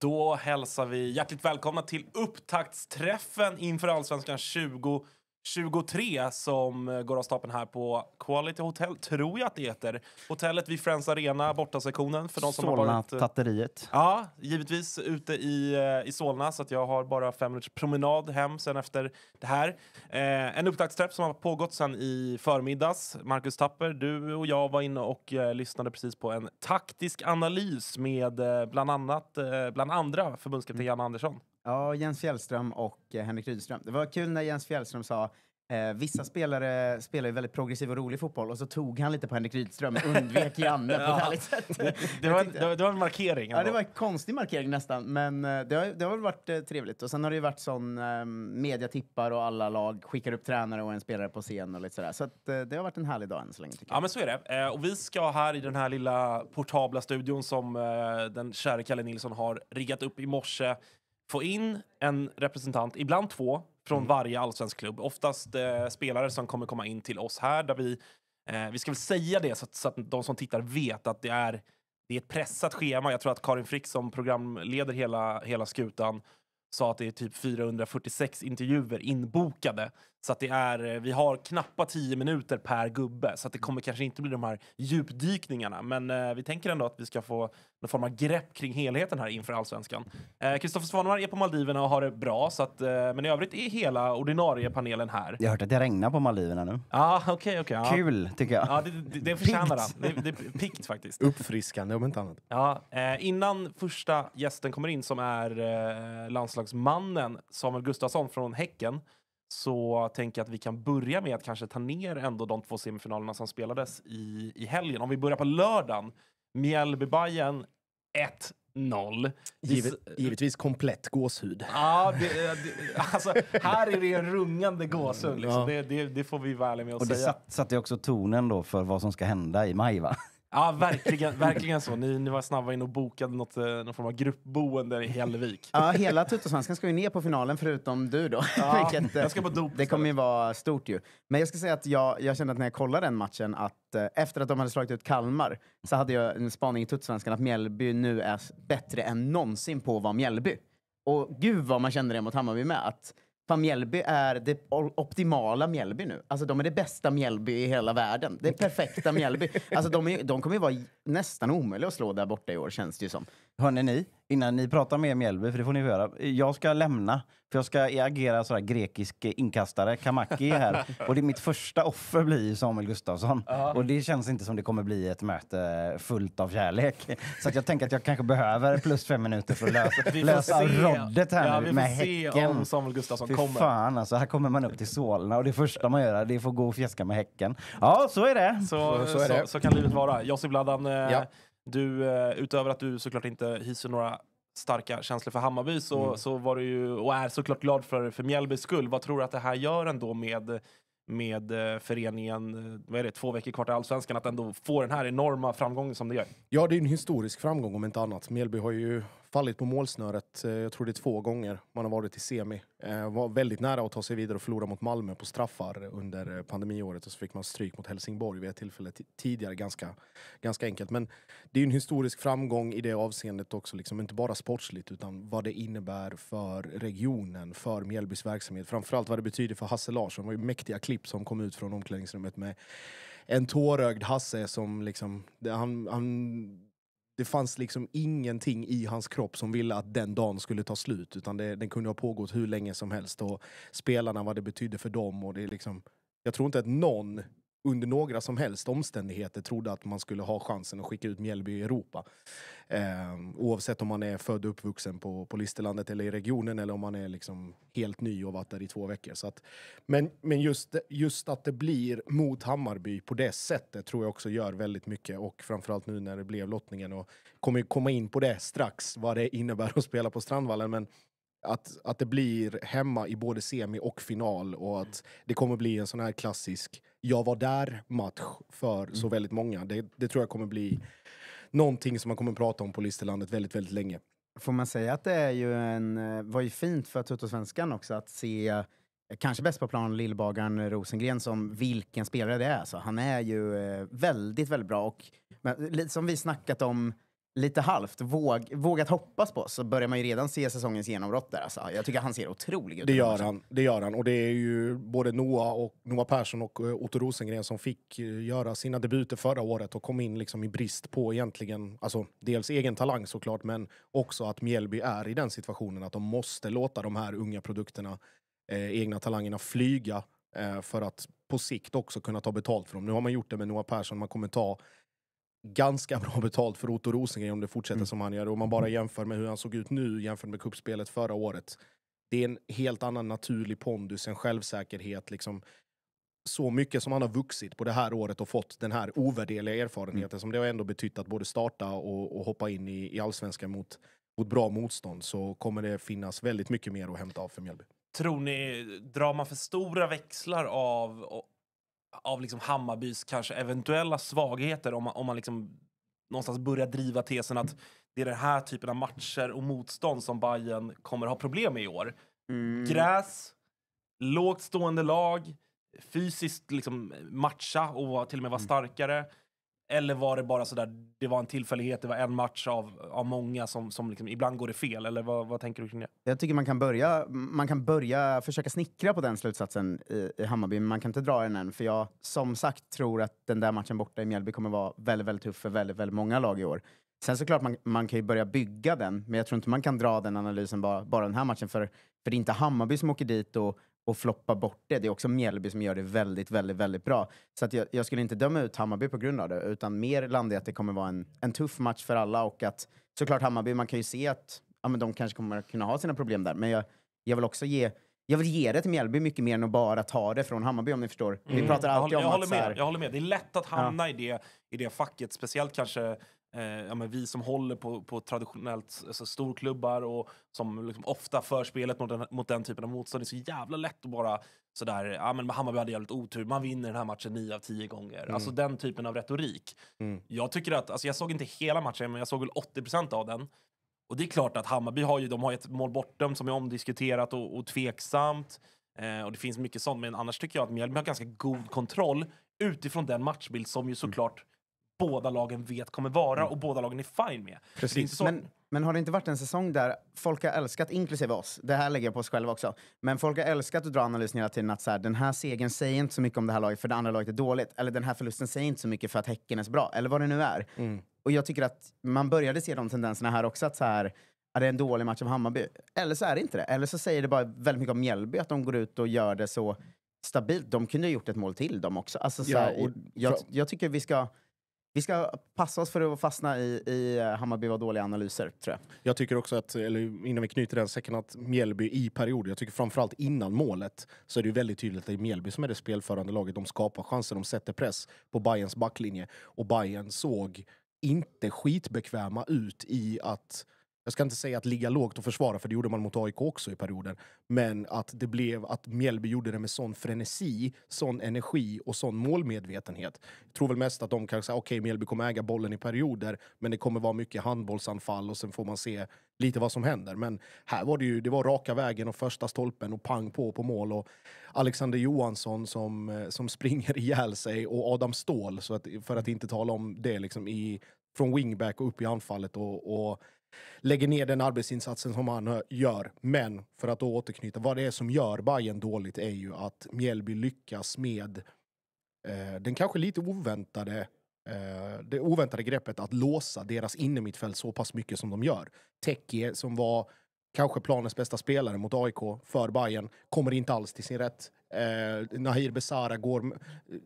Då hälsar vi hjärtligt välkomna till upptaktsträffen inför Allsvenskan 20 23 som eh, går av stapeln här på Quality Hotel, tror jag att det heter. Hotellet vid Friends Arena, bortasektionen. För eh, Solna tatteriet. Ja, givetvis ute i, eh, i Solna, så att jag har bara fem minuters promenad hem sen efter det här. Eh, en upptaktsträff som har pågått sen i förmiddags. Marcus Tapper, du och jag var inne och eh, lyssnade precis på en taktisk analys med eh, bland, annat, bland andra förbundskapten mm. Janne Andersson. Ja, Jens Fjällström och eh, Henrik Rydström. Det var kul när Jens Fjällström sa Eh, vissa spelare spelar ju väldigt progressiv och rolig fotboll och så tog han lite på Henrik Rydström, undvek Janne på ett härligt sätt. Det, var, det, det, var, en markering. Ja, det var en konstig markering nästan, men eh, det har, det har varit eh, trevligt. Och sen har det ju varit sån eh, mediatippar och alla lag skickar upp tränare och en spelare på scen och lite sådär. Så att, eh, det har varit en härlig dag än så länge. Tycker jag. Ja, men så är det. Eh, och vi ska här i den här lilla portabla studion som den käre Kalle Nilsson har riggat upp i morse få in en representant, ibland två, från mm. varje allsvensk klubb. Oftast eh, spelare som kommer komma in till oss här. Där vi, eh, vi ska väl säga det så att, så att, de som tittar vet att det är, det är ett pressat schema. Jag tror att Karin Frick som programleder hela, hela skutan sa att det är typ 446 intervjuer inbokade. Så att det är, eh, vi har knappa tio minuter per gubbe, så att det kommer kanske inte bli de här djupdykningarna. Men eh, vi tänker ändå att vi ska få någon form av grepp kring helheten här inför allsvenskan. Eh, Kristoffer eh, Svanemar är på Maldiverna och har det bra, så att, eh, men i övrigt är hela ordinarie panelen här. Jag har hört att det regnar på Maldiverna nu. Ah, okay, okay, ja. Kul, tycker jag. Ja, det, det, det förtjänar han. Det, det är pikt faktiskt. Uppfriskande om inte annat. Ja, eh, innan första gästen kommer in, som är eh, landslagsmannen Samuel Gustafsson från Häcken, så tänker jag att vi kan börja med att kanske ta ner ändå de två semifinalerna som spelades i, i helgen. Om vi börjar på lördagen, mjällby bayern 1-0. Givet, givetvis komplett gåshud. Ja, det, det, alltså, här är det en rungande gåshud. Liksom. Ja. Det, det, får vi väl med att och säga. Det satte satt också tonen då för vad som ska hända i maj, va? Ja, verkligen, verkligen så. Ni, ni var snabba in och bokade något, eh, någon form av gruppboende i Hällevik. Ja, hela Tuttosvenskan ska ju ner på finalen förutom du då. Ja, eh, jag ska på dop det kommer ju vara stort ju. Men jag ska säga att jag, jag kände att när jag kollade den matchen att eh, efter att de hade slagit ut Kalmar så hade jag en spaning i Tuttosvenskan att Mjällby nu är bättre än någonsin på att vara Mjällby. Och gud vad man kände det mot Hammarby med. Att Fan, Mjällby är det optimala Mjällby nu. Alltså de är det bästa Mjällby i hela världen. Det perfekta Mjällby. Alltså de, är, de kommer ju vara nästan omöjliga att slå där borta i år känns det ju som hörni ni, innan ni pratar med Mjällby, för det får ni göra. Jag ska lämna, för jag ska agera sådär grekisk inkastare, Kamaki här. och det, mitt första offer blir Samuel Gustafsson. Ja. Och det känns inte som det kommer bli ett möte fullt av kärlek. Så jag tänker att jag kanske behöver plus fem minuter för att lösa, lösa roddet här ja, nu med Häcken. Vi får se om Samuel Gustafsson Fy kommer. fan alltså, här kommer man upp till Solna och det första man gör är att få gå och fjäska med Häcken. Ja, så är det. Så, så, så, är det. så, så kan livet vara. Josip Bladan, eh, ja. Du, eh, utöver att du såklart inte hyser några starka känslor för Hammarby så, mm. så var du ju, och är såklart glad för, för Mjällbys skull. Vad tror du att det här gör ändå med, med eh, föreningen, eh, vad är det, två veckor kvar till allsvenskan, att ändå få den här enorma framgången som det gör? Ja, det är en historisk framgång om inte annat. Mjällby har ju fallit på målsnöret, eh, jag tror det är två gånger man har varit i semi. Eh, var väldigt nära att ta sig vidare och förlora mot Malmö på straffar under eh, pandemiåret och så fick man stryk mot Helsingborg vid ett tillfälle tidigare ganska, ganska enkelt. Men det är en historisk framgång i det avseendet också, liksom, inte bara sportsligt utan vad det innebär för regionen, för Mjällbys verksamhet. Framförallt vad det betyder för Hasse Larsson. Det var ju mäktiga klipp som kom ut från omklädningsrummet med en tårögd Hasse som liksom, han, han det fanns liksom ingenting i hans kropp som ville att den dagen skulle ta slut. Utan det, den kunde ha pågått hur länge som helst. Och spelarna, vad det betydde för dem. Och det liksom, jag tror inte att någon under några som helst omständigheter trodde att man skulle ha chansen att skicka ut Mjällby i Europa. Eh, oavsett om man är född och uppvuxen på, på Listerlandet eller i regionen eller om man är liksom helt ny och varit där i två veckor. Så att, men men just, just att det blir mot Hammarby på det sättet tror jag också gör väldigt mycket och framförallt nu när det blev lottningen och kommer komma in på det strax vad det innebär att spela på Strandvallen. Men att, att det blir hemma i både semi och final och att mm. det kommer bli en sån här klassisk jag var där-match för så mm. väldigt många. Det, det, tror jag kommer bli någonting som man kommer prata om på Listerlandet väldigt, väldigt länge. Får man säga att det är ju en, eh, var ju fint för Tuttosvenskan också att se eh, Kanske bäst på plan Lillbagarn Rosengren som vilken spelare det är. Så alltså, han är ju eh, väldigt, väldigt bra. Och, men, lite som vi snackat om lite halvt våg, vågat hoppas på så börjar man ju redan se säsongens genombrott där. Alltså. Jag tycker han ser otrolig ut. Det gör han. Det gör han. Och det är ju både Noah, och, Noah Persson och eh, Otto Rosengren som fick eh, göra sina debuter förra året och kom in liksom i brist på egentligen, alltså dels egen talang såklart, men också att Mjällby är i den situationen att de måste låta de här unga produkterna, eh, egna talangerna flyga eh, för att på sikt också kunna ta betalt för dem. Nu har man gjort det med Noah Persson, man kommer ta ganska bra betalt för Otto Rosengren om det fortsätter mm. som han gör. Om man bara jämför med hur han såg ut nu jämfört med kuppspelet förra året. Det är en helt annan naturlig pondus, en självsäkerhet. Liksom. Så mycket som han har vuxit på det här året och fått den här ovärderliga erfarenheten mm. som det har ändå betytt att både starta och, och hoppa in i, i allsvenskan mot, mot bra motstånd så kommer det finnas väldigt mycket mer att hämta av för Mjällby. Tror ni, drar man för stora växlar av av liksom Hammarbys kanske eventuella svagheter om man, om man liksom någonstans börjar driva tesen att det är den här typen av matcher och motstånd som Bayern kommer ha problem med i år. Mm. Gräs, lågt stående lag, fysiskt liksom matcha och till och med vara mm. starkare. Eller var det bara sådär, det var en tillfällighet, det var en match av, av många som, som liksom, ibland går det fel? Eller vad, vad, tänker du kring det? Jag tycker man kan börja, man kan börja försöka snickra på den slutsatsen i, i, Hammarby, men man kan inte dra den än. För jag, som sagt, tror att den där matchen borta i Mjällby kommer vara väldigt, väldigt tuff för väldigt, väldigt många lag i år. Sen såklart man, man kan ju börja bygga den, men jag tror inte man kan dra den analysen bara, bara den här matchen. För, för det är inte Hammarby som åker dit och och floppa bort det. Det är också Mjällby som gör det väldigt, väldigt, väldigt bra. Så att jag, jag, skulle inte döma ut Hammarby på grund av det, utan mer landar i att det kommer vara en, en tuff match för alla och att såklart Hammarby, man kan ju se att ja, men de kanske kommer kunna ha sina problem där, men jag, jag vill också ge jag vill ge det till Mjällby mycket mer än att bara ta det från Hammarby om ni förstår. Mm. Vi pratar alltid jag håller, om jag att... Håller med, jag håller med. Det är lätt att hamna ja. i, det, i det facket, speciellt kanske eh, ja, men vi som håller på, på traditionellt alltså, storklubbar och som liksom ofta förspelet mot den, mot den typen av motstånd. Det är så jävla lätt att bara sådär, ja men Hammarby hade jävligt otur, man vinner den här matchen 9 av 10 gånger. Mm. Alltså den typen av retorik. Mm. Jag tycker att, alltså jag såg inte hela matchen, men jag såg väl 80% av den. Och det är klart att Hammarby har ju, de har ju ett mål bortdömt som är omdiskuterat och, och tveksamt. Eh, och det finns mycket sånt, men annars tycker jag att Mjällby har ganska god kontroll utifrån den matchbild som ju mm. såklart mm båda lagen vet kommer vara mm. och båda lagen är fine med. Precis, men, men har det inte varit en säsong där folk har älskat, inklusive oss, det här lägger jag på oss själva också, men folk har älskat att dra analysen hela tiden att så här, den här segern säger inte så mycket om det här laget för det andra laget är dåligt, eller den här förlusten säger inte så mycket för att Häcken är så bra, eller vad det nu är. Mm. Och jag tycker att man började se de tendenserna här också, att så här, är det en dålig match av Hammarby? Eller så är det inte det. Eller så säger det bara väldigt mycket om Mjällby, att de går ut och gör det så stabilt. De kunde ha gjort ett mål till dem också. Alltså, så ja, och... jag, jag tycker vi ska vi ska passa oss för att fastna i, i eh, Hammarby var dåliga analyser, tror jag. Jag tycker också att, eller innan vi knyter den säcken, att Mjällby i perioder, jag tycker framförallt innan målet, så är det väldigt tydligt att det är Mjällby som är det spelförande laget. De skapar chanser, de sätter press på Bayerns backlinje och Bayern såg inte skitbekväma ut i att jag ska inte säga att ligga lågt och försvara, för det gjorde man mot AIK också i perioden. Men att det blev att Mjällby gjorde det med sån frenesi, sån energi och sån målmedvetenhet. Jag tror väl mest att de kanske säga okej, okay, Mjällby kommer äga bollen i perioder, men det kommer vara mycket handbollsanfall och sen får man se lite vad som händer. Men här var det ju, det var raka vägen och första stolpen och pang på på mål och Alexander Johansson som, eh, som springer ihjäl sig och Adam Ståhl, så att, för att inte tala om det liksom i, från wingback och upp i anfallet och, och lägger ner den arbetsinsatsen som han eh, gör. Men för att återknyta, vad det är som gör Bayern dåligt är ju att Mjällby lyckas med eh, den kanske lite oväntade eh, det oväntade greppet att låsa deras innermittfält så pass mycket som de gör. Teki som var kanske planens bästa spelare mot AIK för Bayern kommer inte alls till sin rätt. Eh, Nahir Besara går,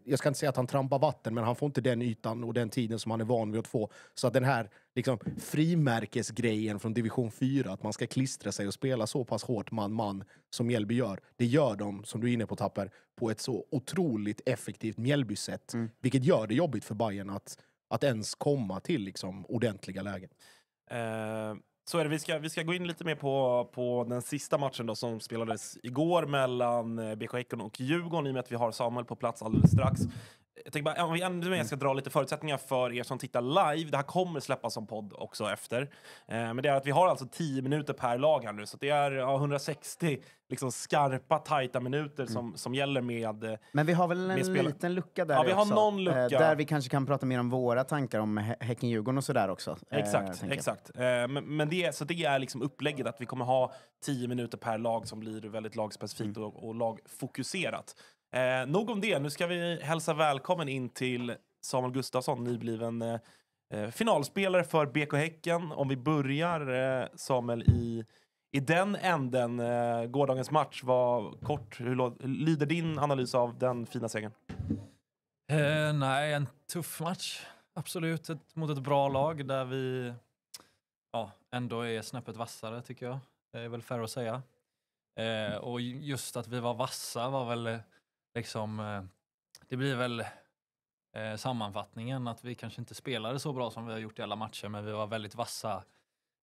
jag ska inte säga att han trampar vatten, men han får inte den ytan och den tiden som han är van vid att få. Så att den här liksom, frimärkesgrejen från division 4, att man ska klistra sig och spela så pass hårt man-man som Mjällby gör, det gör de, som du är inne på Tapper, på ett så otroligt effektivt Mjällby-sätt. Mm. Vilket gör det jobbigt för Bayern att, att ens komma till liksom, ordentliga lägen. Uh så är det. Vi ska, vi ska gå in lite mer på, på den sista matchen då, som spelades igår mellan eh, BK Häcken och Djurgården i och med att vi har Samuel på plats alldeles strax jag tänker bara, om jag, ska mm. dra lite förutsättningar för er som tittar live. Det här kommer släppas som podd också efter. Eh, men det är att vi har alltså 10 minuter per lag här nu. Så det är 160 liksom skarpa, tajta minuter som, mm. som gäller med eh, Men vi har väl en liten lucka där Ja, vi har också, någon eh, lucka. Där vi kanske kan prata mer om våra tankar om Häcken-Djurgården och sådär också. Exakt, exakt. men, men, det, så det är liksom upplägget att vi kommer ha 10 minuter per lag som blir väldigt lagspecifikt mm. och, och lagfokuserat. Eh, nog om det. Nu ska vi hälsa välkommen in till Samuel Gustafsson, nybliven eh, eh finalspelare för BK Häcken. Om vi börjar, eh, Samuel, i, i den änden. Eh, gårdagens match var kort. Hur lyder din analys av den fina segern? Eh, nej, en tuff match. Absolut, ett, mot ett bra lag där vi ja, ändå är snäppet vassare, tycker jag. Det är väl fair att säga. Eh, och just att vi var vassa var väl eh, liksom, eh, det blir väl eh, sammanfattningen att vi kanske inte spelade så bra som vi har gjort i alla matcher, men vi var väldigt vassa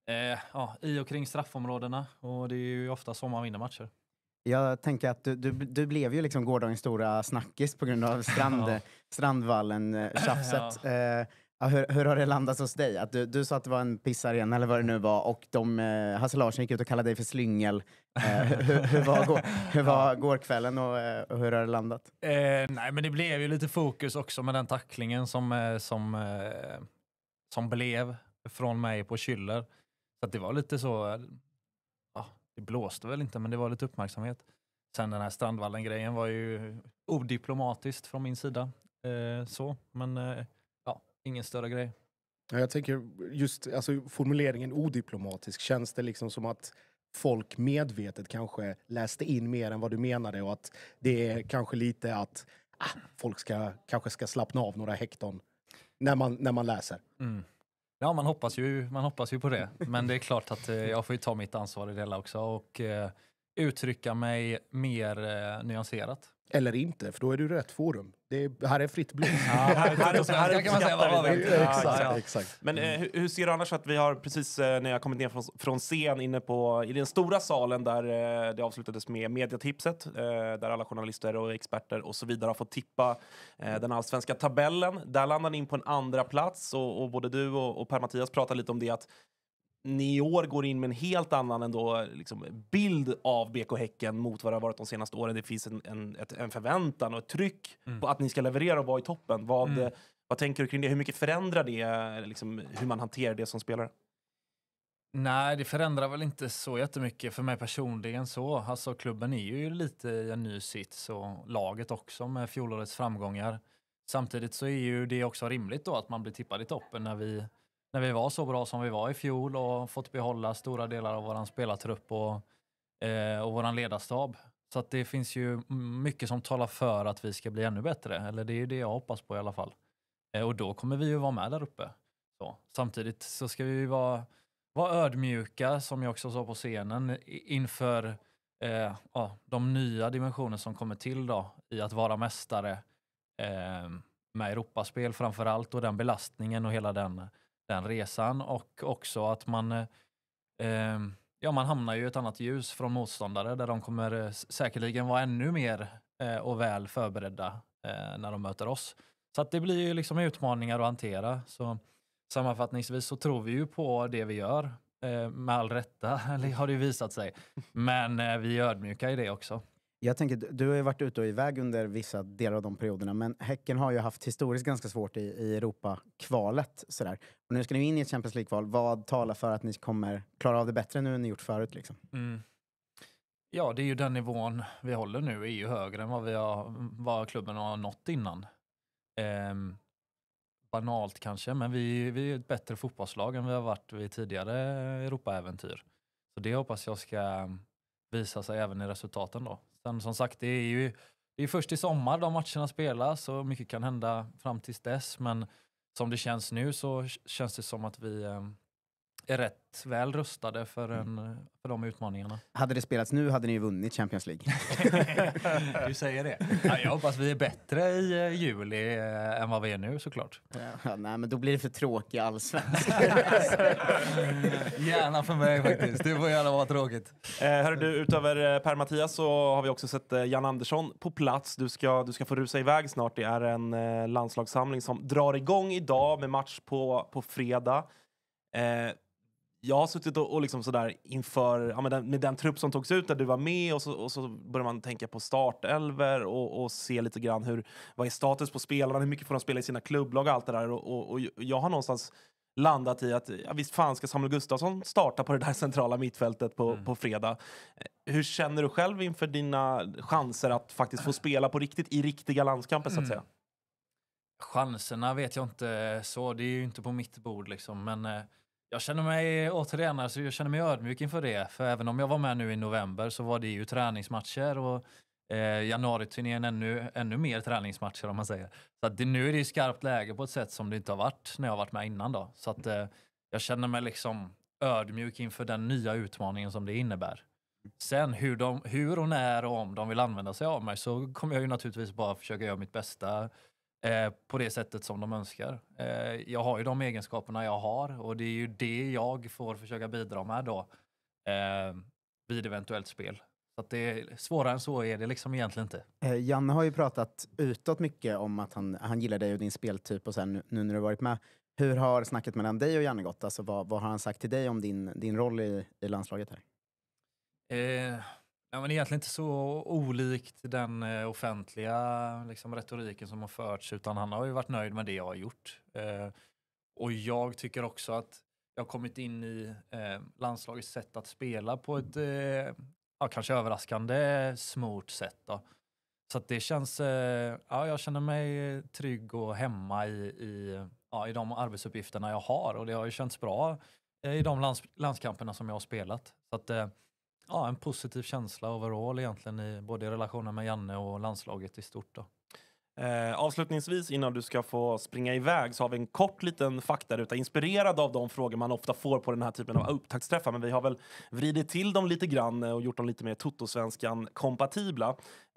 eh, ja, i och kring straffområdena och det är ju ofta så man vinner matcher. Jag tänker att du, du, du blev ju liksom gårdagens stora snackis på grund av strand, ja. Strandvallen-tjafset. Eh, ja. Eh, Ja, hur, hur, har det landat hos dig? Att du, du sa att det var en pissarena eller vad det nu var och de, eh, Hasse Larsson gick ut och kallade dig för slyngel. Eh, hur, hur, var, går, hur var gårkvällen och, eh, och, hur har det landat? Eh, nej, men det blev ju lite fokus också med den tacklingen som, eh, som, eh, som blev från mig på Kyller. Så det var lite så, ja, det blåste väl inte men det var lite uppmärksamhet. Sen den här Strandvallen-grejen var ju odiplomatiskt från min sida. så, men ingen större grej. Jag tänker just alltså, formuleringen odiplomatisk, känns det liksom som att folk medvetet kanske läste in mer än vad du menade och att det är kanske lite att ah, folk ska, kanske ska slappna av några hekton när man, när man läser. Mm. Ja, man hoppas, ju, man hoppas ju på det. Men det är klart att eh, jag får ta mitt ansvar i det hela också och eh, uttrycka mig mer eh, nyanserat. Eller inte, för då är du rätt forum. Det är, här är fritt blod. Ja, här, är, här kan man säga vad man vill. Exakt, ja, exakt. Men eh, hur, ser du annars att vi har precis eh, när jag kommit ner från, från scen inne på, i den stora salen där eh, det avslutades med mediatipset, eh, där alla journalister och experter och så vidare har fått tippa eh, den allsvenska tabellen. Där landar ni in på en andra plats och, och både du och, och Per-Mattias pratade lite om det att ni i år går in med en helt annan ändå, liksom, bild av BK Häcken mot vad det har varit de senaste åren. Det finns en, en, ett, en förväntan och ett tryck mm. på att ni ska leverera och vara i toppen. Vad, mm. vad tänker du kring det? Hur mycket förändrar det liksom, hur man hanterar det som spelare? Nej, det förändrar väl inte så jättemycket för mig personligen. så. Alltså, klubben är ju lite i en ny sits och laget också med fjolårets framgångar. Samtidigt så är ju det också rimligt då att man blir tippad i toppen när vi när vi var så bra som vi var i fjol och fått behålla stora delar av vår spelartrupp och, eh, och vår ledarstab. Så det finns ju mycket som talar för att vi ska bli ännu bättre. Eller det är ju det jag hoppas på i alla fall. Eh, och då kommer vi ju vara med där uppe. Så. Samtidigt så ska vi ju vara, vara ödmjuka, som jag också sa på scenen, inför eh, ja, de nya dimensioner som kommer till då, i att vara mästare eh, med Europaspel framför allt och den belastningen och hela den den resan och också att man eh, ehm, ja, man hamnar i ett annat ljus från motståndare där de kommer eh, säkerligen vara ännu mer eh, och väl förberedda eh, när de möter oss. Så att det blir ju liksom utmaningar att hantera. Så sammanfattningsvis så tror vi ju på det vi gör. Eh, med all rätta har det ju visat sig. Men eh, vi är ödmjuka i det också. Jag tänker, du har ju varit ute och iväg under vissa delar av de perioderna, men Häcken har ju haft historiskt ganska svårt i, i Europa-kvalet. Sådär. Och nu ska ni in i ett Champions League-kval. Vad talar för att ni kommer klara av det bättre nu än ni gjort förut? Liksom? Mm. Ja, det är ju den nivån vi håller nu, är e ju högre än vad, vi har, vad klubben har nått innan. Ehm, banalt kanske, men vi, vi är ett bättre fotbollslag än vi har varit vid tidigare Europa-äventyr. Så det hoppas jag ska visa sig även i resultaten då. Sen som sagt, det är ju det är först i sommar de matcherna spelas och mycket kan hända fram tills dess. Men som det känns nu så känns det som att vi eh, är rätt väl rustade för, mm. en, mm. för de utmaningarna. Hade det spelats nu hade ni ju vunnit Champions League. du säger det. Ja, jag hoppas vi är bättre i eh, juli eh, än vad vi är nu såklart. Ja, nej, men då blir det för tråkig allsvenskan. gärna för mig faktiskt. Det får gärna vara tråkigt. Eh, hörru du, utöver eh, Per-Mattias så har vi också sett eh, Jan Andersson på plats. Du ska, du ska få rusa iväg snart. Det är en landslagssamling som drar igång idag med match på, på fredag. Eh, jag har suttit och, och liksom sådär inför, ja, med, den, med den trupp som togs ut där du var med och så, och så börjar man tänka på startelver och, och se lite grann hur, vad är status på spelarna, hur mycket får de spela i sina klubblag och allt det där. Och, och, och jag har någonstans landat i att ja, visst fan ska Samuel Gustafsson starta på det där centrala mittfältet på, mm. på fredag. Eh, hur känner du själv inför dina chanser att faktiskt få spela på riktigt i riktiga landskamper så att mm. säga? Mm. Chanserna vet jag inte så, det är ju inte på mitt bord liksom men eh, jag känner mig återigen, alltså, jag känner mig ödmjuk inför det. För även om jag var med nu i november så var det ju träningsmatcher och eh, januariturnén ännu, ännu mer träningsmatcher om man säger. Så det, nu är det ju skarpt läge på ett sätt som det inte har varit när jag har varit med innan då. Så att eh, jag känner mig liksom ödmjuk inför den nya utmaningen som det innebär. Sen hur, de, hur och när och om de vill använda sig av mig så kommer jag ju naturligtvis bara försöka göra mitt bästa Eh, på det sättet som de önskar. Eh, jag har ju de egenskaperna jag har och det är ju det jag får försöka bidra med då eh, vid eventuellt spel. Så att det är, svårare än så är det liksom egentligen inte. Eh, Janne har ju pratat utåt mycket om att han, han gillar dig och din speltyp och sen nu när du varit med. Hur har snacket mellan dig och Janne gått? Alltså, vad, vad har han sagt till dig om din, din roll i, i landslaget? här? Eh, Ja, men egentligen inte så olikt den eh, offentliga liksom, retoriken som har förts utan han har ju varit nöjd med det jag har gjort. Eh, och jag tycker också att jag har kommit in i eh, landslagets sätt att spela på ett eh, ja, kanske överraskande smort sätt. Då. Så att det känns, eh, ja, jag känner mig trygg och hemma i, i, ja, i de arbetsuppgifterna jag har och det har ju känts bra eh, i de lands, landskamperna som jag har spelat. Så att, eh, ja, en positiv känsla overall egentligen i både i relationen med Janne och landslaget i stort. Då. Eh, avslutningsvis, innan du ska få springa iväg, så har vi en kort liten faktaruta inspirerad av de frågor man ofta får på den här typen av upptaktsträffar. Men vi har väl vridit till dem lite grann eh, och gjort dem lite mer Totosvenskan-kompatibla.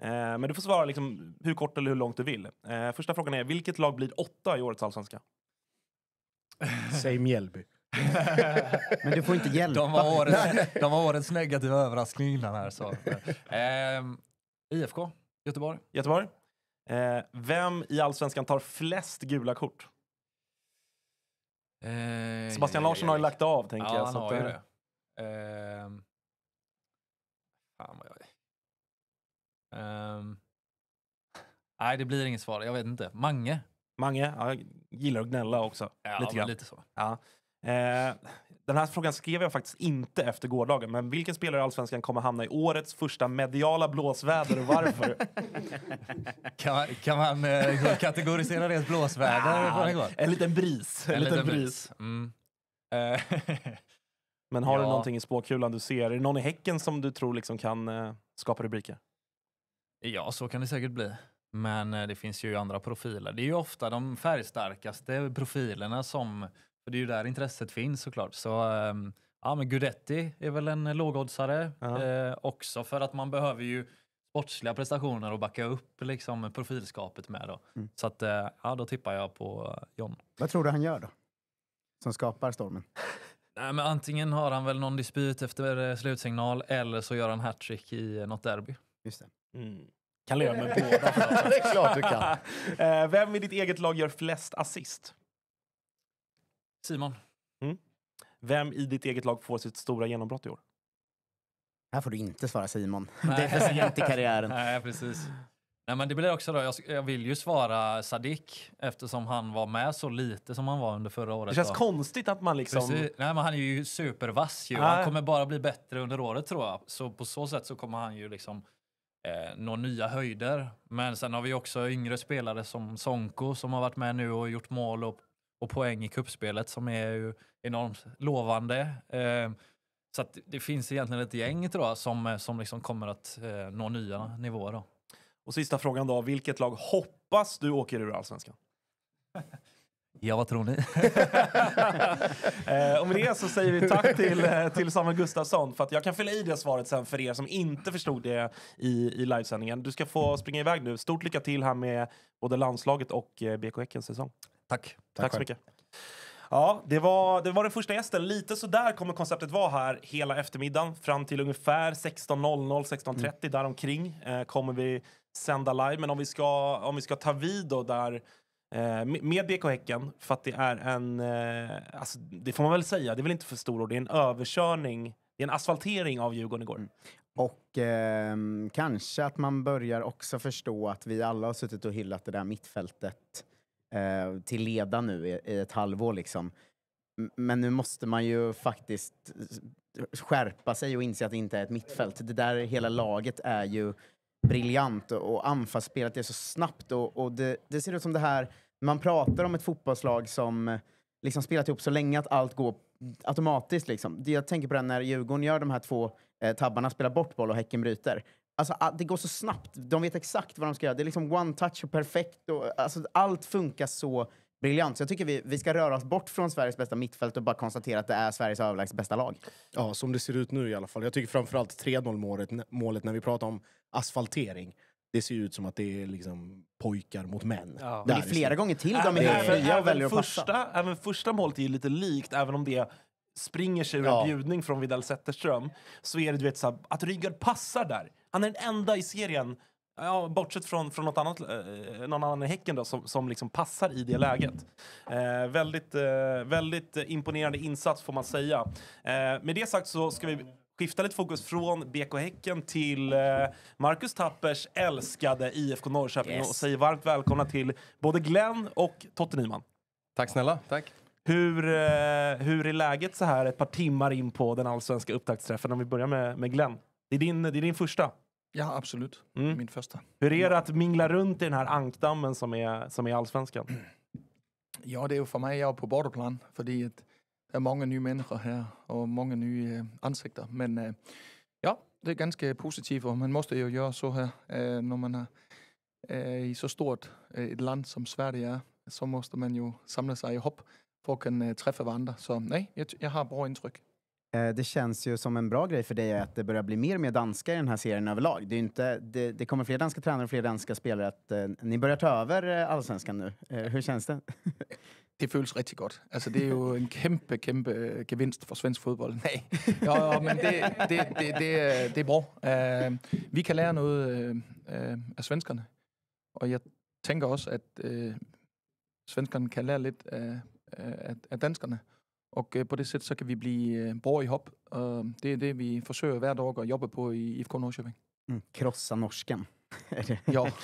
Eh, men du får svara liksom, hur kort eller hur långt du vill. Eh, första frågan är, vilket lag blir åtta i årets allsvenska? Säg Mjällby. Men du får inte hjälpa. De var årets, de var årets negativa överraskning innan här. Så. Eh, IFK, Göteborg. Göteborg. Eh, vem i Allsvenskan tar flest gula kort? Eh, Sebastian Larsson har ju lagt av, tänker ja, jag. Ja, han har ju eh, det. Eh, fan vad jag Um, nej, det blir inget svar. Jag vet inte. Mange? Mange? Ja, jag gillar att gnälla också. Ja, lite, grann. lite så. Ja. Eh, den här frågan skrev jag faktiskt inte efter gårdagen, men vilken spelare i Allsvenskan kommer hamna i årets första mediala blåsväder och varför? kan, kan man eh, kategorisera det som blåsväder? Ah, en liten bris. En, en liten, liten, bris. bris. Mm. men har ja. du någonting i spåkulan du ser? Är det någon i Häcken som du tror liksom kan eh, skapa rubriker? Ja, så kan det säkert bli. Men eh, det finns ju andra profiler. Det är ju ofta de färgstarkaste profilerna som för det är ju där intresset finns såklart. Så, ehm, ja, men Gudetti är väl en lågoddsare ja. eh, också för att man behöver ju sportsliga prestationer och backa upp liksom, profilskapet med. Då. Mm. Så att, eh, ja, då tippar jag på eh, John. Vad tror du han gör då? Som skapar stormen? Nej, men antingen har han väl någon dispyt efter eh, slutsignal eller så gör han hattrick i något derby. Just det. Mm. Kan leva med båda. det är klart du kan. vem i ditt eget lag gör flest assist? Simon? Mm. Vem i ditt eget lag får sitt stora genombrott i år? Här får du inte svara Simon. Nej. Det är för sent i karriären. Nej, precis. Nej, men det blir också då, jag, vill ju svara Sadik eftersom han var med så lite som han var under förra året. Det känns då. konstigt att man liksom... Precis. Nej, men han är ju supervass ju. Han kommer bara bli bättre under året tror jag. Så på så sätt så kommer han ju liksom eh, nå nya höjder. Men sen har vi också yngre spelare som Sonko som har varit med nu och gjort mål och och poäng i kuppspelet som är ju enormt lovande. Ehm, så det finns egentligen ett gäng tror jag, som, eh, som liksom kommer att eh, nå nya nivåer. Då. Och sista frågan då, vilket lag hoppas du åker ur allsvenskan? Ja, vad tror ni? eh, med det så säger vi tack till, eh, till Samuel Gustafsson för att jag kan fylla i det svaret sen för er som inte förstod det i, i livesändningen. Du ska få springa iväg nu. Stort lycka till här med både landslaget och BK Häckens säsong. Tack. Tack, Tack så mycket. Ja, det var, det var den första gästen. Lite så där kommer konceptet vara här hela eftermiddagen fram till ungefär 16.00, 16.30 mm. däromkring eh, kommer vi sända live. Men om vi ska, om vi ska ta vid då där eh, med BK Häcken, för att det är en, eh, alltså, det får man väl säga, det är väl inte för stor ord, det är en överkörning, det är en asfaltering av Djurgården igår. Mm. Och eh, kanske att man börjar också förstå att vi alla har suttit och hyllat det där mittfältet Eh, till leda nu i, ett halvår. Liksom. Men nu måste man ju faktiskt skärpa sig och inse att det inte är ett mittfält. Det där hela laget är ju briljant och, anfallsspelet är så snabbt. Och, och det, det, ser ut som det här, man pratar om ett fotbollslag som eh, liksom spelat ihop så länge att allt går automatiskt. Liksom. Jag tänker på det när Djurgården gör de här två eh, tabbarna, spelar bort boll och Häcken bryter. Alltså, det går så snabbt. De vet exakt vad de ska göra. Det är liksom one touch och perfekt. Och, alltså, allt funkar så briljant. Så jag tycker vi, vi ska röra oss bort från Sveriges bästa mittfält och bara konstatera att det är Sveriges överlägset bästa lag. Ja, som det ser ut nu i alla fall. Jag tycker framförallt 3-0 målet, målet när vi pratar om asfaltering. Det ser ju ut som att det är liksom pojkar mot män. Ja. Men det är flera gånger till de är fria och väljer första, att passa. Även första målet är ju lite likt, även om det springer sig ur ja. en bjudning från Vidal Zetterström. Så är det du vet, så här, att Rygaard passar där. Han är den enda i serien, ja, bortsett från, från något annat, eh, någon annan i Häcken då, som, som liksom passar i det läget. Eh, väldigt, eh, väldigt imponerande insats får man säga. Eh, med det sagt så ska vi skifta lite fokus från BK Häcken till eh, Marcus Tappers älskade IFK Norrköping yes. och säger varmt välkomna till både Glenn och Totte Nyman. Tack snälla. Tack. Hur, eh, hur är läget så här ett par timmar in på den allsvenska upptaktsträffen? Om vi börjar med, med Glenn. Det är, din, det är din första. Ja, absolut. Mm. Min första. Hur är det att mingla runt i den här ankdammen som är, som är allsvenskan? Ja, det är ju för mig, jag är på bortaplan, för det är många nya människor här och många nya eh, ansikten. Men eh, ja, det är ganska positivt och man måste ju göra så här eh, när man är i så stort ett land som Sverige är, så måste man ju samla sig i hopp för att kunna träffa varandra. Så nej, jag har bra intryck. Eh, det känns ju som en bra grej för dig att det börjar bli mer och mer danska i den här serien överlag. Det, är inte, det, det kommer fler danska tränare och fler danska spelare. Att, eh, ni börjar ta över eh, allsvenskan nu. Eh, hur känns det? Det känns riktigt godt. Altså, det är ju en kæmpe, kæmpe eh, vinst för svensk fotboll. Nej, jo, jo, men det, det, det, det, det er bra. Uh, vi kan lära något uh, uh, af svenskerne. Og jeg tænker også, uh, svenskerne kan lära lite av af, af danskerne. Uh, och øh, på det sättet så kan vi bli øh, bra ihop. Det mm, är det vi försöker varje dag att jobba på i IFK Norrköping. Mm. Krossa norskan. ja.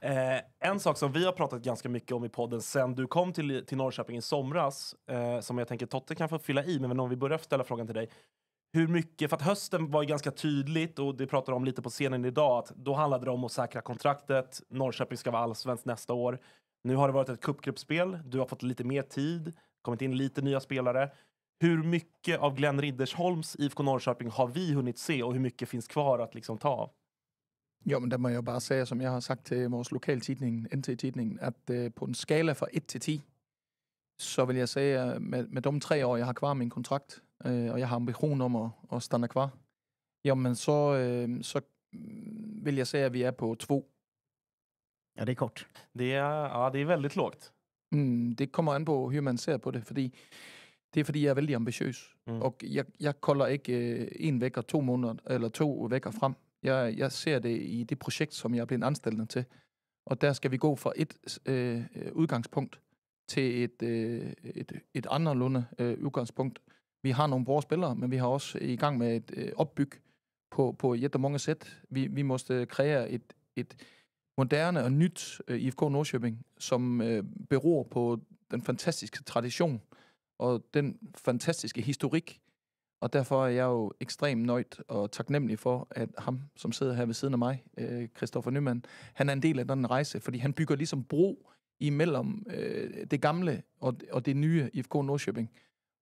Eh, en sak som vi har pratat ganska mycket om i podden sen du kom till, till Norrköping i somras, eh, som jag tänker Totte kan få fylla i, men om vi börjar ställa frågan till dig. Hur mycket, för att hösten var ju ganska tydligt och det pratade om lite på scenen idag, att då handlade det om att säkra kontraktet. Norrköping ska vara allsvenskt nästa år. Nu har det varit ett cupgruppspel, du har fått lite mer tid kommit in lite nya spelare. Hur mycket av Glenn Riddersholms IFK Norrköping har vi hunnit se och hur mycket finns kvar att liksom ta av? Ja, men det må jag bara säga som jag har sagt till vår lokaltidning, NT-tidningen, att eh, øh, på en skala från 1 till 10 så vill jag säga øh, med, med de tre år jag har kvar min kontrakt eh, øh, och jag har ambition om att, att stanna kvar. Ja, men så, eh, så vill jag säga att vi är på två. Ja, det är kort. Det är, ja, det är väldigt lågt. Mm, det kommer an på hur man ser på det. Fordi det är för att jag är väldigt ambitiös. Mm. Och jag, jag kollar inte øh, en vecka, två månader eller två veckor fram. Jag, jag ser det i det projekt som jag blivit anställd till. Och där ska vi gå från ett äh, øh, øh, utgångspunkt till ett, äh, ett, ett annorlunda äh, utgångspunkt. Vi har några bra spelare, men vi har också igång med ett äh, uppbygg på, på jättemånga sätt. Vi, vi måste kreera ett, ett moderne og nyt øh, IFK Nordsjøbing, som øh, beror på den fantastiske tradition og den fantastiske historik. Og derfor er jeg jo ekstremt nøjt og taknemmelig for, at ham, som sidder her ved siden af mig, øh, Christoffer Nyman, han er en del af den rejse, fordi han bygger ligesom bro imellem øh, det gamle og, og det nye IFK Nordsjøbing.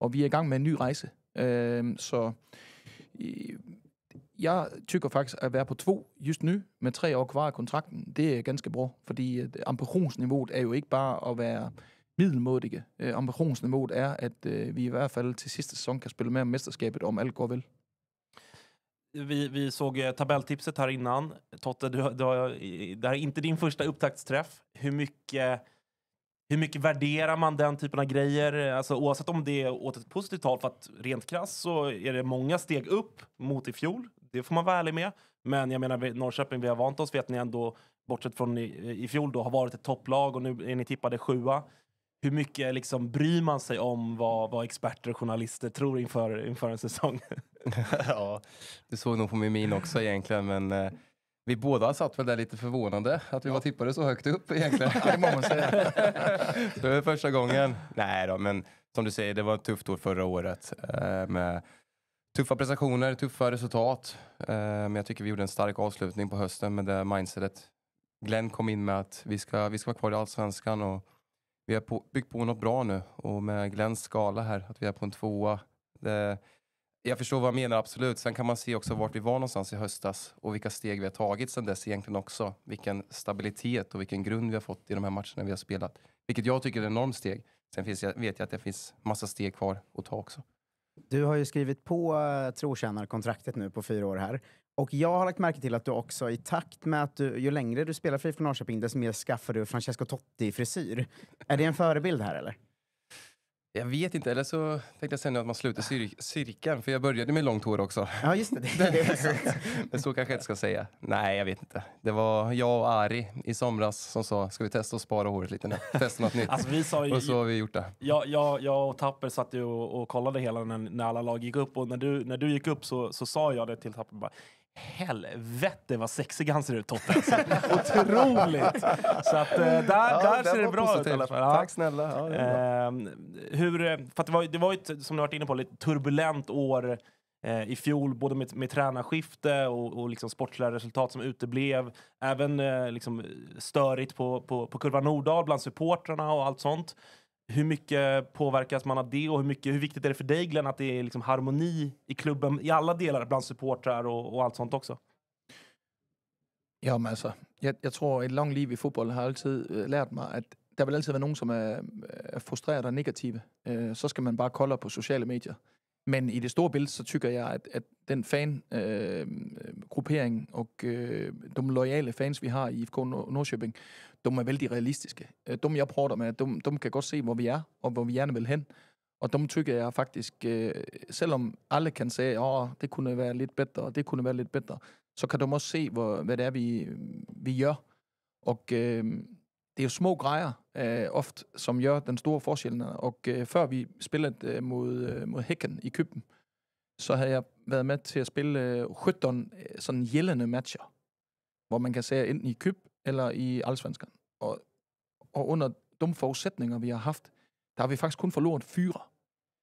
Og vi er i gang med en ny rejse. Øh, så... Øh, jag tycker faktiskt att vara på två just nu, med tre år kvar af kontrakten, det är ganska bra. För øh, ambitionsnivån är ju inte bara att vara være øh, Ambitionsnivån är att øh, vi i hvert fall till sista säsongen kan spela med mästerskapet om allt går väl. Vi, vi såg tabelltipset här innan. Totte, du, du har, det här är inte din första upptaktsträff. Hur mycket, hur mycket värderar man den typen av grejer? Alltså, oavsett om det är åt ett positivt håll, för att rent krass så är det många steg upp mot i fjol. Det får man vara ärlig med. Men jag menar, Norrköping, vi har vant oss vid att ni ändå, bortsett från i, i fjol då, har varit ett topplag och nu är ni tippade sjua. Hur mycket liksom bryr man sig om vad, vad experter och journalister tror inför, inför en säsong? ja, du såg nog på min min också egentligen, men eh... Vi båda satt väl där lite förvånade att vi var tippade så högt upp egentligen. det må man säga. det var första gången. Nej då, men som du säger, det var ett tufft år förra året eh, med Tuffa prestationer, tuffa resultat. Eh, men jag tycker vi gjorde en stark avslutning på hösten med det mindsetet. Glenn kom in med att vi ska, vi ska vara kvar i Allsvenskan och vi har på, byggt på något bra nu. Och med Glenns skala här, att vi är på en tvåa. Det, jag förstår vad han menar, absolut. Sen kan man se också vart vi var någonstans i höstas och vilka steg vi har tagit sedan dess egentligen också. Vilken stabilitet och vilken grund vi har fått i de här matcherna vi har spelat. Vilket jag tycker är ett enormt steg. Sen finns, jag, vet jag att det finns massa steg kvar att ta också. Du har ju skrivit på eh, trotjänarkontraktet nu på fyra år här. Och jag har lagt märke till att du också i takt med att du, ju längre du spelar för IFK Norrköping, desto mer skaffar du Francesco Totti-frisyr. Är det en förebild här eller? Jag vet inte, eller så tänkte jag säga att man sluter cir cirkeln, för jag började med långt hår också. Ja, just det. det, Men så kanske jag inte ska säga. Nej, jag vet inte. Det var jag och Ari i somras som sa, ska vi testa att spara håret lite nu? Testa något nytt. Alltså, vi sa ju, och så har vi gjort det. Jag, jag, jag och Tapper satt ju och, och kollade hela när, när alla lag gick upp och när du, när du gick upp så, så sa jag det till Tapper, bara, Helvete vad sexig han ser ut, Totte. Otroligt! Så att, eh, där, ja, där ser det bra positivt. ut i alla fall. Ja. Tack snälla. Ja, eh, hur, för det var, det var ju, ett, som ni varit inne på, lite turbulent år eh, i fjol. Både med, med tränarskifte och, och liksom sportsliga resultat som uteblev. Även eh, liksom, störigt på, på, på Kurva Nordahl bland supportrarna och allt sånt hur mycket påverkas man av det och hur, mycket, hur viktigt är det för dig Glenn att det är liksom harmoni i klubben i alla delar bland supportrar och, och allt sånt också? Ja, men alltså, jag, jag tror ett långt liv i fotboll har alltid äh, lärt mig att det vill alltid vara någon som är, är eh, frustrerad och negativ. Äh, eh, så ska man bara kolla på sociala medier. Men i det store billede, så tycker jeg, at, at den fangruppering øh, og øh, de lojale fans, vi har i IFK Nordsjøbing, de er vældig realistiske. Øh, de, jeg prøver med, de, de kan godt se, hvor vi er, og hvor vi gerne vil hen. Og de tycker jeg faktisk, øh, selvom alle kan sige, at det kunne være lidt bedre, og det kunne være lidt bedre, så kan de også se, hvor, hvad det er, vi, vi gør. Och øh, eh, det er jo små grejer øh, ofte, som gør den store forskellen. Og øh, før vi spillede øh, mod, øh, mod Hækken i Køben, så havde jeg været med til at spille øh, 17 øh, sådan gældende matcher, hvor man kan se enten i Køb eller i Allsvenskan. Og, og under de forudsætninger, vi har haft, der har vi faktisk kun forloret fyre.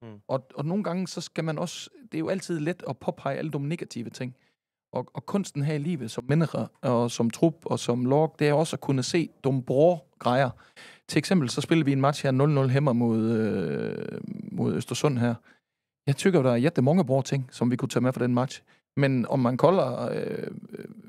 Mm. Og, og nogle gange, så skal man også, det er jo altid let at påpege alle de negative ting. Og, og kunsten her i livet som mennesker, og som trup, og som lag, det er også at kunne se de bra grejer. Til eksempel så spillede vi en match her 0-0 hemmer mod, øh, mod Østersund her. Jeg tykker, der er jättemånga bra ting, som vi kunne tage med fra den match. Men om man kolder, øh,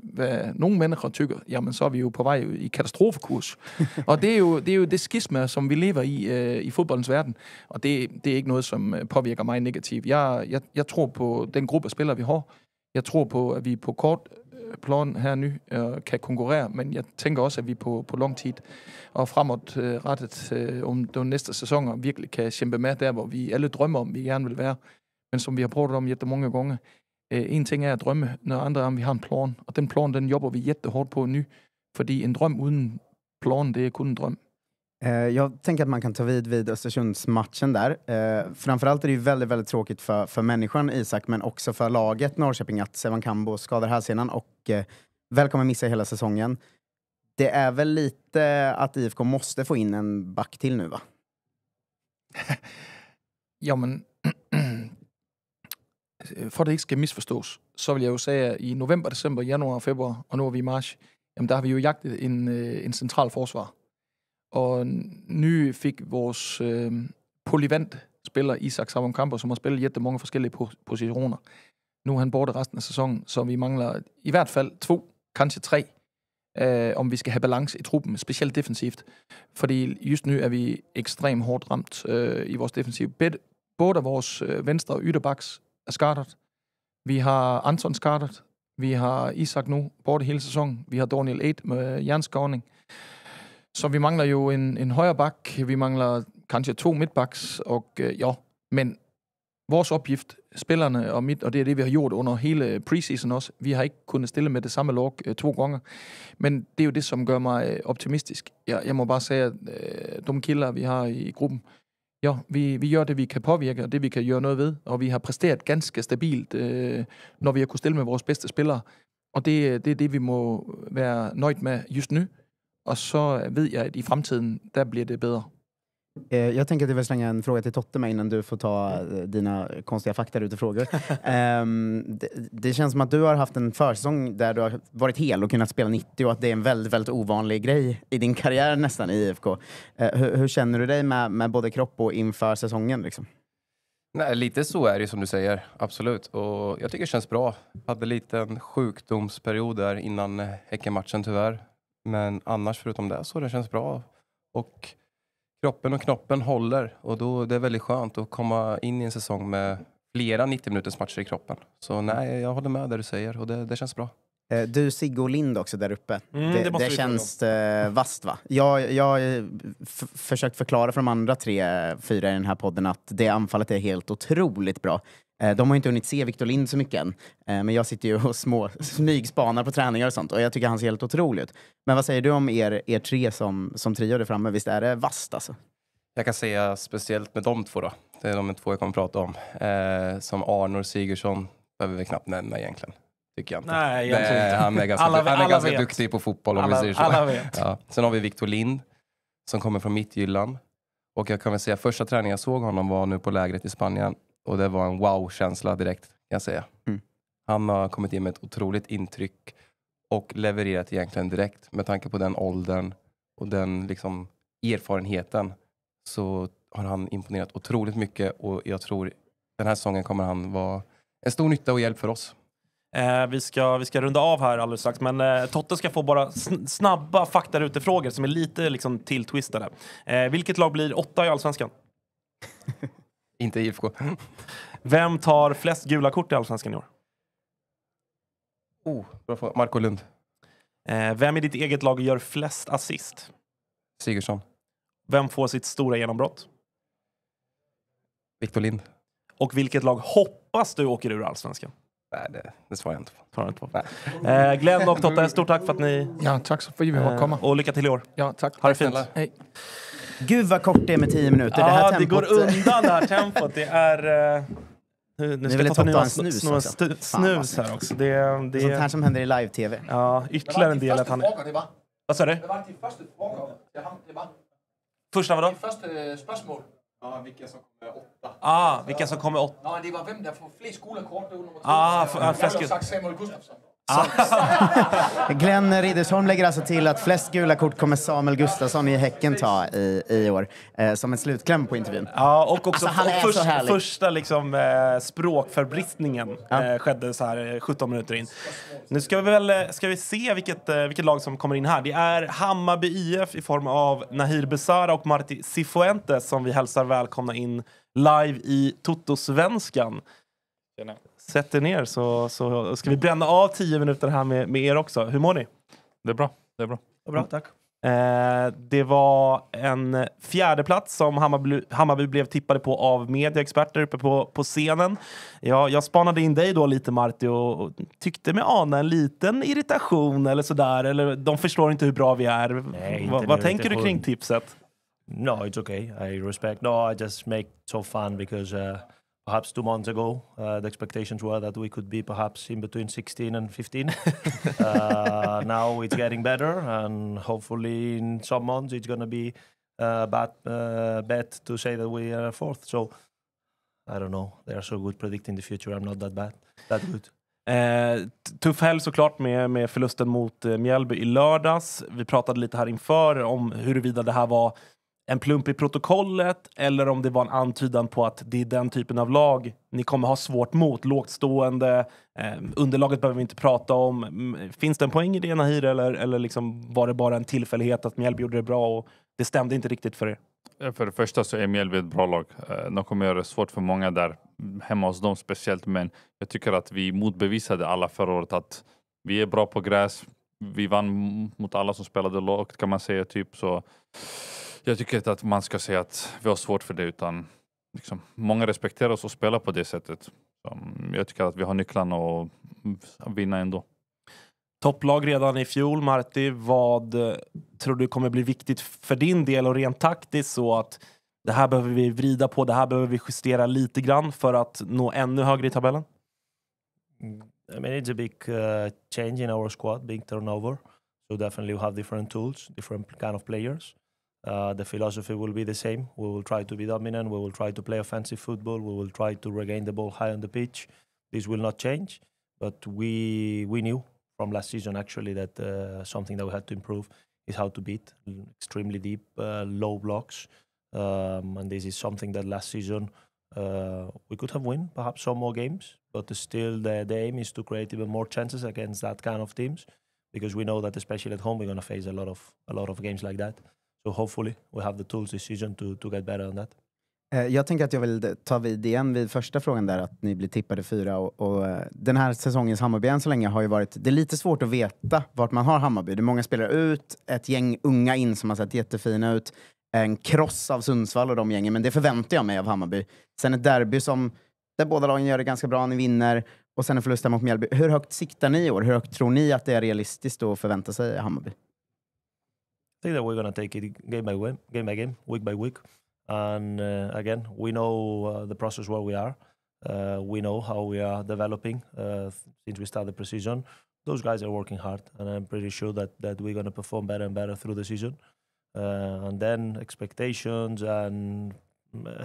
hvad nogle mennesker tykker, jamen så er vi jo på vej i katastrofekurs. og det er, jo, det er jo det skisma, som vi lever i øh, i fodboldens verden. Og det, det er ikke noget, som øh, påvirker mig negativt. Jeg, jeg, jeg tror på den gruppe af spillere, vi har. Jeg tror på, at vi på kort øh, plan her nu øh, kan konkurrere, men jeg tænker også, at vi på, på long tid og fremadrettet øh, øh, om de næste sæsoner virkelig kan kæmpe med der, hvor vi alle drømmer om, vi gerne vil være. Men som vi har prøvet om mange gange, en ting er at drømme, når andre er, om vi har en plan, og den plan, den jobber vi hårdt på nu, fordi en drøm uden plan, det er kun en drøm. Eh, jag tänker att man kan ta vid vid Östersundsmatchen där. Eh, framförallt är det ju väldigt, väldigt tråkigt för, för människan Isak, men också för laget Norrköping att Sevan Kambo skadar hälsenan och eh, väl kommer missa hela säsongen. Det är väl lite att IFK måste få in en back till nu, va? ja, men... för att det inte ska missförstås så vill jag ju säga i november, december, januari, februari och nu är vi i mars. Jamen, där har vi ju jagat en, eh, en central försvar. Och nu fick vores øh, polyvant spiller Isak Savon som har spelat jättemånga olika positioner. Nu är han borta resten av säsongen, så vi mangler i hvert fall två, kanske tre, øh, om vi ska ha balans i truppen, speciellt defensivt. För just nu är vi extremt hårdt ramt øh, i vores defensiv. både vår vores øh, venstre og ytterbaks er Vi har Anton skadad. Vi har Isak nu borta hela säsongen. Vi har Daniel Eid med jernskavning. Øh, så vi mangler ju en, en højre vi mangler kanske två mittbacks och øh, ja, men vår uppgift, spelarna och mitt, och det är det, vi har gjort under hela preseason också. Vi har inte kunnat ställa med det samma lag øh, två gånger. Men det är ju det, som gör mig øh, optimistisk. Jag, jag måste bara säga att de killar, vi har i gruppen, ja, vi, vi gör det, vi kan påverka, det, vi kan göra något vid. Och vi har presterat ganska stabilt eh, när vi har kunnat ställa med våra bästa spelare. Och det, det är det, vi måste vara nöjda med just nu. Och så vet jag att i framtiden, der blir det bättre. Eh, jag tänker att jag vill slänga en fråga till Totte med innan du får ta eh, dina konstiga fakta frågor. Ehm, det, känns som att du har haft en försäsong där du har varit hel och kunnat spela 90 och att det är en väldigt, väldigt ovanlig grej i din karriär nästan i IFK. Eh, hur, hur känner du dig med, med både kropp och inför säsongen? Liksom? Nej, lite så är det som du säger, absolut. Och jag tycker det känns bra. Jag hade en liten sjukdomsperiod där innan Häckenmatchen tyvärr. Men annars förutom det så det känns bra. Och kroppen och knoppen håller och då det är väldigt skönt att komma in i en säsong med flera 90 minuters matcher i kroppen. Så mm. nej, jag håller med det du säger och det, det känns bra. Eh, du, Sigge och Lind också där uppe. Mm, det, det, det känns eh, vasst va? jag har försökt förklara för de andra tre, fyra i den här podden att det anfallet är helt otroligt bra. Eh, de har ju inte hunnit se Victor Lind så mycket än, eh, men jag sitter ju och små, smygspanar på träningar och sånt och jag tycker han ser helt otrolig ut. Men vad säger du om er, er tre som, som trio där framme? Visst är det vasst alltså? Jag kan säga speciellt med de två då. Det är de två jag kommer prata om. Eh, som Arnor Sigurdsson behöver vi knappt nämna egentligen. Tycker jag inte. Nej, eh, egentligen inte. Han är ganska, alla, han är ganska vet. duktig på fotboll om alla, vi säger så. Alla vet. Ja. Sen har vi Victor Lind som kommer från Mittjylland. Och jag kan väl säga första träningen jag såg honom var nu på lägret i Spanien och det var en wow-känsla direkt, kan jag säga. Mm. Han har kommit in med ett otroligt intryck och levererat egentligen direkt. Med tanke på den åldern och den liksom, erfarenheten så har han imponerat otroligt mycket och jag tror den här säsongen kommer han vara en stor nytta och hjälp för oss. Eh, vi, ska, vi ska runda av här alldeles strax, men eh, Totte ska få bara sn snabba fakta frågor som är lite liksom tilltwistade. Eh, vilket lag blir åtta i Allsvenskan? Inte IFK. Vem tar flest gula kort i Allsvenskan i år? Oh, bra fråga. Marco Lund. Eh, vem i ditt eget lag gör flest assist? Sigurdsson. Vem får sitt stora genombrott? Viktor Lind. Och vilket lag hoppas du åker ur Allsvenskan? Nej, det, det svarar jag inte på. Svarar inte på. Eh, Glenn och Totta, stort tack för att ni... Ja, tack så för att vi fick komma. Eh, och lycka till i år. Ja, tack. Ha det fint. Hej. Gud vad kort det är med tio minuter. Ja, det, här tempot... det går undan det här tempot. Det är... Eh, nu, nu ska jag ta en snus, snus, också. Stu, snus här också. Det, det... Sånt här som händer i live-tv. Ja, ytterligare en del att han... Vad sa du? Det var din första fråga. Första vadå? Din första eh, spörsmål. Ja, vilka som kommer åtta. Ah, vilka som kommer åtta. Ja, det var vem där får flest gula kort. Ah, för, ah, Flaskigt. Samuel Gustafsson. Glenn Riddersholm lägger alltså till att flest gula kort kommer Samuel Gustafsson i Häcken ta i, i år, eh, som en slutkläm på intervjun. Ja, och också alltså, först, första liksom, eh, språkförbristningen ja. eh, skedde så här 17 eh, minuter in. Nu ska vi väl eh, ska vi se vilket, eh, vilket lag som kommer in här. Det är Hammarby IF i form av Nahir Besara och Marti Cifuentes som vi hälsar välkomna in live i Toto-svenskan. Sätt er ner så, så ska vi bränna av tio minuter här med, med er också. Hur mår ni? Det är bra. Det är bra. Det är bra tack. Eh, det var en fjärde plats som Hammarby, Hammarby blev tippade på av mediaexperter uppe på, på scenen. Jag, jag spanade in dig då lite Marti och, och tyckte mig ana en liten irritation eller sådär. Eller de förstår inte hur bra vi är. Nej, Va, vad tänker du kring tipset? No, it's okay. I respect. No, I just make so fun because uh, perhaps two months ago, uh, the expectations were that we could be perhaps in between 16 and 15. uh, now it's getting better, and hopefully in some months it's going to be a bad uh, bet to say that we are fourth. So I don't know. They are so good predicting the future. I'm not that bad, that good. Eh, tuff helg såklart med, med förlusten mot eh, Mjällby i lördags. Vi pratade lite här inför om huruvida det här var en plump i protokollet eller om det var en antydan på att det är den typen av lag ni kommer ha svårt mot. Lågt stående, eh, underlaget behöver vi inte prata om. Mm, finns det en poäng i det Nahir eller, eller liksom var det bara en tillfällighet att Mjällby gjorde det bra och det stämde inte riktigt för er? Eh, för det första så är Mjällby ett bra lag. Eh, de kommer göra det svårt för många där, hemma hos dem speciellt, men jag tycker att vi motbevisade alla förra året att vi är bra på gräs. Vi vann mot alla som spelade lågt kan man säga, typ så jag tycker inte att man ska säga att vi har svårt för det utan liksom, många respekterar oss och spelar på det sättet. Mm, jag tycker att vi har nycklarna att vinna ändå. Topplag redan i fjol, Marti. Vad eh, tror du kommer bli viktigt för din del och rent taktiskt så att det här behöver vi vrida på, det här behöver vi justera lite grann för att nå ännu högre i tabellen? Mm, I mean, it's a big uh, change in our squad, big turnover. So definitely you have different tools, different kind of players. Uh, the philosophy will be the same. We will try to be dominant. We will try to play offensive football. We will try to regain the ball high on the pitch. This will not change. But we we knew from last season actually that uh, something that we had to improve is how to beat extremely deep uh, low blocks, um, and this is something that last season uh, we could have won perhaps some more games. But still, the, the aim is to create even more chances against that kind of teams because we know that especially at home we're going to face a lot of a lot of games like that. So hopefully we have the tools this season to, to get better on that. Eh, jag tänker att jag vill ta vid igen vid första frågan där, att ni blir tippade fyra. Och, och eh, den här säsongens Hammarby än så länge har ju varit, det är lite svårt att veta vart man har Hammarby. Det är många spelare ut, ett gäng unga in som har sett jättefina ut. En kross av Sundsvall och de gängen, men det förväntar jag mig av Hammarby. Sen ett derby som, där båda lagen gör det ganska bra, ni vinner. Och sen en förlust mot Mjällby. Hur högt siktar ni i år? Hur högt tror ni att det är realistiskt att förvänta sig Hammarby? think that we're going to take it game by game, game by game, week by week. And uh, again, we know uh, the process where we are. Uh, we know how we are developing uh, since we started the precision. Those guys are working hard, and I'm pretty sure that, that we're going to perform better and better through the season. Uh, and then expectations and uh,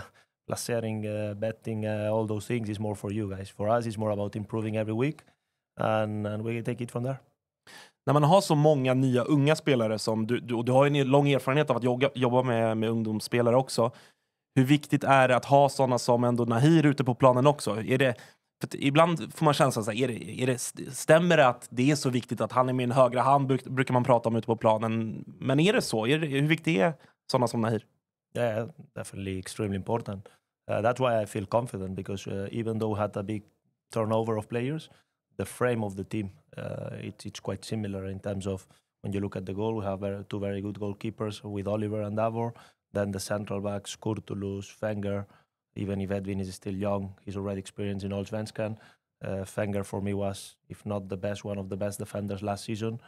placering, uh, betting, all those things is more for you guys. For us, it's more about improving every week, and, and we take it from there. när man har så många nya unga spelare som du, du, och du har en lång erfarenhet av att jogga, jobba med, med ungdomsspelare också. Hur viktigt är det att ha sådana som ändå Nahir ute på planen också? Är det, ibland får man känslan så här, är det, är det, stämmer det att det är så viktigt att han är min högra hand, brukar man prata om ute på planen. Men är det så? Är det, hur viktigt är sådana som Nahir? Yeah, definitely extremely important. Uh, that's why I feel confident because uh, even though we had a big turnover of players, the frame of the team Uh, it, it's quite similar in terms of when you look at the goal, we have very, two very good goalkeepers with Oliver and Davor. Then the central backs, Kurtulus, Fenger, even if Edwin is still young, he's already experienced in Allsvenskan. Uh, Fenger for me was, if not the best, one of the best defenders last season.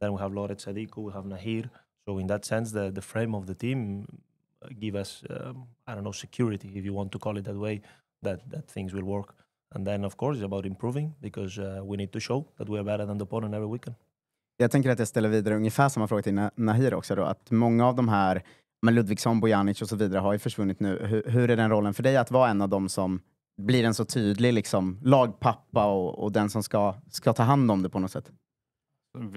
Then we have Loret Sadiku, we have Nahir. So in that sense, the, the frame of the team uh, give us, um, I don't know, security, if you want to call it that way, that, that things will work. And then of course it's about improving because uh, we need to show that we are better than the opponent every weekend. Jag tänker att jag ställer vidare ungefär samma fråga till Nahir också då, att många av de här men Ludvigsson, Bojanic och så vidare har ju försvunnit nu. Hur, hur, är den rollen för dig att vara en av dem som blir en så tydlig liksom, lagpappa och, och den som ska, ska ta hand om det på något sätt?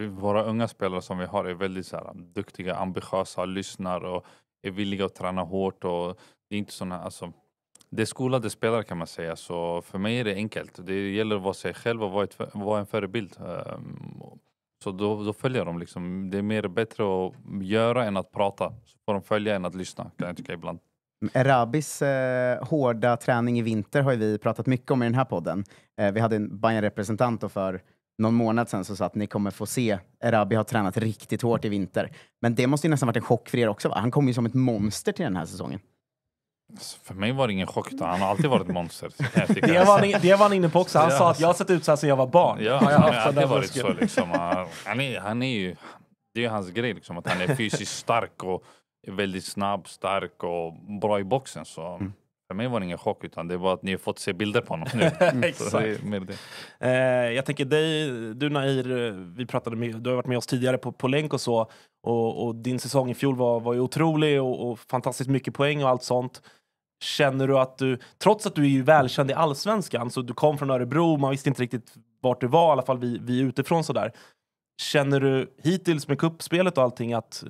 Våra unga spelare som vi har är väldigt så här, um, duktiga, ambitiösa, lyssnar och är villiga att träna hårt. Och det är inte såna, alltså, det är skolade spelare kan man säga, så för mig är det enkelt. Det gäller att vara sig själv och vara, en förebild. Ehm, så då, då, följer de liksom. Det är mer bättre att göra än att prata. Så får de följa än att lyssna, kan jag tycka ibland. Rabis eh, hårda träning i vinter har vi pratat mycket om i den här podden. Eh, vi hade en Bayern-representant för någon månad sedan som sa att ni kommer få se Erabi har tränat riktigt hårt i vinter. Men det måste ju nästan varit en chock för er också. Va? Han kom ju som ett monster till den här säsongen. Alltså, för mig var det ingen chock, utan han har alltid varit ett monster. det, var han, det var han inne på också. Han sa att jag har sett ut så här sedan jag var barn. Ja, han har alltid varit så. Liksom. Han, är, han är ju, det är hans grej, liksom, att han är fysiskt stark och väldigt snabb, stark och bra i boxen. Så. Mm. För mig var det ingen chock, utan det var att ni har fått se bilder på honom nu. Exakt. Eh, jag tänker dig, du Nair, vi pratade med, du har varit med oss tidigare på, på länk och så. Och, och din säsong i fjol var, var ju otrolig och, och fantastiskt mycket poäng och allt sånt. Känner du att du, trots att du är ju välkänd i allsvenskan, så du kom från Örebro, man visste inte riktigt vart du var, i alla fall vi, vi utifrån sådär. Känner du hittills med kuppspelet och allting att eh,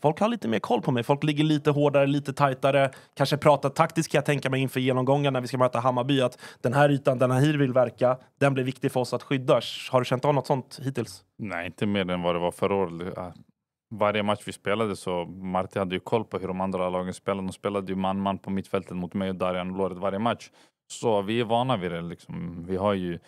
folk har lite mer koll på mig? Folk ligger lite hårdare, lite tajtare, kanske pratar taktiskt kan jag tänka mig inför genomgången när vi ska möta Hammarby, att den här ytan, den här vill verka, den blir viktig för oss att skydda. Har du känt av något sånt hittills? Nej, inte mer än vad det var förra året varje match vi spelade så Marti hade ju koll på hur de andra lagen spelade. De spelade ju man-man på mittfältet mot mig och Darian och Loret varje match. Så vi är vana vid det. Liksom. Vi har ju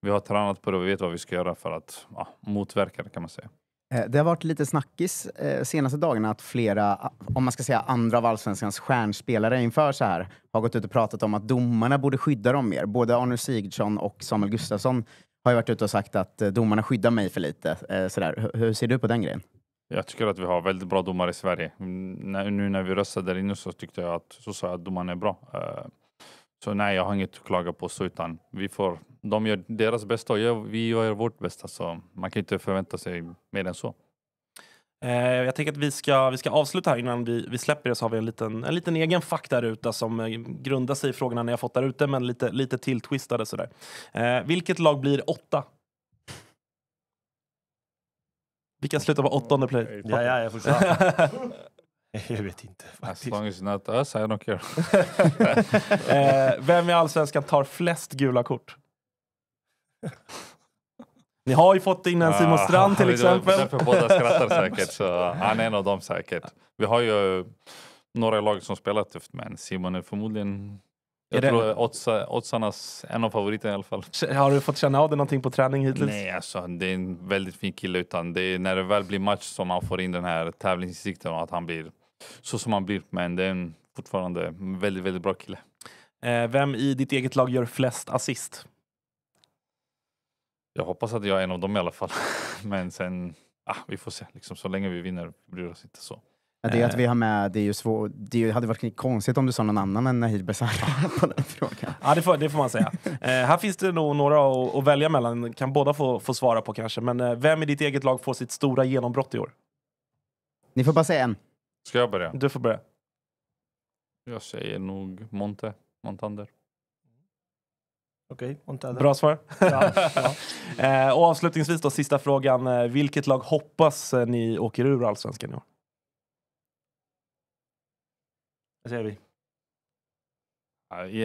vi har tränat på det och vi vet vad vi ska göra för att ja, motverka det kan man säga. Eh, det har varit lite snackis eh, senaste dagarna att flera, om man ska säga andra av allsvenskans stjärnspelare inför så här, har gått ut och pratat om att domarna borde skydda dem mer. Både Arne Sigurdsson och Samuel Gustafsson har ju varit ute och sagt att eh, domarna skyddar mig för lite. Eh, så där. Hur ser du på den grejen? Jag tycker att vi har väldigt bra domare i Sverige. Mm, nu när vi röstade där inne så tyckte jag att, så sa jag att domarna är bra. Eh, så nej, jag har inget att klaga på så utan vi får, de gör deras bästa och vi gör vårt bästa så man kan inte förvänta sig mer än så. Eh, jag tänker att vi ska, vi ska avsluta här innan vi, vi släpper det så har vi en liten, en liten egen fack där ute som eh, grundar sig i frågorna ni har fått där ute men lite, lite tilltvistade sådär. vilket lag blir åtta vi kan sluta på åttonde play? Ja, ja, jag jag vet inte. Faktiskt. As long as not us, I don't care. eh, vem i Allsvenskan tar flest gula kort? Ni har ju fått in en Simon Strand till exempel. Därför båda skrattar säkert. Så han är en av dem säkert. Vi har ju några lag som spelar tufft men Simon är förmodligen jag det... tror odds, oddsarnas, en av favoriterna i alla fall. Har du fått känna av det någonting på träning hittills? Nej, alltså det är en väldigt fin kille utan det är när det väl blir match som han får in den här tävlingsinsikten och att han blir så som han blir. Men det är en fortfarande en väldigt, väldigt bra kille. Eh, vem i ditt eget lag gör flest assist? Jag hoppas att jag är en av dem i alla fall. Men sen, ah, vi får se. Liksom, så länge vi vinner bryr oss inte så. Ja, det att eh. vi har med, det, är ju svår, det hade varit konstigt om du sa någon annan än Nahir Besara på den frågan. Ja, det får, det får man säga. eh, här finns det nog några att, att, välja mellan, kan båda få, få svara på kanske. Men eh, vem i ditt eget lag får sitt stora genombrott i år? Ni får bara säga en. Ska jag börja? Du får börja. Jag säger nog Monte, Montander. Okej, okay, Bra svar. Ja, ja. eh, och avslutningsvis då, sista frågan. Eh, vilket lag hoppas eh, ni åker ur allsvenskan i år? Vad säger vi?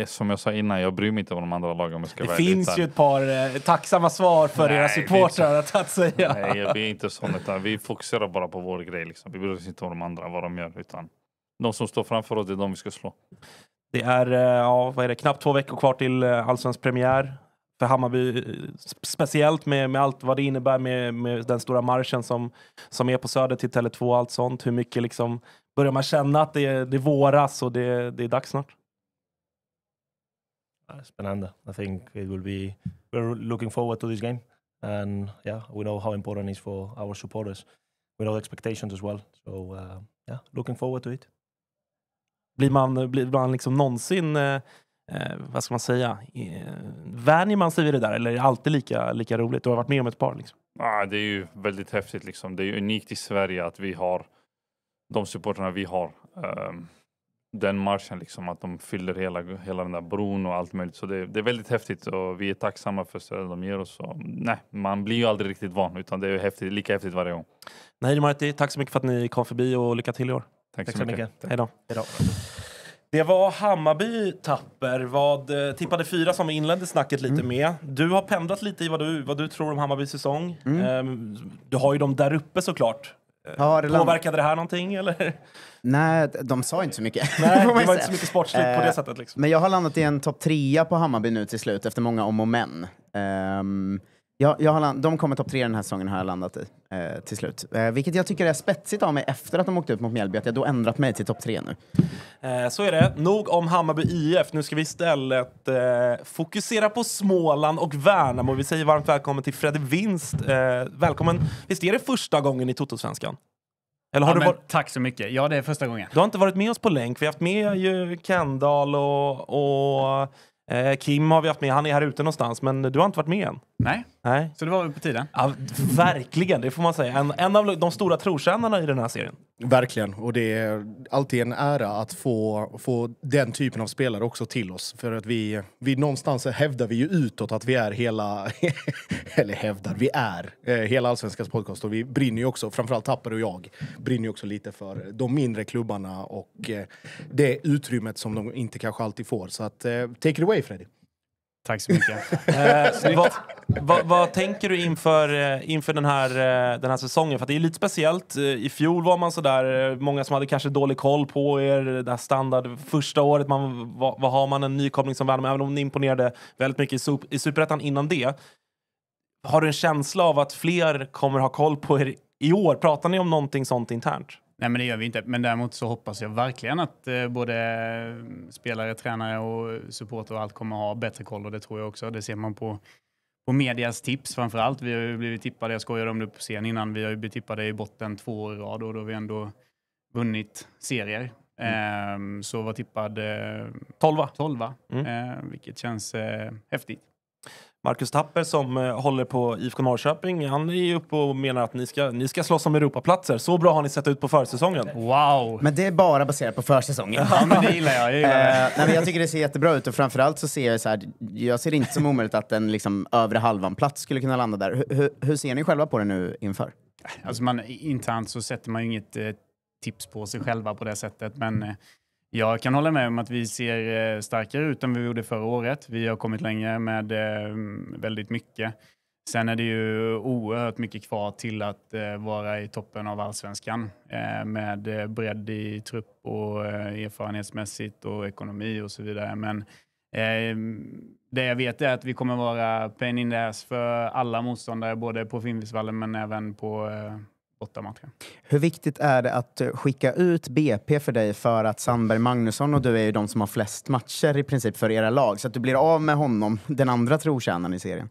som jag sa innan, jag bryr mig inte om de andra lagen. Ska det finns ju ett par eh, tacksamma svar för Nej, era supportrar inte... att, säga. Nej, vi är inte sådana. utan vi fokuserar bara på vår grej. Liksom. Vi bryr oss inte om de andra, vad de gör, utan de som står framför oss, det är de vi ska slå. Det är, eh, ja, vad är det, knappt två veckor kvar till eh, allsvensk premiär för Hammarby, eh, speciellt med, med allt vad det innebär med, med den stora marschen som, som är på Söder till Tele2 och allt sånt. Hur mycket liksom Börjar man känna att det det våras och det, det är dags snart? Spännande. Jag tror att will be. We're looking forward to this game, and yeah, we know how important it is for our supporters. We know the expectations as well. So uh, Blir man, blir man liksom någonsin, eh, eh vad ska man säga, eh, vänjer man sig vid det där eller är det alltid lika, lika roligt? Du har varit med om ett par. Liksom. Ah, det är ju väldigt häftigt. Liksom. Det är unikt i Sverige att vi har de supportrarna vi har. Um, den marschen, liksom, att de fyller hela, hela den där bron och allt möjligt. Så det, det är väldigt häftigt och vi är tacksamma för stödet de ger oss. Och, nej, man blir ju aldrig riktigt van, utan det är häftigt, lika häftigt varje gång. Nahir Marti, tack så mycket för att ni kom förbi och lycka till i år. Tack, tack så, så, mycket. mycket. Hej då. Hej Det var Hammarby tapper. Vad eh, tippade fyra som vi inledde snacket lite mm. med. Du har pendlat lite i vad du, vad du tror om Hammarbys säsong. Mm. Ehm, du har ju dem där uppe såklart. Ja, det Påverkade det här någonting eller? Nej, de sa inte så mycket. Nej, det var inte så mycket sportsligt på det eh, sättet. Liksom. Men jag har landat i en topp trea på Hammarby nu till slut efter många om och men. Um, jag, jag har land, de kommer topp tre den här säsongen har jag landat i eh, till slut. Eh, vilket jag tycker är spetsigt av mig efter att de åkte ut mot Mjällby, att jag då ändrat mig till topp tre nu. Eh, så är det. Nog om Hammarby IF. Nu ska vi istället eh, fokusera på Småland och Värnamo. Vi säger varmt välkommen till Fredrik Winst. Eh, välkommen. Visst är det första gången i Totosvenskan? Eller har ja, du varit... Tack så mycket. Ja, det är första gången. Du har inte varit med oss på länk. Vi har haft med ju Kendall och, och Eh, Kim har vi haft med, han är här ute någonstans, men du har inte varit med än. Nej, Nej. så det var på tiden. Ja, verkligen, det får man säga. En, en av de stora trotjänarna i den här serien. Verkligen, och det är alltid en ära att få, få den typen av spelare också till oss. För att vi, vi någonstans hävdar vi ju utåt att vi är hela, eller hävdar, vi är eh, hela Allsvenskans podcast. Och vi brinner ju också, framförallt Tapper och jag, brinner ju också lite för de mindre klubbarna och eh, det utrymmet som de inte kanske alltid får. Så att, eh, take it away dig Freddy. Tack så mycket. eh, vad, vad, vad, tänker du inför, eh, inför den, här, eh, den här säsongen? För det är lite speciellt. Eh, I fjol var man sådär, många som hade kanske dålig koll på er, det här standard första året. Man, vad, vad har man en nykomling som Värnamo? Även om ni imponerade väldigt mycket i, i superettan innan det. Har du en känsla av att fler kommer ha koll på er i år? Pratar ni om någonting sånt internt? Nej, men det gör vi inte. Men däremot så hoppas jag verkligen att eh, både eh, spelare, tränare och supporter och allt kommer ha bättre koll och det tror jag också. Det ser man på, på medias tips framför allt. Vi har ju blivit tippade, jag skojade om det på scen innan, vi har ju blivit tippade i botten två år i rad och då har vi ändå vunnit serier. Mm. Eh, så var tippad eh, tolva, tolva mm. Eh, vilket känns eh, häftigt. Marcus Tapper som eh, håller på IFK Norrköping, han är ju uppe och menar att ni ska, ni ska slåss om Europaplatser. Så bra har ni sett ut på försäsongen. Wow! Men det är bara baserat på försäsongen. ja, men det gillar jag. Jag, gillar det. Uh, men jag tycker det ser jättebra ut och framförallt så ser jag så här, jag ser inte som omöjligt att en liksom, övre halvan-plats skulle kunna landa där. H hur ser ni själva på det nu inför? Alltså man, internt så sätter man ju inget eh, tips på sig själva på det sättet, men eh, jag kan hålla med om att vi ser eh, starkare ut än vi gjorde förra året. Vi har kommit längre med eh, väldigt mycket. Sen är det ju oerhört mycket kvar till att eh, vara i toppen av allsvenskan med bredd i trupp och erfarenhetsmässigt och ekonomi och så vidare. Men ehm, det jag vet är att vi kommer vara pain in the ass för alla motståndare, både på Finnvedsvallen men även på, åtta matcher. Hur viktigt är det att eh, skicka ut BP för dig för att Sandberg Magnusson och du är ju de som har flest matcher i princip för era lag, så att du blir av med honom, den andra trotjänaren i serien?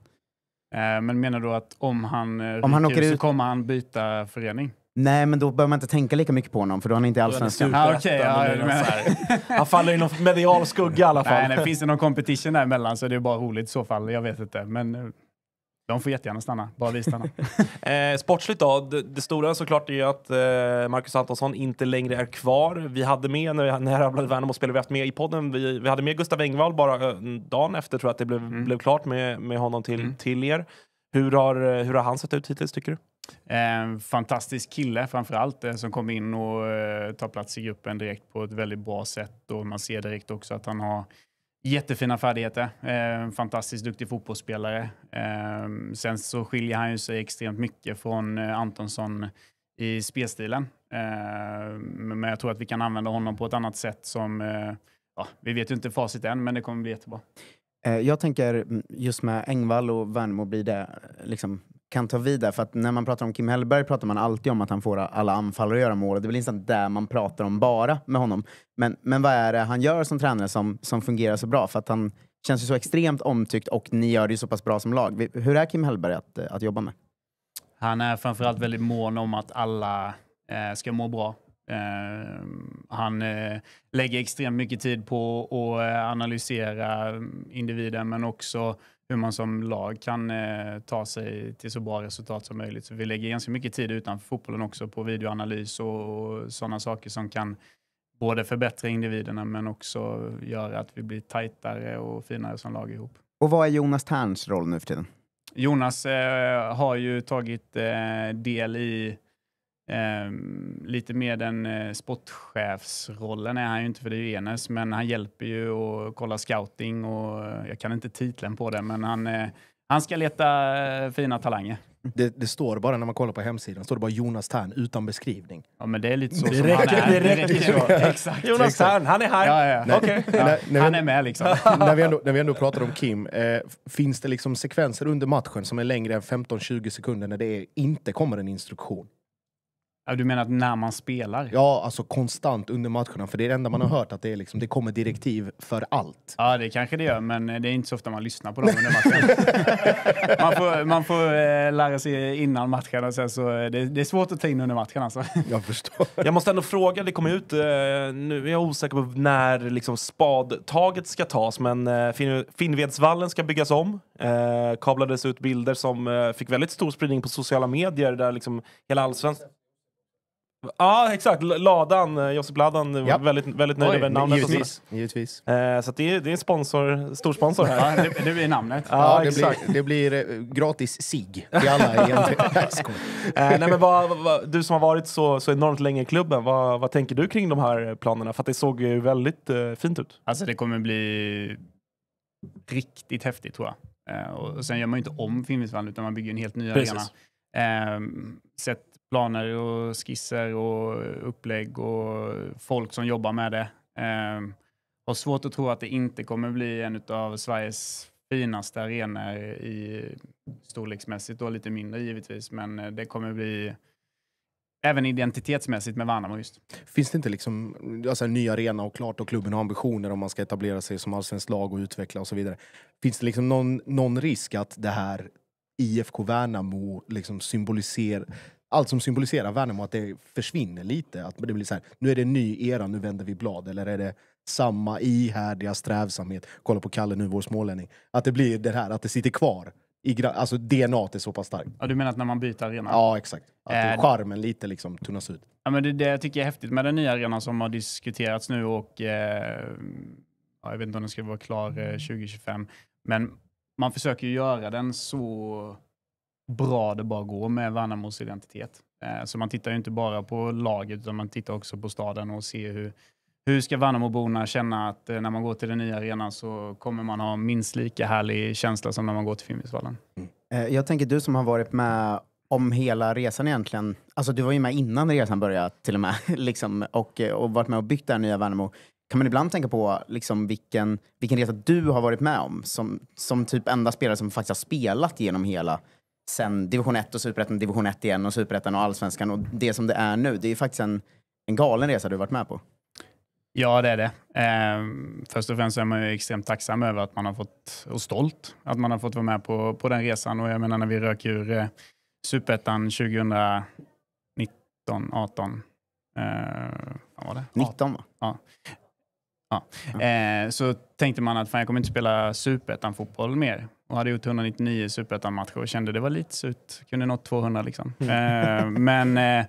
Eh, men menar du att om han, eh, om han åker ut så kommer han byta förening? Nej, men då behöver man inte tänka lika mycket på honom, för då är han inte alls svensk. Ah, okay, ja, han faller i någon medial skugga i alla fall. Nej, nej, finns det någon competition däremellan så det är bara roligt i så fall. Jag vet inte. Men de får jättegärna stanna, bara vi stannar. eh, sportsligt då? Det, det stora såklart är ju att eh, Marcus Antonsson inte längre är kvar. Vi hade med, när jag, rabblade Värnamo-spelare vi haft med i podden, vi, vi hade med Gustav Engvall bara eh, dagen efter tror jag att det blev, mm. blev klart med, med honom till, mm. till er. Hur har, eh, hur har han sett ut hittills tycker du? Eh, fantastisk kille framförallt eh, som kom in och eh, tar plats i gruppen direkt på ett väldigt bra sätt och man ser direkt också att han har Jättefina färdigheter, eh, fantastiskt duktig fotbollsspelare. Eh, sen så skiljer han ju sig extremt mycket från eh, Antonsson i spelstilen. Eh, men jag tror att vi kan använda honom på ett annat sätt som, eh, ja, vi vet ju inte facit än, men det kommer bli jättebra. Eh, jag tänker just med Engvall och Värnamo blir det liksom kan ta vid där. För att när man pratar om Kim Hellberg pratar man alltid om att han får alla anfall att göra mål. Det är väl inte där man pratar om bara med honom. Men, men vad är det han gör som tränare som, som fungerar så bra? För att han känns ju så extremt omtyckt och ni gör det ju så pass bra som lag. Hur är Kim Hellberg att, eh, att jobba med? Han är framförallt väldigt mån om att alla eh, ska må bra. Eh, han eh, lägger extremt mycket tid på att eh, analysera mm, individen men också hur man som lag kan eh, ta sig till så bra resultat som möjligt. Så vi lägger ganska mycket tid utanför fotbollen också på videoanalys och, och sådana saker som kan både förbättra individerna men också göra att vi blir tajtare och finare som lag ihop. Och vad är Jonas Terns roll nu för tiden? Jonas eh, har ju tagit eh, del i Um, lite mer den uh, sportchefsrollen är han ju inte för det är Enes, men han hjälper ju och kollar scouting och eh, jag kan inte titeln på det, men han, uh, han ska leta fina talanger. Det, det, står bara när man kollar på hemsidan, står det bara Jonas Tern utan beskrivning. Ja men det är lite så det som räcker, han är. Det räcker. Exakt. Jonas Tern, han är här! Ja, ja, ja. Okay. När, han är med liksom. när, vi ändå, när vi ändå pratar om Kim, eh, finns det liksom sekvenser under matchen som är längre än 15-20 sekunder när det är, inte kommer en instruktion? Du menar att när man spelar? Ja, alltså konstant under matcherna. För det är det enda man har hört, att det, är liksom, det kommer direktiv för allt. Ja, det kanske det gör, men det är inte så ofta man lyssnar på dem under matchen. man får, man får eh, lära sig innan matchen, och sen så eh, det, det, är svårt att ta in under matchen. Alltså. Jag förstår. Jag måste ändå fråga, det kom ut, eh, nu är jag osäker på när liksom, spadtaget ska tas, men eh, fin Finnvedsvallen ska byggas om. Eh, kablades ut bilder som eh, fick väldigt stor spridning på sociala medier, där liksom hela allsvenskan Ja, exakt. Ladan, eh, Josip Ladan, eh, ja. väldigt, väldigt nöjd över namnet. Givetvis. givetvis. Eh, så det, är, det är en sponsor, storsponsor här. Ja, det, det blir namnet. Ja, ja det, blir, det blir eh, gratis sig till alla eh, nej, men vad, vad, du som har varit så, så enormt länge i klubben, vad, vad tänker du kring de här planerna? För att det såg ju väldigt eh, fint ut. Alltså det kommer bli riktigt häftigt tror jag. Eh, och sen gör man ju inte om Finnvedsvallen utan man bygger en helt ny Precis. arena. Eh, sett planer och skisser och upplägg och folk som jobbar med det. Eh, har svårt att tro att det inte kommer bli en av Sveriges finaste arenor i storleksmässigt och lite mindre givetvis, men eh, det kommer bli även identitetsmässigt med Värnamo just. Finns det inte liksom, alltså en ny arena och klart och klubben har ambitioner om man ska etablera sig som allsvenskt lag och utveckla och så vidare. Finns det liksom någon, någon risk att det här IFK Värnamo liksom symboliserar allt som symboliserar Värnamo, att det försvinner lite. Att det blir så här, nu är det en ny era, nu vänder vi blad. Eller är det samma ihärdiga strävsamhet? Kolla på Kalle nu, vår smålänning. Att det blir det här, att det sitter kvar. I, alltså DNA är så pass starkt. Ja, du menar att när man byter arena? Ja, exakt. Att äh, charmen lite liksom tunnas ut. Ja, men det, det tycker är häftigt med den nya arenan som har diskuterats nu och eh, ja, jag vet inte om den ska vara klar eh, 2025. Men man försöker ju göra den så bra det bara går med Värnamos identitet. Eh, så man tittar ju inte bara på laget utan man tittar också på staden och ser hur, hur ska Värnamoborna känna att eh, när man går till den nya arenan så kommer man ha minst lika härlig känsla som när man går till Finnvedsvallen. Mm. Eh, jag tänker du som har varit med om hela resan egentligen. Alltså du var ju med innan resan började till och med liksom, och, och varit med och byggt det här nya Värnamo. Kan man ibland tänka på liksom, vilken, vilken resa du har varit med om som, som typ enda spelare som faktiskt har spelat genom hela sen division 1 och superettan, division 1 igen och superettan och allsvenskan och det som det är nu. Det är faktiskt en, en galen resa du varit med på. Ja, det är det. Ehm, först och främst är man ju extremt tacksam över att man har fått, och stolt, att man har fått vara med på, på den resan. Och jag menar när vi rök ur eh, superettan 2019, 18, eh, vad var det? 19 va? Ja. ja. ja. Ehm, så tänkte man att fan, jag kommer inte spela superettan-fotboll mer och hade gjort 199 superettan-matcher och kände det var lite surt. Kunde nått 200 liksom. Mm. Eh, men eh,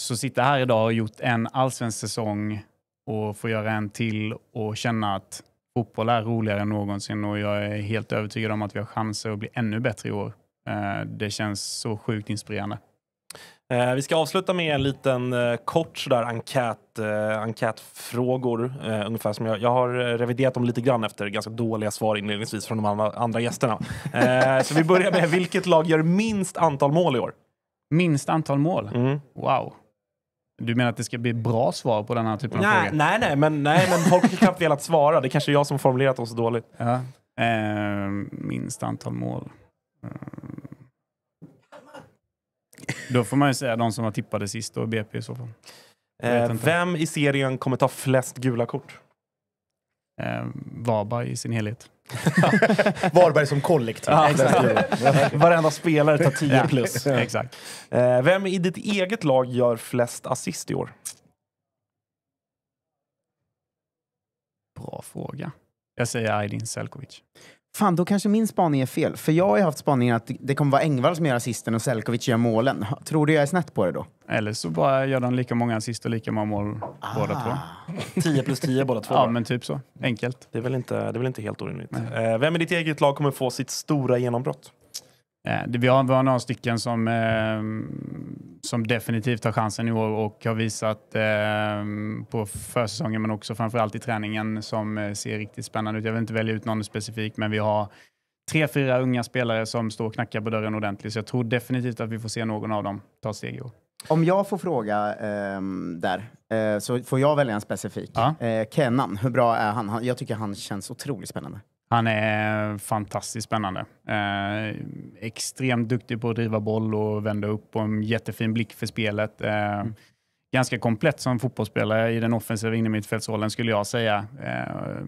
så sitta här idag och gjort en allsvensk säsong och få göra en till och känna att fotboll är roligare än någonsin och jag är helt övertygad om att vi har chanser att bli ännu bättre i år. Eh, det känns så sjukt inspirerande. Eh, vi ska avsluta med en liten eh, kort sådär enkät, eh, enkätfrågor. Eh, ungefär som jag, jag har eh, reviderat dem lite grann efter ganska dåliga svar inledningsvis från de andra, andra gästerna. Eh, så vi börjar med vilket lag gör minst antal mål i år? Minst antal mål? Mm. Wow. Du menar att det ska bli bra svar på den här typen nej, av frågor? Nej, nej, men, nej, men folk har knappt velat svara. Det är kanske är jag som formulerat dem så dåligt. Ja. Eh, minst antal mål. Mm. Då får man ju säga de som var tippade sist och BP i så fall. Eh, vem i serien kommer ta flest gula kort? Eh, Varberg i sin helhet. Varberg som kollektiv. Ja, exakt. Varenda spelare tar 10 plus. exakt. Eh, vem i ditt eget lag gör flest assist i år? Bra fråga. Jag säger Aydin Selkovic. Fan, då kanske min spaning är fel. För jag har haft spaningen att det kommer vara Engvall som gör assisten och Selkovic gör målen. Tror du jag är snett på det då? Eller så bara gör de lika många assist och lika många mål ah. båda två. 10 plus 10 båda två? Ja, men typ så. Enkelt. Det är väl inte, det är väl inte helt orimligt. Eh, vem i ditt eget lag kommer få sitt stora genombrott? Eh, vi har, vi har några stycken som, eh, som definitivt har chansen i år och har visat eh, på försäsongen men också framförallt i träningen som ser riktigt spännande ut. Jag vill inte välja ut någon specifik men vi har tre, fyra unga spelare som står och knackar på dörren ordentligt så jag tror definitivt att vi får se någon av dem ta steg i år. Om jag får fråga eh, där, eh, så får jag välja en specifik. Ja. Eh, Kenan, hur bra är han? han? Jag tycker han känns otroligt spännande. Han är fantastiskt spännande. Eh, extremt duktig på att driva boll och vända upp och en jättefin blick för spelet. Eh, mm. Ganska komplett som fotbollsspelare i den offensiva innermittfältsrollen skulle jag säga. Eh,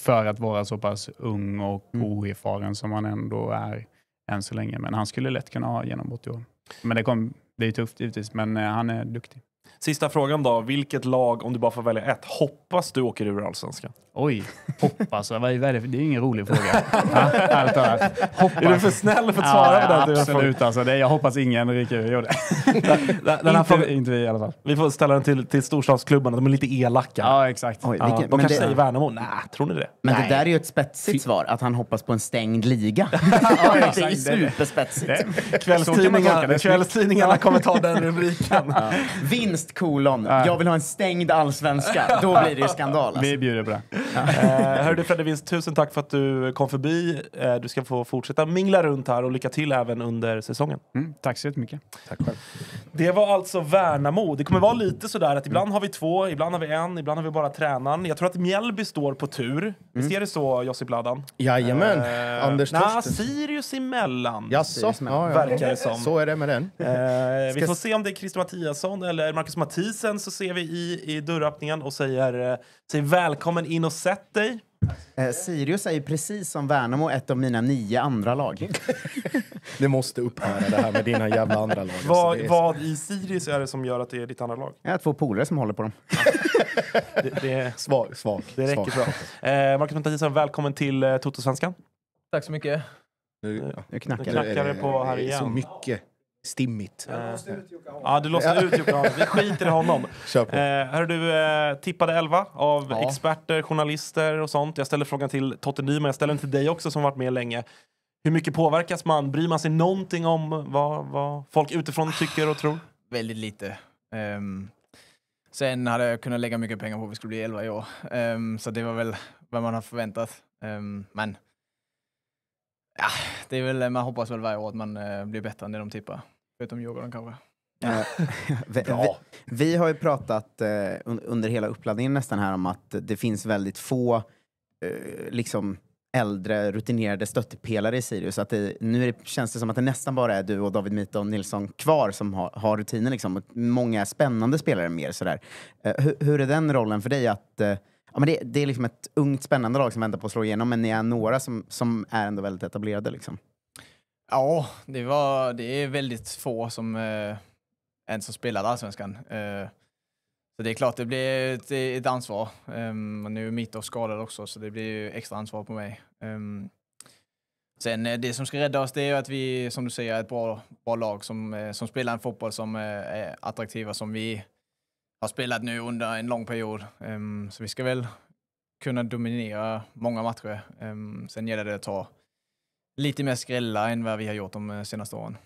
för att vara så pass ung och mm. oerfaren som han ändå är än så länge. Men han skulle lätt kunna ha genombrott i år. Men det, kom, det är tufft givetvis, men eh, han är duktig. Sista frågan då. Vilket lag, om du bara får välja ett, hoppas du åker ur allsvenskan? Oj, hoppas? Vad är det? det är ingen rolig fråga. allt, Är du för snäll för att svara ja, på den? Absolut alltså. Det, jag hoppas ingen ryker ur. den här inte, vi, inte vi i alla fall. Vi får ställa den till, till storstadsklubbarna. De är lite elaka. Ja, exakt. Oj, vilken, ja, de kanske det, säger Värnamo. Nej, tror ni det? Men Nej. det där är ju ett spetsigt svar. Att han hoppas på en stängd liga. ja, det är ju superspetsigt. Kvällstidningarna, kommer ta den rubriken minst kolon, ja. jag vill ha en stängd allsvenska, då blir det ju skandal. Alltså. Vi bjuder på det. Ja. Eh, hörru Fredde Vinst, tusen tack för att du kom förbi. Eh, du ska få fortsätta mingla runt här och lycka till även under säsongen. Mm, tack så jättemycket. Tack själv. Det var alltså Värnamo. Det kommer vara lite sådär att ibland mm. har vi två, ibland har vi en, ibland har vi bara tränaren. Jag tror att Mjällby står på tur. Mm. Visst är det så, Josip Bladan? Jajamän. Eh, Anders Torsten. Nej, Sirius emellan. Jaså? Ja, ja. Verkar det som. Så är det med den. Eh, vi får se om det är Christer Mattiasson eller Mark Marcus Mathisen så ser vi i, i dörröppningen och säger, eh, säger välkommen in och sätt dig. Eh, Sirius är ju precis som Värnamo ett av mina nio andra lag. det måste upphöra det här med dina jävla andra lag. Alltså, vad, är... vad i Sirius är det som gör att det är ditt andra lag? Jag har två polare som håller på dem. det, det, svag, svag. Det räcker svag. bra. Eh, Marcus Mathisen, välkommen till eh, Toto-svenskan. Tack så mycket. Nu, nu knackar, nu knackar det på här igen. Så mycket stimmigt. Ja, du låste ut Jocke Holm. Vi skiter i honom. Kör Eh, hör du, eh, tippade 11 av ja. experter, journalister och sånt. Jag ställer frågan till Totte Nyman, jag ställer den till dig också som varit med länge. Hur mycket påverkas man? Bryr man sig någonting om vad, vad folk utifrån tycker och tror? Väldigt lite. Um, sen hade jag kunnat lägga mycket pengar på att vi skulle bli 11 i år. Um, så det var väl vad man har förväntat. Um, men Ja, det är väl, man hoppas väl varje år att man uh, blir bättre än det de tippar. Förutom Djurgården kanske. Eh, vi, vi, vi, har ju pratat eh, under hela uppladdningen nästan här om att det finns väldigt få eh, liksom äldre rutinerade stöttepelare i Sirius. Att det, nu det, känns det som att det nästan bara är du och David Mitton Nilsson kvar som har, har rutinen. Liksom. Många spännande spelare mer. Sådär. Eh, hur, hur, är den rollen för dig? att eh, ja, men det, det, är liksom ett ungt spännande lag som väntar på att slå igenom men ni är några som, som är ändå väldigt etablerade. Liksom. Ja, det, var, det är väldigt få som eh, ens som spelade allsvenskan. Eh, så det är klart, det blir ett, ett ansvar. Um, och nu är Mitov skadad också, så det blir ju extra ansvar på mig. Um, sen eh, det som ska rädda oss, det är att vi, som du säger, är ett bra, bra lag som, eh, som spelar en fotboll som eh, är attraktiva, som vi har spelat nu under en lång period. Um, så vi ska väl kunna dominera många matcher. Um, sen gäller det att ta lite mer skrälla än vad vi har gjort de eh, senaste åren.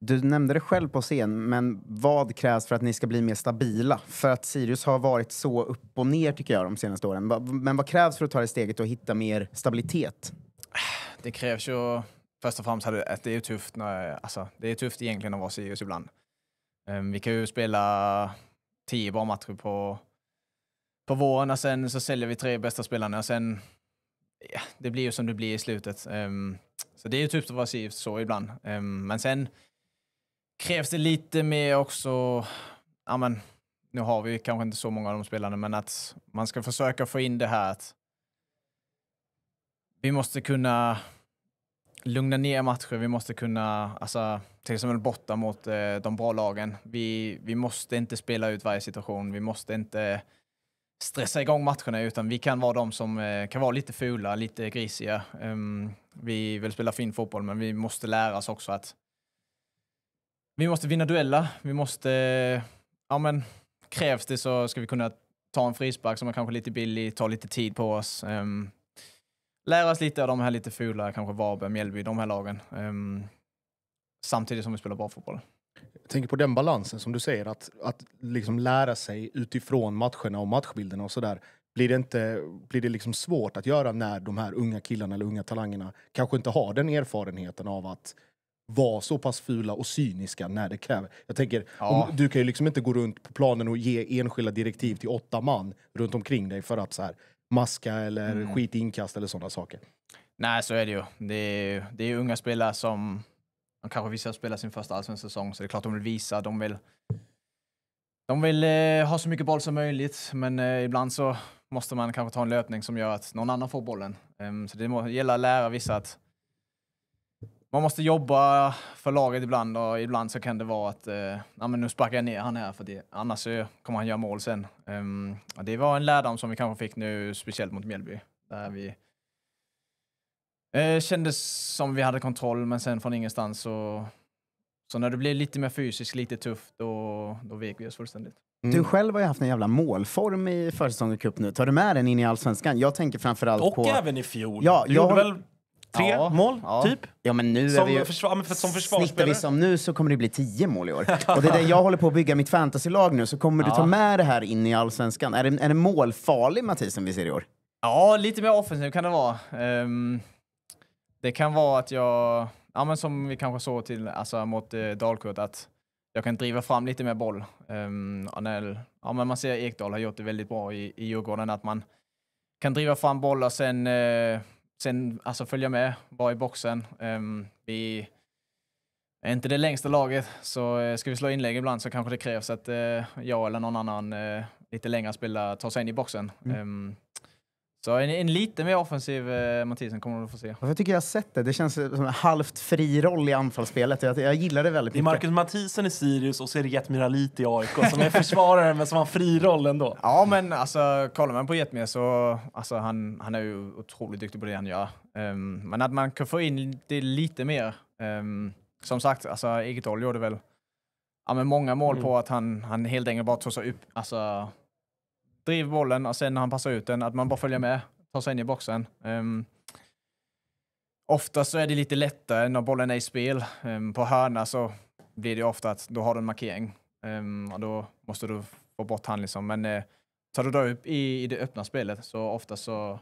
Du nämnde det själv på scen, men vad krävs för att ni ska bli mer stabila? För att Sirius har varit så upp och ner tycker jag de senaste åren. Men vad krävs för att ta det steget och hitta mer stabilitet? Det krävs ju först och främst att det är tufft, när, alltså, det är tufft egentligen att vara Sirius ibland. Ehm, vi kan ju spela tio bra matcher på, på våren och sen så säljer vi tre bästa spelarna. Sen, ja, det blir ju som det blir i slutet. Um, så det är ju tufft att typ passivt så ibland. Ehm, men sen krävs det lite mer också, ja men, nu har vi kanske inte så många av de spelarna, men att man ska försöka få in det här att vi måste kunna lugna ner matcher, vi måste kunna, alltså, till exempel borta mot eh, de bra lagen. Vi, vi måste inte spela ut varje situation, vi måste inte stressa igång matcherna utan vi kan vara de som eh, kan vara lite fula, lite grisiga. Um, vi vill spela fin fotboll men vi måste lära oss också att vi måste vinna duella. Vi måste, ja men krävs det så ska vi kunna ta en frispark som är kanske lite billig, ta lite tid på oss. Um, lära oss lite av de här lite fula, kanske Varberg, Mjällby, de här lagen. Um, samtidigt som vi spelar bra fotboll. Jag tänker på den balansen som du säger, att, att liksom lära sig utifrån matcherna och matchbilderna och sådär. Blir det, inte, blir det liksom svårt att göra när de här unga killarna eller unga talangerna kanske inte har den erfarenheten av att vara så pass fula och cyniska när det kräver. Jag tänker, ja. om, du kan ju liksom inte gå runt på planen och ge enskilda direktiv till åtta man runt omkring dig för att så här, maska eller mm. skit inkast eller sådana saker. Nej, så är det ju. Det är, det är unga spelare som de kanske vissa spelar sin första allsvenska säsong, så det är klart de vill visa. De vill, de vill eh, ha så mycket boll som möjligt, men eh, ibland så måste man kanske ta en löpning som gör att någon annan får bollen. Um, så det må, gäller att lära vissa att man måste jobba för laget ibland och ibland så kan det vara att eh, men nu sparkar jag ner han här för det, annars kommer han göra mål sen. Um, det var en lärdom som vi kanske fick nu, speciellt mot Mjällby, där vi Eh, kändes som vi hade kontroll, men sen från ingenstans så... Så när det blir lite mer fysiskt, lite tufft, då, då vek vi oss fullständigt. Mm. Du själv har ju haft en jävla målform i försäsongen cup nu. Tar du med den in i allsvenskan? Jag tänker framförallt Och på... Och även i fjol! Ja, du jag gjorde väl tre ja, mål, ja. typ? Ja, men nu som, är vi ju... försvar, som försvarsspelare? Snittar vi som nu så kommer det bli tio mål i år. Och det är det jag håller på att bygga mitt fantasylag nu, så kommer ja. du ta med det här in i allsvenskan? Är det, är det målfarlig Mattis som vi ser i år? Ja, lite mer offensiv kan det vara. Um... Det kan vara att jag, ja, men som vi kanske såg till, alltså, mot eh, Dalkurd, att jag kan driva fram lite mer boll. Um, ehm, när, ja, men man ser att Ekdal har gjort det väldigt bra i, i Djurgården, att man kan driva fram boll och sen, eh, sen alltså följa med, vara i boxen. Um, vi är inte det längsta laget, så eh, ska vi slå inlägg ibland så kanske det krävs att eh, jag eller någon annan eh, lite längre spelare tar sig in i boxen. Mm. Um, så en, en lite mer offensiv eh, Mathisen kommer du att få se. Jag tycker jag har sett det. Det känns som en halvt fri roll i anfallsspelet. Jag, jag gillar det väldigt mycket. Det är Marcus Mathisen i Sirius och så är det Jetmir i AIK som är försvarare men som har fri roll ändå. Ja, men alltså kollar man på Jetmir så alltså, han, han är ju otroligt duktig på det han gör. Um, men att man kan få in det lite mer. Um, som sagt, alltså Egetol gjorde väl ja, men många mål mm. på att han, han helt enkelt bara tog sig upp. Alltså, driver bollen och sen när han passar ut den, att man bara följer med, tar sig in i boxen. Um, ofta så är det lite lättare när bollen är i spel. Um, på hörna så blir det ofta att då har du en markering um, och då måste du få bort han liksom. Men uh, tar du då upp i, i det öppna spelet så ofta så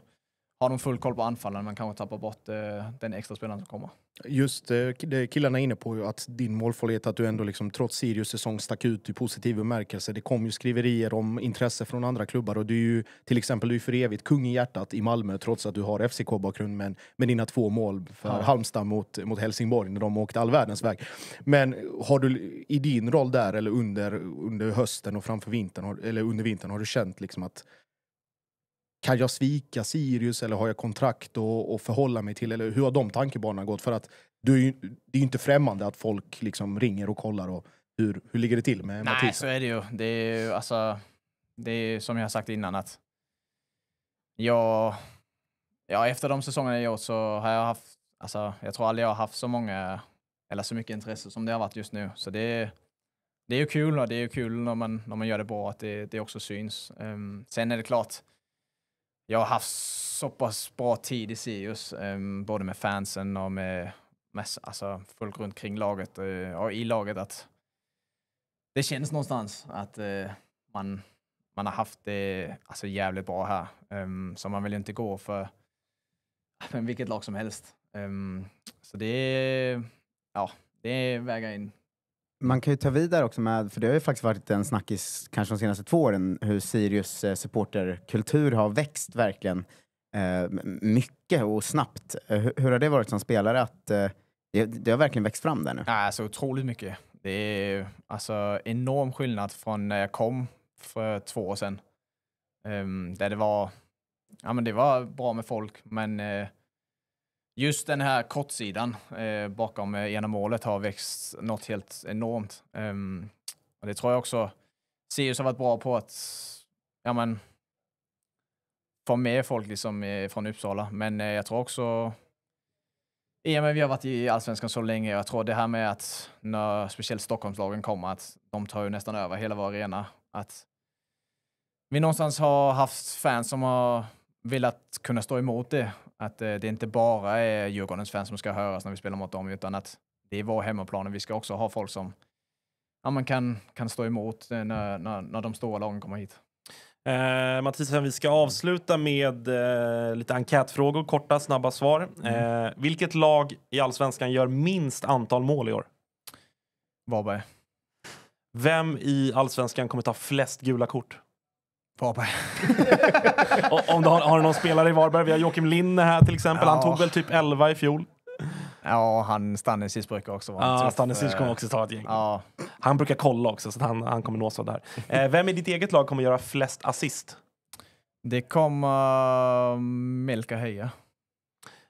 har de full koll på anfallen men kanske tappar bort eh, den extra spelaren som kommer. Just det killarna är inne på, att din målfarlighet, att du ändå liksom, trots Sirius säsong stack ut i positiv bemärkelse. Det kom ju skriverier om intresse från andra klubbar och du är ju till exempel du är för evigt kung i hjärtat i Malmö trots att du har FCK-bakgrund men med dina två mål för ja. Halmstad mot, mot Helsingborg när de åkte all världens väg. Men har du i din roll där eller under, under hösten och framför vintern, eller under vintern, har du känt liksom att kan jag svika Sirius eller har jag kontrakt att, förhålla mig till? Eller hur har de tankebanorna gått? För att du är ju, det är ju inte främmande att folk liksom ringer och kollar och hur, hur ligger det till med Nej, Mathisen? så är det ju. Det är ju alltså, det är som jag har sagt innan att jag, ja, efter de säsongerna jag gjort så har jag haft, alltså, jag tror aldrig jag har haft så många eller så mycket intresse som det har varit just nu. Så det, det är ju kul och det är ju kul när man, när man gör det bra att det, det också syns. Um, sen är det klart, jag har haft så pass bra tid i Sirius, ehm, både med fansen och med, med alltså, folk runt kring laget eh, och i laget att det känns någonstans att eh, man, man har haft det alltså, jävligt bra här. Ehm, så man vill inte gå för men vilket lag som helst. Ehm, så det, ja, det väger in man kan ju ta vidare också med, för det har ju faktiskt varit en snackis kanske de senaste två åren, hur Sirius eh, supporterkultur har växt verkligen eh, mycket och snabbt. Eh, hur, hur, har det varit som spelare att eh, det, det, har verkligen växt fram där nu? alltså otroligt mycket. Det är alltså enorm skillnad från när jag kom för två år sedan. Um, där det var, ja men det var bra med folk, men uh, just den här kortsidan eh, bakom eh, ena målet har växt något helt enormt. Um, och det tror jag också Sirius har varit bra på att ja, men, få med folk liksom, eh, från Uppsala. Men eh, jag tror också i och med vi har varit i allsvenskan så länge, jag tror det här med att när speciellt Stockholmslagen kommer, att de tar ju nästan över hela vår arena. Att vi någonstans har haft fans som har velat kunna stå emot det. Att eh, det inte bara är Djurgårdens fans som ska höras när vi spelar mot dem, utan att det är vår hemmaplan och vi ska också ha folk som ja, man kan, kan stå emot eh, när, när, när de stora lagen kommer hit. Eh, Mattias, vi ska avsluta med eh, lite enkätfrågor, korta snabba svar. Mm. Eh, vilket lag i allsvenskan gör minst antal mål i år? Varberg. Vem i allsvenskan kommer ta flest gula kort? Varberg. Om du har, har du någon spelare i Varberg? Vi har Joakim Linne här till exempel. Ja. Han tog väl typ 11 i fjol? Ja, han Stanisic brukar också vara Ja, Stanisic kommer eh, också ta ett gäng. Ja. Han brukar kolla också, så han, han kommer nås av det här. Eh, vem i ditt eget lag kommer göra flest assist? Det kommer uh, Melka Höja.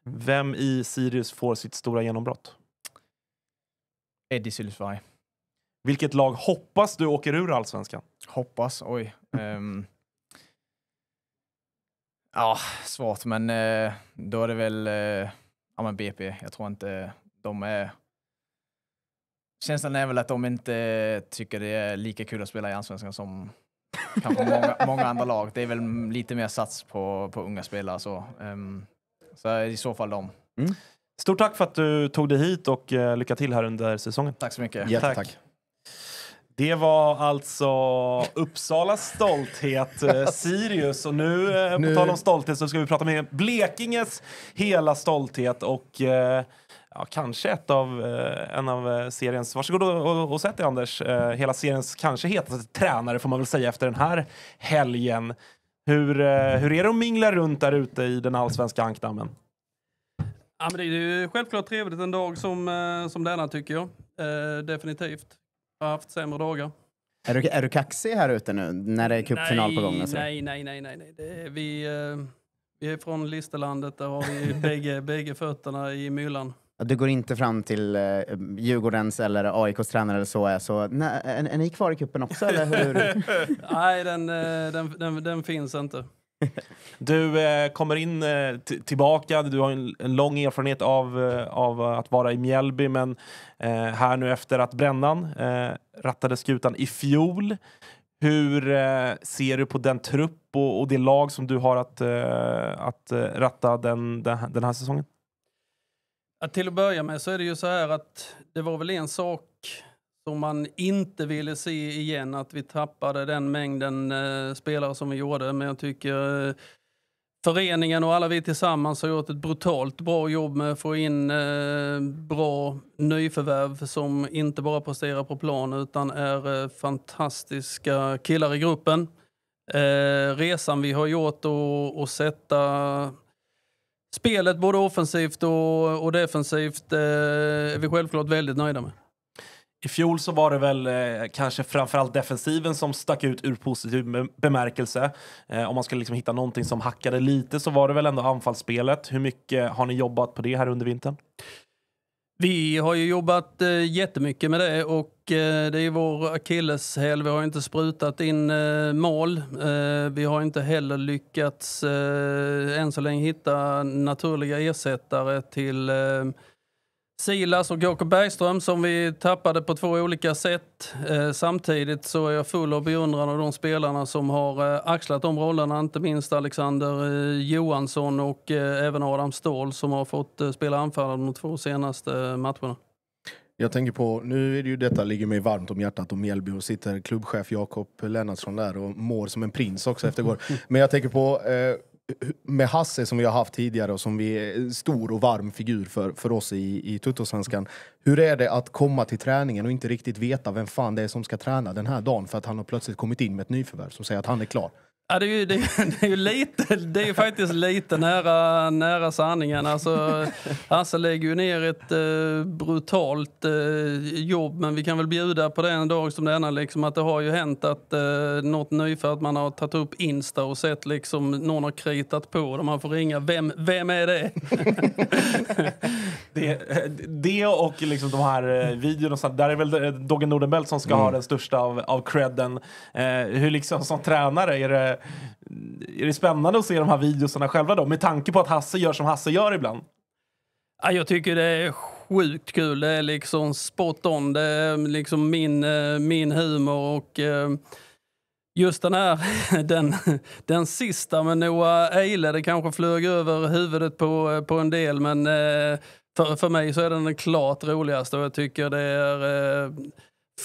Vem i Sirius får sitt stora genombrott? Eddie Sylsvaj. Vilket lag hoppas du åker ur allsvenskan? Hoppas? Oj. Um, Ja, svårt, men eh, då är det väl eh, ja, men BP. Jag tror inte de är... Känslan är väl att de inte tycker det är lika kul att spela i Allsvenskan som kanske många, många andra lag. Det är väl lite mer sats på, på unga spelare. Så, um, så i så fall de. Mm. Stort tack för att du tog dig hit och eh, lycka till här under säsongen. Tack så mycket. Jättetack. Tack. Det var alltså Uppsalas stolthet, eh, Sirius. Och nu, eh, nu, på tal om stolthet, så ska vi prata med Blekinges hela stolthet. Och eh, ja, kanske ett av, en av seriens... Varsågod och, och, och sätt dig, Anders. hela seriens kanske hetaste tränare, får man väl säga, efter den här helgen. Hur, hur är det att mingla runt där ute i den allsvenska ankdammen? Ja, men det är ju självklart trevligt en dag som, som denna, tycker jag. definitivt. Jag har haft sämre dagar. Är du, är du kaxig här ute nu när det är cupfinal på gång? Alltså? Nej, nej, nej, nej. nej. Är, vi, eh, vi är från Listerlandet. Där har vi bägge, bägge fötterna i myllan. Du går inte fram till eh, Djurgårdens eller AIKs tränare eller så? Är, eh, så nej, är, är ni kvar i kuppen också, eller hur? nej, den, eh, den, den, den finns inte du eh, kommer in eh, tillbaka, du har en, en lång erfarenhet av, eh, av att vara i Mjällby, men eh, här nu efter att brännan eh, rattade skutan i fjol. Hur eh, ser du på den trupp och, och det lag som du har att, att ratta den, den här säsongen? Ja, till att börja med så är det ju så här att det var väl en sak som man inte ville se igen, att vi tappade den mängden eh, spelare som vi gjorde. Men jag tycker eh, föreningen och alla vi tillsammans har gjort ett brutalt bra jobb med att få in eh, bra nyförvärv som inte bara presterar på plan utan är eh, fantastiska killar i gruppen. Eh, resan vi har gjort och, och sätta spelet både offensivt och, och defensivt eh, är vi självklart väldigt nöjda med. I fjol så var det väl eh, kanske framförallt defensiven som stack ut ur positiv bemärkelse. Eh, om man skulle liksom hitta någonting som hackade lite så var det väl ändå anfallsspelet. Hur mycket har ni jobbat på det här under vintern? Vi har ju jobbat eh, jättemycket med det och eh, det är vår akilleshäl. Vi har inte sprutat in eh, mål. Eh, vi har inte heller lyckats eh, än så länge hitta naturliga ersättare till eh, Silas och Jakob Bergström som vi tappade på två olika sätt. Eh, samtidigt så är jag full av beundran av de spelarna som har eh, axlat de rollerna, inte minst Alexander eh, Johansson och eh, även Adam Ståhl som har fått eh, spela anfallare de två senaste eh, matcherna. Jag tänker på, nu är det ju detta ligger mig varmt om hjärtat och Mjällby och sitter klubbchef Jakob Lennartsson där och mår som en prins också efter igår. Men jag tänker på med Hasse som vi har haft tidigare och som vi är stor och varm figur för, för oss i, i Tuttosvenskan. Hur är det att komma till träningen och inte riktigt veta vem fan det är som ska träna den här dagen för att han har plötsligt kommit in med ett nyförvärv som säger att han är klar? Ja, det, är ju, det, det är ju lite, det är ju faktiskt lite nära, nära sanningen. Alltså, Hasse lägger ju ner ett eh, brutalt eh, jobb men vi kan väl bjuda på det en dag som denna. Liksom, att det har ju hänt att eh, något nyfött man har tagit upp Insta och sett liksom någon har kritat på och man får ringa. Vem, vem är det? det, det och liksom de här eh, videorna. Där är väl eh, Dogge Nordenbelt som ska mm. ha den största av, av credden. Eh, hur liksom som tränare är det är det spännande att se de här videorna själva då? Med tanke på att Hasse gör som Hasse gör ibland. Ja, jag tycker det är sjukt kul. Det är liksom spot on. Det är liksom min, eh, min humor och eh, just den här, den, den sista med Noah Eile, det kanske flög över huvudet på, eh, på en del, men för, för mig så är den den klart roligaste och jag tycker det är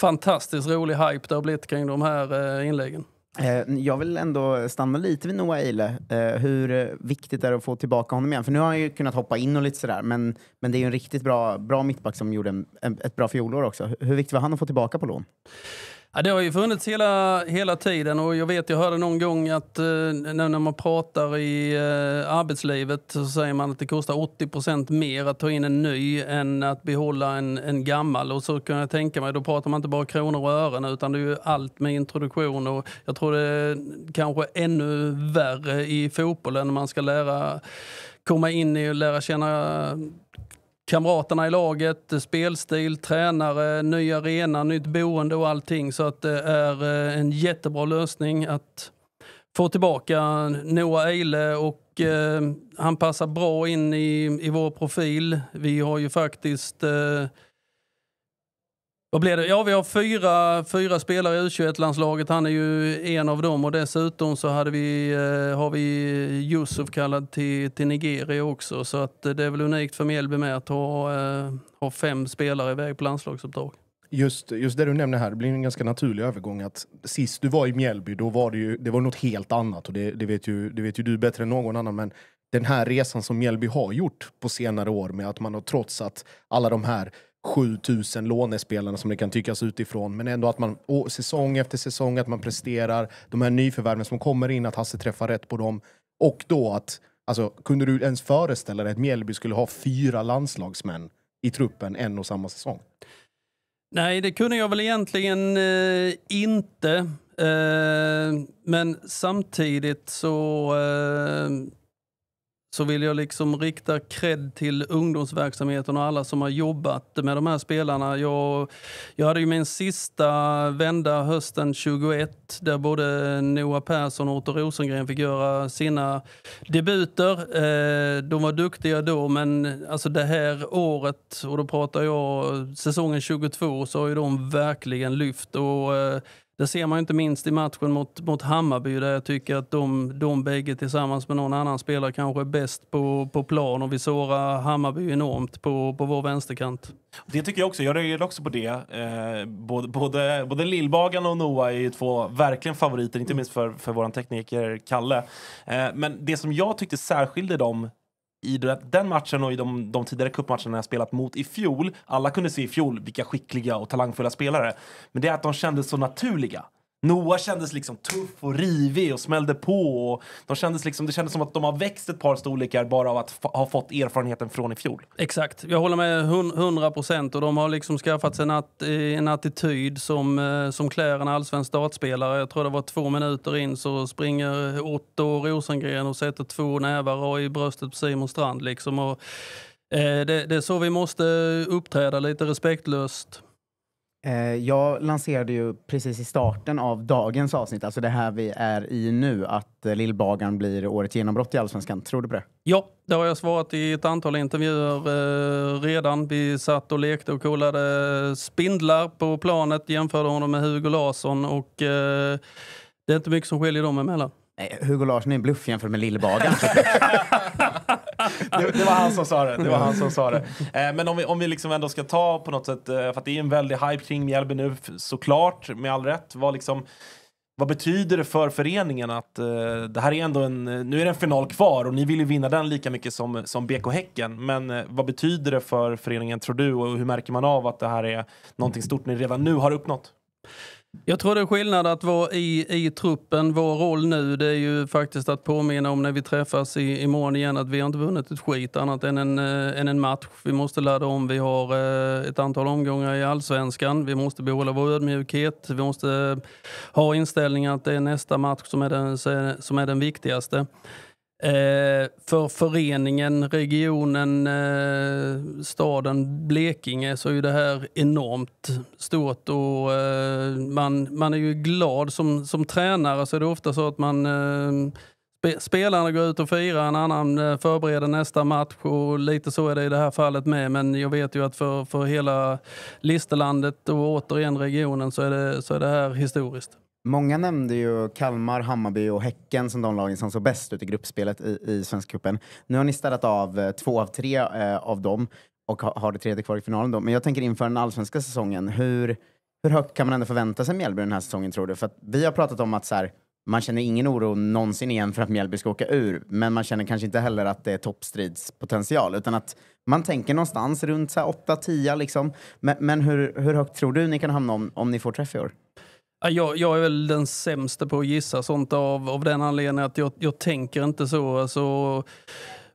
fantastiskt rolig hype det har blivit kring de här inläggen. Eh, jag vill ändå stanna lite vid Noah Eile. Eh, hur viktigt är det att få tillbaka honom igen? För nu har han ju kunnat hoppa in och lite sådär, men, men det är ju en riktigt bra, bra mittback som gjorde en, ett bra fjolår också. Hur viktigt var han att få tillbaka på lån? Ja, det har ju funnits hela, hela tiden och jag vet, jag hörde någon gång att eh, när man pratar i eh, arbetslivet så säger man att det kostar 80 mer att ta in en ny än att behålla en, en gammal. Och så kan jag tänka mig, då pratar man inte bara kronor och ören utan det är allt med introduktion och jag tror det är kanske ännu värre i fotbollen när man ska lära komma in i och lära känna kamraterna i laget, eh, spelstil, tränare, ny arena, nytt boende och allting. Så att det är eh, en jättebra lösning att få tillbaka Noah Eile och eh, han passar bra in i, i vår profil. Vi har ju faktiskt eh, vad blir det? Ja, vi har fyra, fyra spelare i U21-landslaget. Han är ju en av dem. Och dessutom så hade vi, eh, har vi Yusuf kallad till, till Nigeria också. Så att eh, det är väl unikt för Mjällby med att ha, eh, ha fem spelare iväg på landslagsuppdrag. Just, just det du nämner här, det blir en ganska naturlig övergång. att Sist du var i Mjällby, då var det ju det var något helt annat. Och det, det, vet ju, det vet ju du bättre än någon annan. Men den här resan som Mjällby har gjort på senare år med att man har trotsat alla de här 7000 lånespelarna som det kan tyckas utifrån. Men ändå att man å, säsong efter säsong att man presterar. De här nyförvärven som kommer in, att Hasse träffar rätt på dem. Och då att, alltså, kunde du ens föreställa dig att Mjällby skulle ha fyra landslagsmän i truppen en och samma säsong? Nej, det kunde jag väl egentligen eh, inte. Eh, men samtidigt så eh, så vill jag liksom rikta cred till ungdomsverksamheten och alla som har jobbat med de här spelarna. Jag, jag hade ju min sista vända hösten 21 där både Noah Persson och Otto Rosengren fick göra sina debuter. Eh, de var duktiga då, men alltså det här året, och då pratar jag säsongen 22, så har ju de verkligen lyft. Och eh, det ser man inte minst i matchen mot, mot Hammarby där jag tycker att de, de bägge tillsammans med någon annan spelare kanske är bäst på, på plan och vi sårar Hammarby enormt på, på vår vänsterkant. Det tycker jag också. Jag röjer också på det. Eh, både, både, både Lillbagan och Noah är ju två verkligen favoriter, inte minst för, för vår tekniker Kalle. Eh, men det som jag tyckte särskilde dem i den matchen och i de, de tidigare cupmatcherna jag spelat mot i fjol, alla kunde se i fjol vilka skickliga och talangfulla spelare, men det är att de kändes så naturliga. Noah kändes liksom tuff och rivig och smällde på. Och de kändes liksom, det kändes som att de har växt ett par storlekar bara av att ha fått erfarenheten från i fjol. Exakt. Jag håller med 100 procent. Och de har liksom skaffat sig en, at en attityd som, eh, som klär en allsvensk startspelare. Jag tror det var två minuter in så springer Otto Rosengren och sätter två nävar i bröstet på Simon Strand. Liksom. Och, eh, det, det är så vi måste uppträda, lite respektlöst. Eh, jag lanserade ju precis i starten av dagens avsnitt, alltså det här vi är i nu, att eh, blir årets genombrott i Allsvenskan. Tror du på det? Ja, det har jag svarat i ett antal intervjuer eh, redan. Vi satt och lekte och kollade spindlar på planet, jämförde honom med Hugo Larsson och eh, det är inte mycket som skiljer dem emellan. Nej, Hugo Larsson är en bluff jämfört med Lillbagan. det, det, var han som sa det. det, var han som sa det. Eh, men om vi, om vi liksom ändå ska ta på något sätt, eh, för att det är en väldig hype kring Mjällby nu såklart, med all rätt. Vad, liksom, vad betyder det för föreningen att eh, det här är ändå en, nu är det en final kvar och ni vill ju vinna den lika mycket som, som BK Häcken. Men eh, vad betyder det för föreningen tror du och hur märker man av att det här är någonting stort ni redan nu har uppnått? Jag tror det är skillnad att vara i, i truppen. Vår roll nu det är ju faktiskt att påminna om när vi träffas i, imorgon igen att vi har inte vunnit ett skit annat än en, äh, en match. Vi måste ladda om. Vi har äh, ett antal omgångar i allsvenskan. Vi måste behålla vår ödmjukhet. Vi måste äh, ha inställningen att det är nästa match som är den, som är den viktigaste. Eh, för föreningen, regionen, eh, staden Blekinge så är det här enormt stort och eh, man, man är ju glad som, som tränare så är det ofta så att man eh, spe, Spelarna går ut och firar, en annan eh, förbereder nästa match och lite så är det i det här fallet med. Men jag vet ju att för, för hela Listerlandet och återigen regionen så är det, så är det här historiskt. Många nämnde ju Kalmar, Hammarby och Häcken som de lagen som såg bäst ut i gruppspelet i, i Svenska Cupen. Nu har ni städat av eh, två av tre eh, av dem och ha, har det tredje kvar i finalen. Då. Men jag tänker inför den allsvenska säsongen, hur, hur högt kan man ändå förvänta sig Mjällby den här säsongen tror du? För vi har pratat om att så här, man känner ingen oro någonsin igen för att Mjällby ska åka ur, men man känner kanske inte heller att det är toppstridspotential, utan att man tänker någonstans runt 8-10 liksom. Men, men, hur, hur högt tror du ni kan hamna om, om ni får träff i år? Jag, jag är väl den sämsta på att gissa sånt av, av den anledningen att jag, jag tänker inte så. Alltså,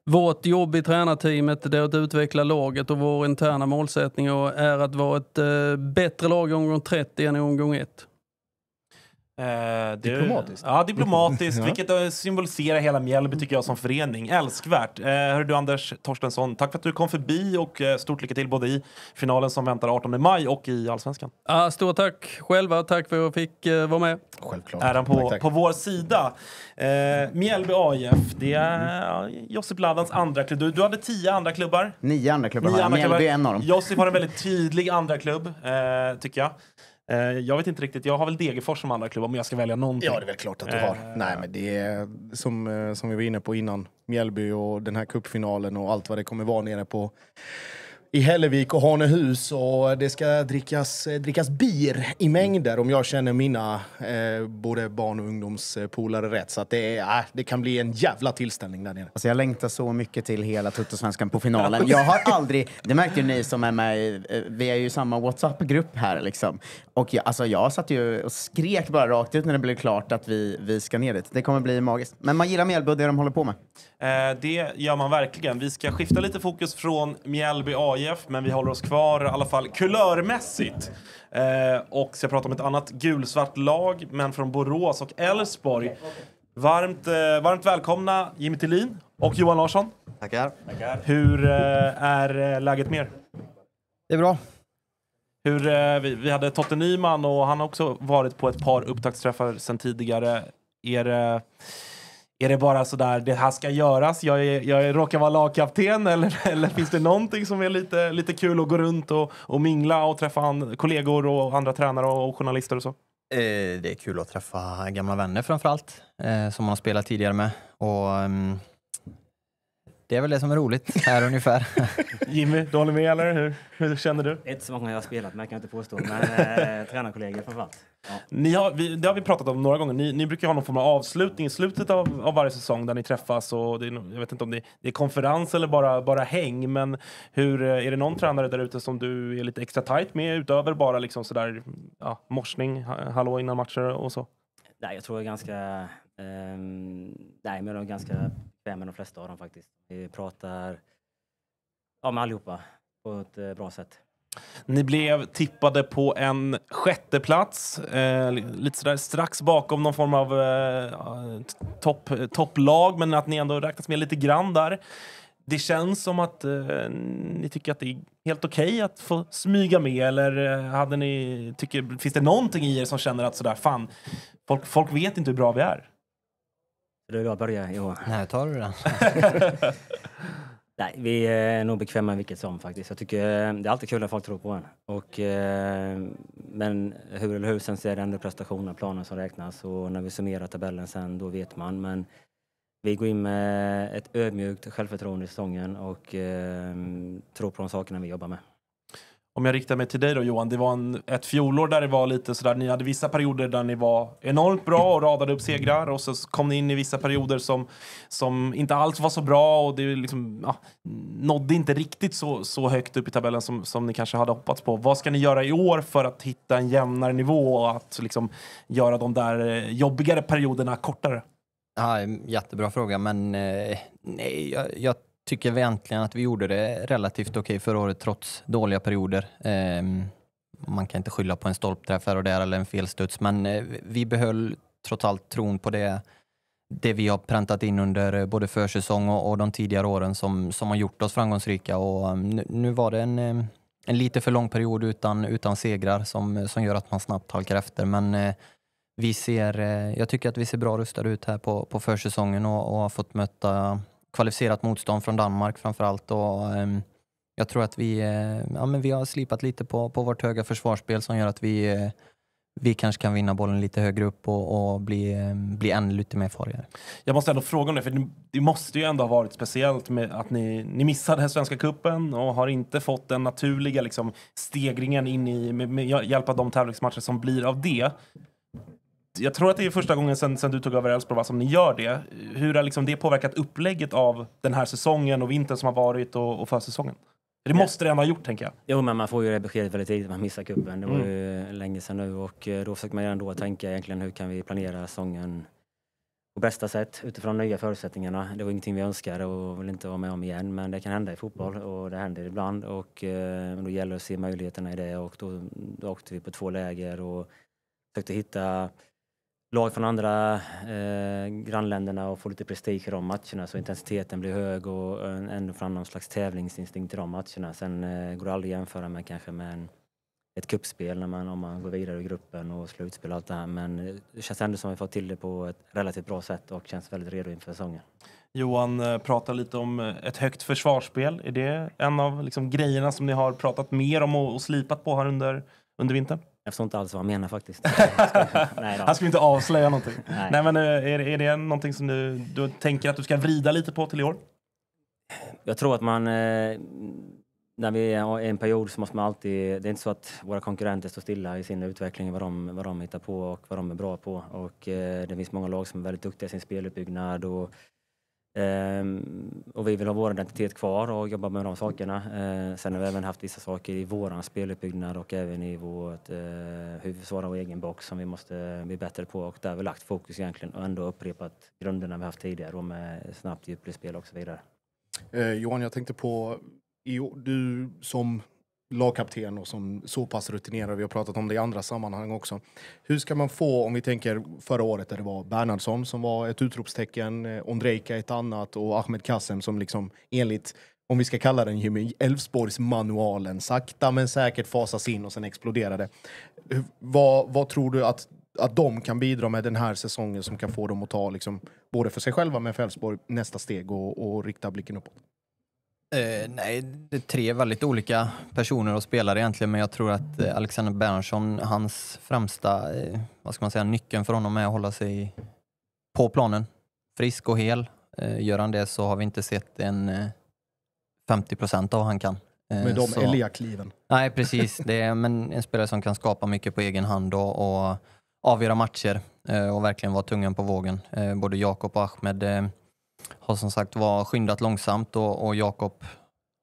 vårt jobb i tränarteamet är att utveckla laget och vår interna målsättning är att vara ett eh, bättre lag i omgång 30 än i omgång 1. Eh, diplomatiskt? Ja, diplomatiskt, vilket eh, symboliserar hela Mjällby tycker jag som förening. Älskvärt! Eh, hör du Anders Torstensson, tack för att du kom förbi och eh, stort lycka till både i finalen som väntar 18 maj och i Allsvenskan. Ah, stort tack själva, tack för att jag fick eh, vara med. Självklart. Äran på, tack, tack. på vår sida. Eh, Mjällby AIF, det är mm. Josip Ladans andra klubb. Du, du, hade tio andra klubbar. Nio andra klubbar, Nio andra Mjällby är en av dem. Josip har en väldigt tydlig andra klubb, eh, tycker jag. Eh, jag vet inte riktigt, jag har väl Degerfors som andra klubb om jag ska välja någonting. Ja, det är väl klart att du eh, har. Äh... Nej, men det är som, eh, som vi var inne på innan, Mjällby och den här kuppfinalen och allt vad det kommer vara nere på i Hällevik och Hanöhus och det ska drickas, eh, drickas bir i mängder om jag känner mina eh, både barn och ungdomspolare rätt. Så att det, är, ah, det kan bli en jävla tillställning där nere. Alltså jag längtar så mycket till hela Tuttosvenskan på finalen. Jag har aldrig, det märkte ju ni som är med, eh, vi är ju i samma WhatsApp-grupp här liksom. Och jag, alltså jag satt ju och skrek bara rakt ut när det blev klart att vi, vi ska ner dit. Det kommer bli magiskt. Men man gillar Mjällby det de håller på med. Eh, det gör man verkligen. Vi ska skifta lite fokus från Mjällby AJ IF, men vi håller oss kvar i alla fall kulörmässigt. Eh, och ska prata om ett annat gulsvart lag, men från Borås och Elfsborg. Varmt, eh, varmt välkomna Jimmy Tillin och Johan Larsson. Tackar. Hur eh, är eh, läget mer? Det är bra. Hur, eh, vi, vi, hade Totte Nyman och han har också varit på ett par upptaktsträffar sen tidigare. Är är det bara sådär, det här ska göras, jag, jag råkar vara lagkapten eller, eller finns det någonting som är lite, lite kul att gå runt och, och mingla och träffa an, kollegor och andra tränare och, och journalister och så? Eh, det är kul att träffa gamla vänner framförallt, eh, som man har spelat tidigare med. Och, um det är väl det som är roligt här ungefär. Jimmy, du håller med eller hur? Hur känner du? Det är Inte så många jag har spelat med kan jag inte påstå, men eh, tränarkollegor framförallt. Ja. det har vi pratat om några gånger. Ni, ni brukar ha någon form av avslutning i slutet av, av varje säsong där ni träffas och det, jag vet inte om det, det, är konferens eller bara, bara häng. Men hur, eh, är det någon tränare där ute som du är lite extra tight med utöver bara liksom sådär ja, morsning, hallå innan matcher och så? Nej, jag tror jag är ganska Um, nej, men de är ganska bekväm med de flesta av dem faktiskt. Vi pratar ja, med allihopa på ett eh, bra sätt. Ni blev tippade på en sjätteplats, eh, lite sådär strax bakom någon form av eh, topp, topplag, men att ni ändå räknas med lite grann där. Det känns som att eh, ni tycker att det är helt okej okay att få smyga med, eller eh, hade ni, tycker, finns det någonting i er som känner att sådär, fan, folk, folk vet inte hur bra vi är? Ska du jag börjar i år? Nej, tar du den? Nej, vi är nog bekväma med vilket som faktiskt. Jag tycker eh, det är alltid kul när folk tror på en. Och, eh, men hur eller hur, sen så är det ändå prestationen, planen som räknas och när vi summerar tabellen sen, då vet man. Men vi går in med ett ödmjukt självförtroende i säsongen och eh, tror på de sakerna vi jobbar med om jag riktar mig till dig då Johan, det var en, ett fjolår där det var lite sådär, ni hade vissa perioder där ni var enormt bra och radade upp segrar och så kom ni in i vissa perioder som, som inte alls var så bra och det liksom, ja, nådde inte riktigt så, så högt upp i tabellen som, som ni kanske hade hoppats på. Vad ska ni göra i år för att hitta en jämnare nivå och att liksom göra de där eh, jobbigare perioderna kortare? Ja, jättebra fråga, men eh, nej, jag, jag tycker vi äntligen att vi gjorde det relativt okej okay förra året trots dåliga perioder. Ehm, man kan inte skylla på en stolpträff här och där eller en felstuds, men eh, vi behöll trots allt tron på det, det vi har präntat in under eh, både försäsong och, och de tidigare åren som, som har gjort oss framgångsrika. Och eh, nu, nu var det en, en lite för lång period utan, utan segrar som, som gör att man snabbt halkar efter. Men vi ser, jag tycker att vi ser bra rustade ut här på, på försäsongen och, och har fått möta kvalificerat motstånd från Danmark framförallt. Och, ehm, jag tror att vi, eh, ja, men vi har slipat lite på, på vårt höga försvarsspel som gör att vi, eh, vi kanske kan vinna bollen lite högre upp och, och bli, ehm, bli ännu lite mer farligare. Jag måste ändå fråga om det, för det måste ju ändå ha varit speciellt med att ni, ni missade Svenska Kuppen och har inte fått den naturliga liksom, stegringen in i, med, med hjälp av de tävlingsmatcher som blir av det jag tror att det är första gången sen, sen du tog över Elfsborg som ni gör det. Hur har liksom det påverkat upplägget av den här säsongen och vintern som har varit och, och försäsongen? Det måste det ändå ha gjort, tänker jag. Jo, men man får ju det beskedet väldigt tidigt. Man missar kuppen. Det var mm. ju länge sedan nu och eh, då försöker man ju ändå tänka egentligen hur kan vi planera säsongen på bästa sätt utifrån de nya förutsättningarna. Det var ingenting vi önskade och vill inte vara med om igen, men det kan hända i fotboll mm. och det händer ibland och eh, då gäller det att se möjligheterna i det och då, då åkte vi på två läger och försökte hitta lag från andra eh, grannländerna och få lite prestige i de matcherna så intensiteten blir hög och en, eh, ändå fram någon slags tävlingsinstinkt i de matcherna. Sen eh, går det aldrig att jämföra med kanske med en, ett kuppspel när man, om man går vidare i gruppen och slutspel och allt det här. Men det eh, känns ändå som att vi fått till det på ett relativt bra sätt och känns väldigt redo inför säsongen. Johan eh, pratar lite om ett högt försvarsspel. Är det en av liksom, grejerna som ni har pratat mer om och, och slipat på här under, under vintern? Jag förstår inte alls vad han menar faktiskt. Nej, han skulle inte avslöja någonting. Nej. Nej. men eh, är, är det någonting som du, du tänker att du ska vrida lite på till i år? Jag tror att man... Eh, när vi är i en period så måste man alltid... Det är inte så att våra konkurrenter står stilla i sin utveckling, vad de, vad de hittar på och vad de är bra på. Och eh, det finns många lag som är väldigt duktiga i sin speluppbyggnad och Um, och vi vill ha vår identitet kvar och jobba med de sakerna. Uh, sen har vi även haft vissa saker i vår speluppbyggnad och även i vårt, uh, eh, hur vi svarar vår egen box som vi måste bli bättre på och där har vi lagt fokus egentligen och ändå upprepat grunderna vi haft tidigare med snabbt djupledsspel och så vidare. Eh, Johan, jag tänkte på, du som lagkapten och som så pass rutinerad, vi har pratat om det i andra sammanhang också. Hur ska man få, om vi tänker förra året där det var Bernhardsson som var ett utropstecken, eh, Ondrejka ett annat och Ahmed Kassem som liksom enligt, om vi ska kalla den Jimmy, manualen sakta men säkert fasas in och sen exploderade. Vad, vad tror du att att de kan bidra med den här säsongen som kan få dem att ta, liksom, både för sig själva men för Elfsborg, nästa steg och, och rikta blicken uppåt? Eh, nej, det är tre väldigt olika personer och spelare egentligen, men jag tror att eh, Alexander Bernhardsson, hans främsta, eh, vad ska man säga, nyckeln för honom är att hålla sig på planen, frisk och hel. Eh, gör han det så har vi inte sett en 50 eh, procent av vad han kan. Med de så... Elia-kliven. Nej, precis. Det är men en spelare som kan skapa mycket på egen hand och, och avgöra matcher och verkligen vara tungan på vågen. Både Jakob och Ahmed har som sagt var skyndat långsamt och, och Jakob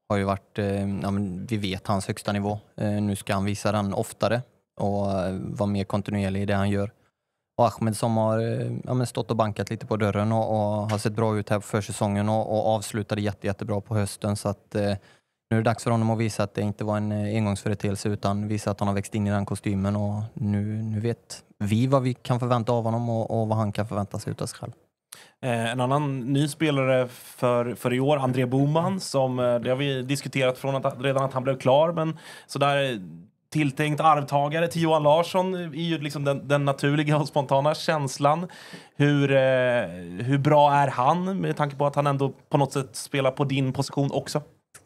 har ju varit, eh, ja, men vi vet hans högsta nivå. Eh, nu ska han visa den oftare och eh, vara mer kontinuerlig i det han gör. Och Ahmed som har ja, stått och bankat lite på dörren och, och, har sett bra ut här på försäsongen och, och avslutade jätte, jättebra på hösten. Så att, eh, nu är det dags för honom att visa att det inte var en engångsföreteelse utan visa att han har växt in i den kostymen och nu, nu vet vi vad vi kan förvänta av honom och, och vad han kan förvänta sig av sig själv. Eh, en annan ny spelare för, för i år, André Boman, som eh, det har vi diskuterat från att, redan att han blev klar, men sådär eh, tilltänkt arvtagare till Johan Larsson är ju liksom den, den naturliga och spontana känslan. Hur, eh, hur bra är han med tanke på att han ändå på något sätt spelar på din position också?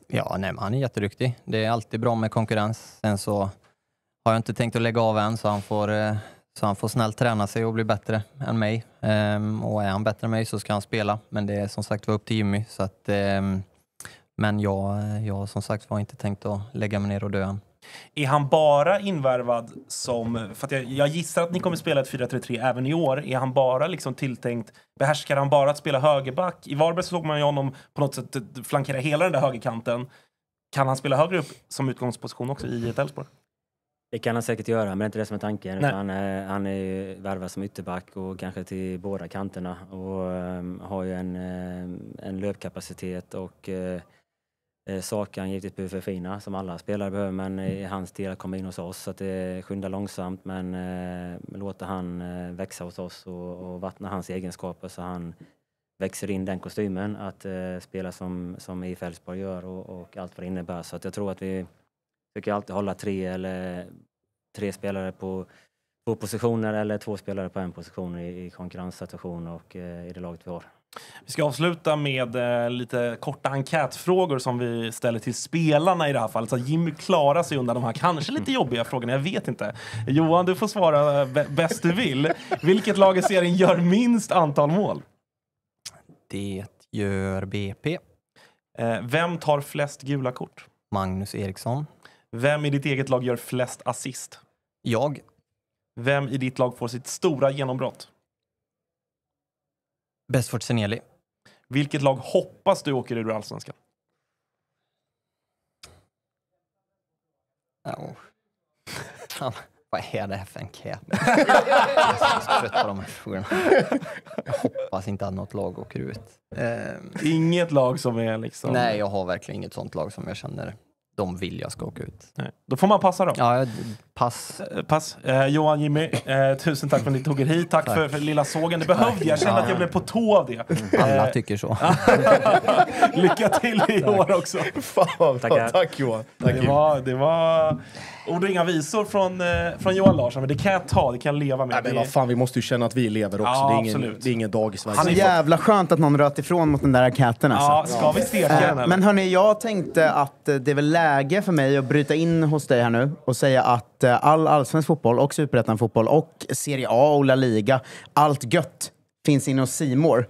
Ja, nej, han är jätteduktig. Det är alltid bra med konkurrens. Sen så har jag inte tänkt att lägga av än, så han får eh så han får snällt träna sig och bli bättre än mig. Um, och är han bättre än mig så ska han spela. Men det är som sagt var upp till Jimmy. Så att, um, men jag, jag som sagt var inte tänkt att lägga mig ner och dö än. Är han bara invärvad som... För jag, jag, gissar att ni kommer spela ett 4-3-3 även i år. Är han bara liksom tilltänkt... Behärskar han bara att spela högerback? I Varberg såg man ju honom på något sätt flankera hela den där högerkanten. Kan han spela högre upp som utgångsposition också i ett Elfsborg? Det kan han säkert göra, men det är inte det som är tanken. Eh, han, är, han är värvad som ytterback och kanske till båda kanterna och um, har ju en, eh, en löpkapacitet och uh, saker han givetvis behöver förfina som alla spelare behöver men i mm. hans del att komma in hos oss. Så att det skyndar långsamt men eh, låter han eh, växa hos oss och, och vattna hans egenskaper så han växer in den kostymen att eh, spela som, som IF Elfsborg gör och, och, allt vad det innebär. Så att jag tror att vi Försöker alltid hålla tre eller tre spelare på två positioner eller två spelare på en position i, i konkurrenssituation och eh, i det laget vi har. Vi ska avsluta med eh, lite korta enkätfrågor som vi ställer till spelarna i det här fallet. Så Jimmy klarar sig undan de här kanske lite jobbiga frågorna, jag vet inte. Johan, du får svara eh, bäst du vill. Vilket lag i serien gör minst antal mål? Det gör BP. Eh, vem tar flest gula kort? Magnus Eriksson. Vem i ditt eget lag gör flest assist? Jag. Vem i ditt lag får sitt stora genombrott? Besfort Seneli. Vilket lag hoppas du åker ur allsvenskan? Oh. Fan, vad är det här för enkät? Jag är så trött på de här frågorna. Jag hoppas inte att något lag åker ut. Ehm, Inget lag som är liksom... nej, jag har verkligen inget sånt lag som jag känner de vill jag ska åka ut. Nej. Då får man passa dem. Ja, pass. Eh, pass. Eh, Johan, Jimmy, eh, tusen tack för att ni tog er hit. Tack, tack. För, för lilla sågen. Det behövde jag. kände att jag blev på tå av det. Mm. Alla eh. tycker så. Lycka till i tack. år också. Fan, tack, tack Johan. Tack, det, var, det var ord och inga visor från, eh, från Johan Larsson, men det kan jag ta, det kan jag leva med. Nej, men vad fan, vi måste ju känna att vi lever också. Ja, det, är ingen, det är ingen dagisverksamhet. Han är jävla skönt att någon röt ifrån mot den där katten alltså. Ja, ska vi steka eh, den eller? Men hörni, jag tänkte att eh, det är väl läge för mig att bryta in hos dig här nu och säga att all allsvensk fotboll och superettan-fotboll och Serie A och La Liga, allt gött finns inne hos Simor.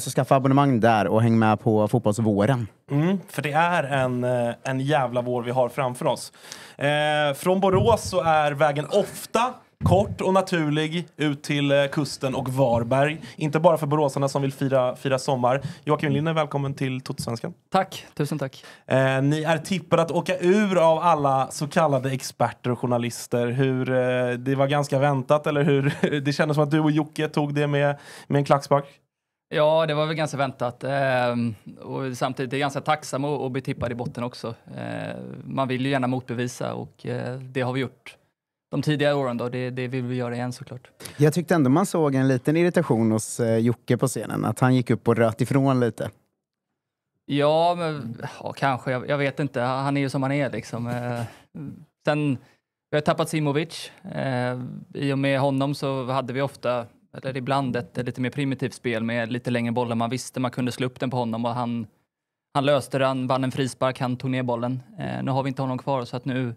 Så skaffa abonnemang där och häng med på fotbollsvåren. Mm, för det är en, eh, en jävla vår vi har framför oss. Eh, från Borås så är vägen ofta kort och naturlig ut till eh, kusten och Varberg. Inte bara för boråsarna som vill fira, fira sommar. Joakim Linne, välkommen till Totosvenskan. Tack, tusen tack. Eh, ni är tippade att åka ur av alla så kallade experter och journalister. Hur, eh, det var ganska väntat, eller hur? det kändes som att du och Jocke tog det med, med en klackspark. Ja, det var väl ganska väntat. Ehm, och samtidigt är jag ganska tacksam att bli tippad i botten också. Ehm, man vill ju gärna motbevisa och eh, det har vi gjort de tidigare åren. Då, det, det, vill vi göra igen såklart. Jag tyckte ändå man såg en liten irritation hos eh, Jocke på scenen. Att han gick upp och röt ifrån lite. Ja, men, ja kanske. Jag, jag, vet inte. Han är ju som han är liksom. Eh, sen, vi har tappat Simovic. Eh, I och med honom så hade vi ofta eller ibland ett lite mer primitivt spel med lite längre bollar. Man visste man kunde slå upp den på honom och han, han löste den, vann en frispark, han tog ner bollen. Eh, nu har vi inte honom kvar så att nu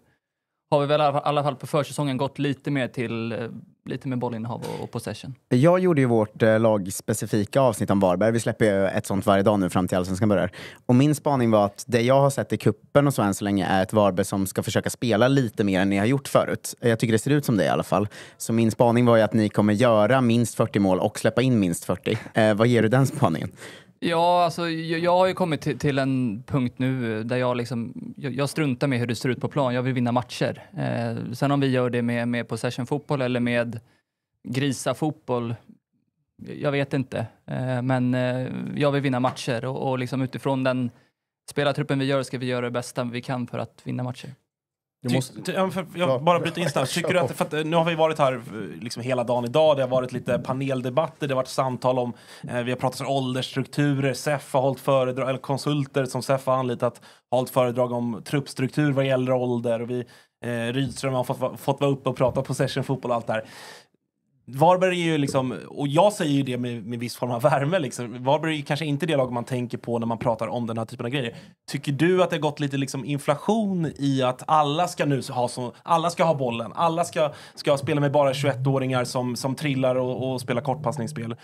har vi väl i alla fall på försäsongen gått lite mer till eh, lite mer bollinnehav och possession. Jag gjorde ju vårt eh, lagspecifika avsnitt om Varberg. Vi släpper ju ett sånt varje dag nu fram till Allsvenskan börjar. Och min spaning var att det jag har sett i kuppen och så än så länge är ett Varberg som ska försöka spela lite mer än ni har gjort förut. Jag tycker det ser ut som det i alla fall. Så min spaning var ju att ni kommer göra minst 40 mål och släppa in minst 40. Eh, vad ger du den spaningen? Ja, alltså, jag, jag har ju kommit till, till, en punkt nu där jag, liksom, jag, jag struntar med hur det ser ut på plan. Jag vill vinna matcher. Eh, sen om vi gör det med, med possession-fotboll eller med grisa-fotboll, jag vet inte. Eh, men eh, jag vill vinna matcher och, och liksom utifrån den spelartruppen vi gör ska vi göra det bästa vi kan för att vinna matcher. Du måste... Ty, ja, för, jag bara bryter in snabbt. Tycker du att, för att, eh, nu har vi varit här eh, liksom hela dagen idag. Det har varit lite paneldebatter, det har varit samtal om... Eh, vi har pratat om åldersstrukturer, SEF har hållit föredrag, eller konsulter som SEF har anlitat har hållit föredrag om truppstruktur vad gäller ålder. Och vi, eh, Rydström har fått, fått vara uppe och prata på Session fotboll och allt det här. Varberg är ju liksom, och jag säger ju det med, med viss form av värme, liksom. Varberg är kanske inte det lag man tänker på när man pratar om den här typen av grejer. Tycker du att det har gått lite liksom inflation i att alla ska nu ha, så, alla ska ha bollen, alla ska, ska spela med bara 21-åringar som, som trillar och, och spelar kortpassningsspel?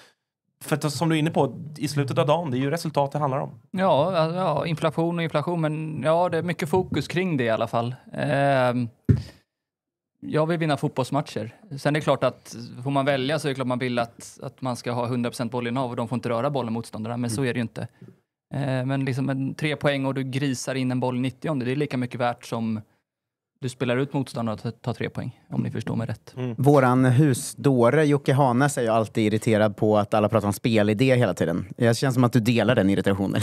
För som du är inne på, i slutet av dagen, det är ju resultat det handlar om. Ja, ja inflation och inflation, men ja, det är mycket fokus kring det i alla fall. Eh, jag vill vinna fotbollsmatcher. Sen är det klart att får man välja så är det klart man vill att, att man ska ha 100% bollinnehav och de får inte röra bollen motståndarna, men så mm. är det ju inte. Eh, men liksom en, tre poäng och du grisar in en boll i 90 om det, det är lika mycket värt som du spelar ut motståndaren och tar tre poäng, om ni mm. förstår mig rätt. Mm. Våran husdåre Jocke Hanes, är ju alltid irriterad på att alla pratar om spelidé hela tiden. Det känns som att du delar den irritationen.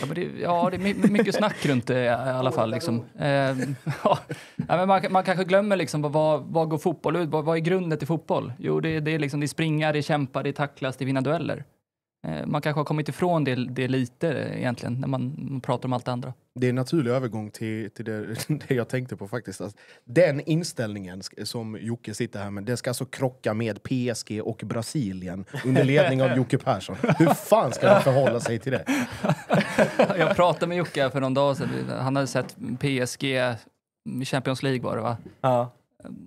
ja, men det, ja, det är mycket snack runt det i alla fall. Liksom. Eh, ja. men man, man, kanske glömmer liksom, vad, vad går fotboll ut Vad, vad är grunden till fotboll? Jo, det, det, är liksom, det är springa, det är kämpa, det är tacklas, det är vinna dueller. Eh, man kanske har kommit ifrån det, det lite eh, egentligen när man, pratar om allt det andra. Det är en naturlig övergång till, till det, det jag tänkte på faktiskt. Alltså, den inställningen som Jocke sitter här med, den ska alltså krocka med PSG och Brasilien under ledning av Jocke Persson. Hur fan ska man förhålla sig till det? jag pratade med Jocke för någon dag sedan. Han hade sett PSG Champions League var det va? Ja